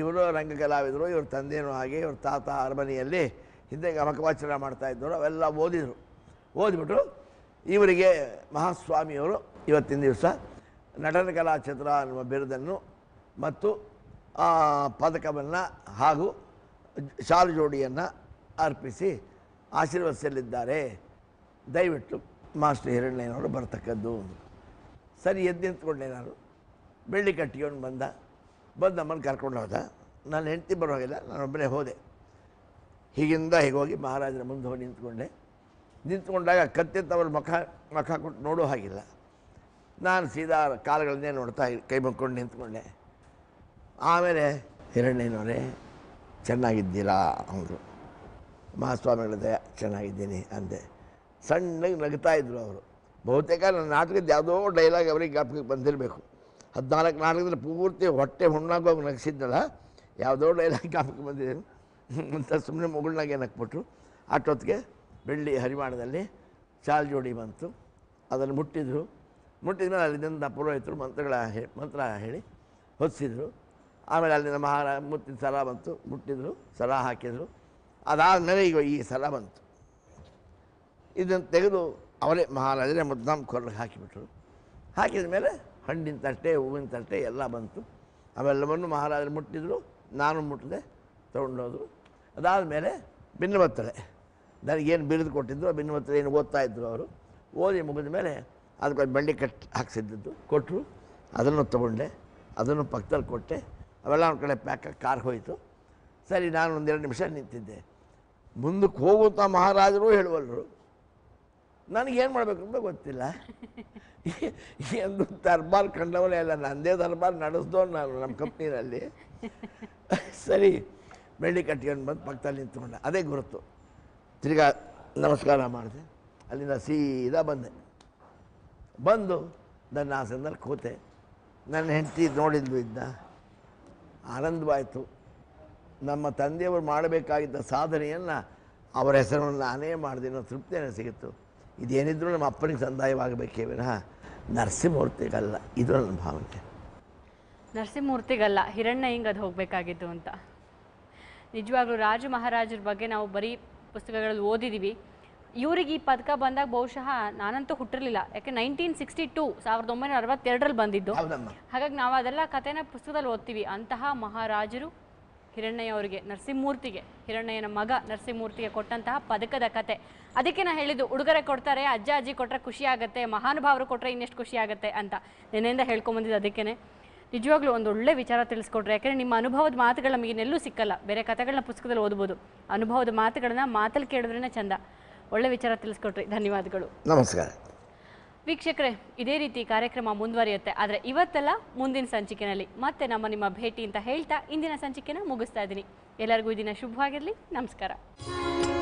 ಇವರು ರಂಗ ಕಲಾವಿದರು ಇವ್ರ ತಂದೆಯೂ ಹಾಗೆ ಇವ್ರ ತಾತ ಅರಮನೆಯಲ್ಲಿ ಹಿಂದೆ ಗಮಕವಾಚನ ಮಾಡ್ತಾಯಿದ್ದರು ಅವೆಲ್ಲ ಓದಿದರು ಓದಿಬಿಟ್ಟು ಇವರಿಗೆ ಮಹಾಸ್ವಾಮಿಯವರು ಇವತ್ತಿನ ದಿವಸ ನಟನ ಕಲಾಕ್ಷೇತ್ರ ಅನ್ನುವ ಬಿರುದನ್ನು ಮತ್ತು ಪದಕವನ್ನು ಹಾಗೂ ಶಾಲು ಜೋಡಿಯನ್ನು ಅರ್ಪಿಸಿ ಆಶೀರ್ವದಿಸಲಿದ್ದಾರೆ ದಯವಿಟ್ಟು ಮಾಸ್ಟರ್ ಹಿರಣ್ಣಯ್ಯನವರು ಬರ್ತಕ್ಕದ್ದು ಸರಿ ಎದ್ದು ನಿಂತ್ಕೊಂಡೆ ನಾನು ಬೆಳ್ಳಿ ಕಟ್ಟಿಕೊಂಡು ಬಂದ ಬಂದು ನಮ್ಮನ್ನು ಕರ್ಕೊಂಡು ಹೋದ ನಾನು ಹೆಂಡ್ತಿ ಬರೋಗಿಲ್ಲ ನಾನೊಬ್ಬನೇ ಹೋದೆ ಹೀಗಿಂದ ಹೀಗೆ ಹೋಗಿ ಮಹಾರಾಜರ ಮುಂದೆ ಹೋಗಿ ನಿಂತ್ಕೊಂಡೆ ನಿಂತ್ಕೊಂಡಾಗ ಕತ್ತೆತ್ತವರ ಮುಖ ಮುಖ ಕೊಟ್ಟು ನೋಡೋ ಹಾಗಿಲ್ಲ ನಾನು ಸೀದಾ ಕಾಲುಗಳನ್ನೇ ನೋಡ್ತಾ ಕೈ ಮುಕ್ಕೊಂಡು ನಿಂತ್ಕೊಂಡೆ ಆಮೇಲೆ ಎರಡನೇನವರೇ ಚೆನ್ನಾಗಿದ್ದೀರಾ ಮಹಾಸ್ವಾಮಿಗಳ ಮಹಾಸ್ವಾಮಿಗಳದ್ದೆ ಚೆನ್ನಾಗಿದ್ದೀನಿ ಅಂದೆ ಸಣ್ಣಗೆ ನಗ್ತಾ ಇದ್ದರು ಅವರು ಬಹುತೇಕ ನನ್ನ ನಾಟಕದ ಯಾವುದೋ ಡೈಲಾಗ್ ಅವರಿಗೆ ಗಾಪಿಗೆ ಬಂದಿರಬೇಕು ಹದಿನಾಲ್ಕು ನಾಟಕದಲ್ಲಿ ಪೂರ್ತಿ ಹೊಟ್ಟೆ ಹುಣ್ಣಾಗೋಗಿ ನಗಿಸಿದ್ನಲ್ಲ ಯಾವುದೋ ಡೈಲಾಗ್ ಗಾಪಿಗೆ ಬಂದಿದ್ದೀನಿ ಅಂತ ಸುಮ್ಮನೆ ಮುಗುಳ್ನಾಗೆ ನಕ್ಬಿಟ್ರು ಅಷ್ಟೊತ್ತಿಗೆ ಬೆಳ್ಳಿ ಹರಿವಾಣದಲ್ಲಿ ಚಾಲ್ ಜೋಡಿ ಬಂತು ಅದನ್ನು ಮುಟ್ಟಿದ್ರು ಮುಟ್ಟಿದ ಮೇಲೆ ಅಲ್ಲಿಂದ ಪುರೋಹಿತರು ಮಂತ್ರಗಳ ಹೇ ಮಂತ್ರ ಹೇಳಿ ಹೊತ್ತಿಸಿದ್ರು ಆಮೇಲೆ ಅಲ್ಲಿಂದ ಮಹಾರ ಮುತ್ತಿನ ಸಲ ಬಂತು ಮುಟ್ಟಿದ್ರು ಸಲ ಹಾಕಿದರು ಅದಾದ ಮೇಲೆ ಈಗ ಈ ಸಲ ಬಂತು ಇದನ್ನು ತೆಗೆದು ಅವರೇ ಮಹಾರಾಜರೇ ಮುದ್ದಾಮ್ ಕೊರಳಿಗೆ ಹಾಕಿಬಿಟ್ರು ಹಾಕಿದ ಮೇಲೆ ಹಣ್ಣಿನ ತಟ್ಟೆ ಹೂವಿನ ತಟ್ಟೆ ಎಲ್ಲ ಬಂತು ಅವೆಲ್ಲವನ್ನು ಮಹಾರಾಜರು ಮುಟ್ಟಿದ್ರು ನಾನು ಮುಟ್ಟಿದೆ ತೊಗೊಂಡೋದ್ರು ಅದಾದ ಮೇಲೆ ಭಿನ್ನವತ್ತಳೆ ನನಗೇನು ಬಿರಿದು ಕೊಟ್ಟಿದ್ರು ಆ ಏನು ಓದ್ತಾ ಇದ್ದರು ಅವರು ಓದಿ ಮುಗಿದ ಮೇಲೆ ಅದಕ್ಕೊಂದು ಬಂಡಿ ಕಟ್ಟಿ ಹಾಕ್ಸಿದ್ದು ಕೊಟ್ಟರು ಅದನ್ನು ತೊಗೊಂಡೆ ಅದನ್ನು ಪಕ್ಕದಲ್ಲಿ ಕೊಟ್ಟೆ ಅವೆಲ್ಲ ಒಂದು ಕಡೆ ಪ್ಯಾಕ್ ಕಾರ್ ಹೋಯಿತು ಸರಿ ನಾನು ಒಂದೆರಡು ನಿಮಿಷ ನಿಂತಿದ್ದೆ ಮುಂದಕ್ಕೆ ಹೋಗುತ್ತಾ ಮಹಾರಾಜರು ಹೇಳುವಲ್ಲರು ನನಗೇನು ಮಾಡಬೇಕು ಅಂತ ಗೊತ್ತಿಲ್ಲ ಎಂದು ದರ್ಬಾರ್ ಕಂಡವನೇ ಅಲ್ಲ ನಂದೇ ದರ್ಬಾರ್ ನಡೆಸ್ದವನು ನಾನು ನಮ್ಮ ಕಂಪ್ನಿನಲ್ಲಿ ಸರಿ ಬೆಳ್ಳಿ ಕಟ್ಕೊಂಡು ಬಂದು ಪಕ್ಕದಲ್ಲಿ ನಿಂತ್ಕೊಂಡೆ ಅದೇ ಗುರುತು ತಿರ್ಗಾ ನಮಸ್ಕಾರ ಮಾಡಿದೆ ಅಲ್ಲಿಂದ ಸೀದಾ ಬಂದೆ ಬಂದು ನನ್ನ ಆಸನದಲ್ಲಿ ಕೂತೆ ನನ್ನ ಹೆಂಡತಿ ನೋಡಿದ್ಲು ಇದ್ದ ಆನಂದವಾಯಿತು ನಮ್ಮ ತಂದೆಯವರು ಮಾಡಬೇಕಾಗಿದ್ದ ಸಾಧನೆಯನ್ನು ಅವರ ಹೆಸರನ್ನು ನಾನೇ ಮಾಡಿದೆ ಅನ್ನೋ ತೃಪ್ತಿಯನ್ನು ಸಿಗುತ್ತೆ ಇದೇನಿದ್ರು ನಮ್ಮ ಅಪ್ಪನಿಗೆ ಸಂದಾಯವಾಗಬೇಕೇ ವಿನಃ ನರಸಿಂಹಮೂರ್ತಿಗಲ್ಲ ಇದು ನನ್ನ ಭಾವನೆ
ನರಸಿಂಹಮೂರ್ತಿಗಲ್ಲ ಹಿರಣ್ಣ ಹಿಂಗೆ ಅದು ಹೋಗಬೇಕಾಗಿದ್ದು ಅಂತ ನಿಜವಾಗ್ಲೂ ರಾಜ ಮಹಾರಾಜರ ಬಗ್ಗೆ ನಾವು ಬರೀ ಪುಸ್ತಕಗಳಲ್ಲಿ ಓದಿದ್ದೀವಿ ಇವರಿಗೆ ಈ ಪದಕ ಬಂದಾಗ ಬಹುಶಃ ನಾನಂತೂ ಹುಟ್ಟಿರಲಿಲ್ಲ ಯಾಕೆ ನೈನ್ಟೀನ್ ಸಿಕ್ಸ್ಟಿ ಟೂ ಸಾವಿರದ ಒಂಬೈನೂರ ಅರವತ್ತೆರಡರಲ್ಲಿ ಬಂದಿದ್ದು ಹಾಗಾಗಿ ನಾವು ಅದೆಲ್ಲ ಕಥೆನ ಪುಸ್ತಕದಲ್ಲಿ ಓದ್ತೀವಿ ಅಂತಹ ಮಹಾರಾಜರು ಹಿರಣ್ಣಯ್ಯ ಅವರಿಗೆ ನರಸಿಂಹಮೂರ್ತಿಗೆ ಹಿರಣ್ಣಯ್ಯನ ಮಗ ನರಸಿಂಹಮೂರ್ತಿಗೆ ಕೊಟ್ಟಂತಹ ಪದಕದ ಕತೆ ಅದಕ್ಕೆ ನಾನು ಹೇಳಿದ್ದು ಉಡುಗೊರೆ ಕೊಡ್ತಾರೆ ಅಜ್ಜ ಅಜ್ಜಿ ಕೊಟ್ಟರೆ ಖುಷಿ ಆಗುತ್ತೆ ಮಹಾನುಭಾವರು ಕೊಟ್ಟರೆ ಇನ್ನೆಷ್ಟು ಖುಷಿ ಆಗುತ್ತೆ ಅಂತ ನೆನೆಯಿಂದ ಹೇಳ್ಕೊಂಬಂದಿದ್ದು ಅದಕ್ಕೇ ನಿಜವಾಗ್ಲೂ ಒಂದು ಒಳ್ಳೆ ವಿಚಾರ ತಿಳಿಸ್ಕೊಟ್ರೆ ಯಾಕಂದರೆ ನಿಮ್ಮ ಅನುಭವದ ಮಾತುಗಳು ನಮಗೆ ಸಿಕ್ಕಲ್ಲ ಬೇರೆ ಕಥೆಗಳನ್ನ ಪುಸ್ತಕದಲ್ಲಿ ಓದ್ಬೋದು ಅನುಭವದ ಮಾತುಗಳನ್ನ ಮಾತಲ್ಲಿ ಕೇಳಿದ್ರೇ ಚಂದ ಒಳ್ಳೆ ವಿಚಾರ ತಿಳಿಸ್ಕೊಟ್ರಿ ಧನ್ಯವಾದಗಳು ನಮಸ್ಕಾರ ವೀಕ್ಷಕರೇ ಇದೇ ರೀತಿ ಕಾರ್ಯಕ್ರಮ ಮುಂದುವರಿಯುತ್ತೆ ಆದರೆ ಇವತ್ತೆಲ್ಲ ಮುಂದಿನ ಸಂಚಿಕೆಯಲ್ಲಿ ಮತ್ತೆ ನಮ್ಮ ನಿಮ್ಮ ಭೇಟಿ ಅಂತ ಹೇಳ್ತಾ ಇಂದಿನ ಸಂಚಿಕೆನ ಮುಗಿಸ್ತಾ ಇದ್ದೀನಿ ಎಲ್ಲರಿಗೂ ಇದಿನ ಶುಭವಾಗಿರಲಿ ನಮಸ್ಕಾರ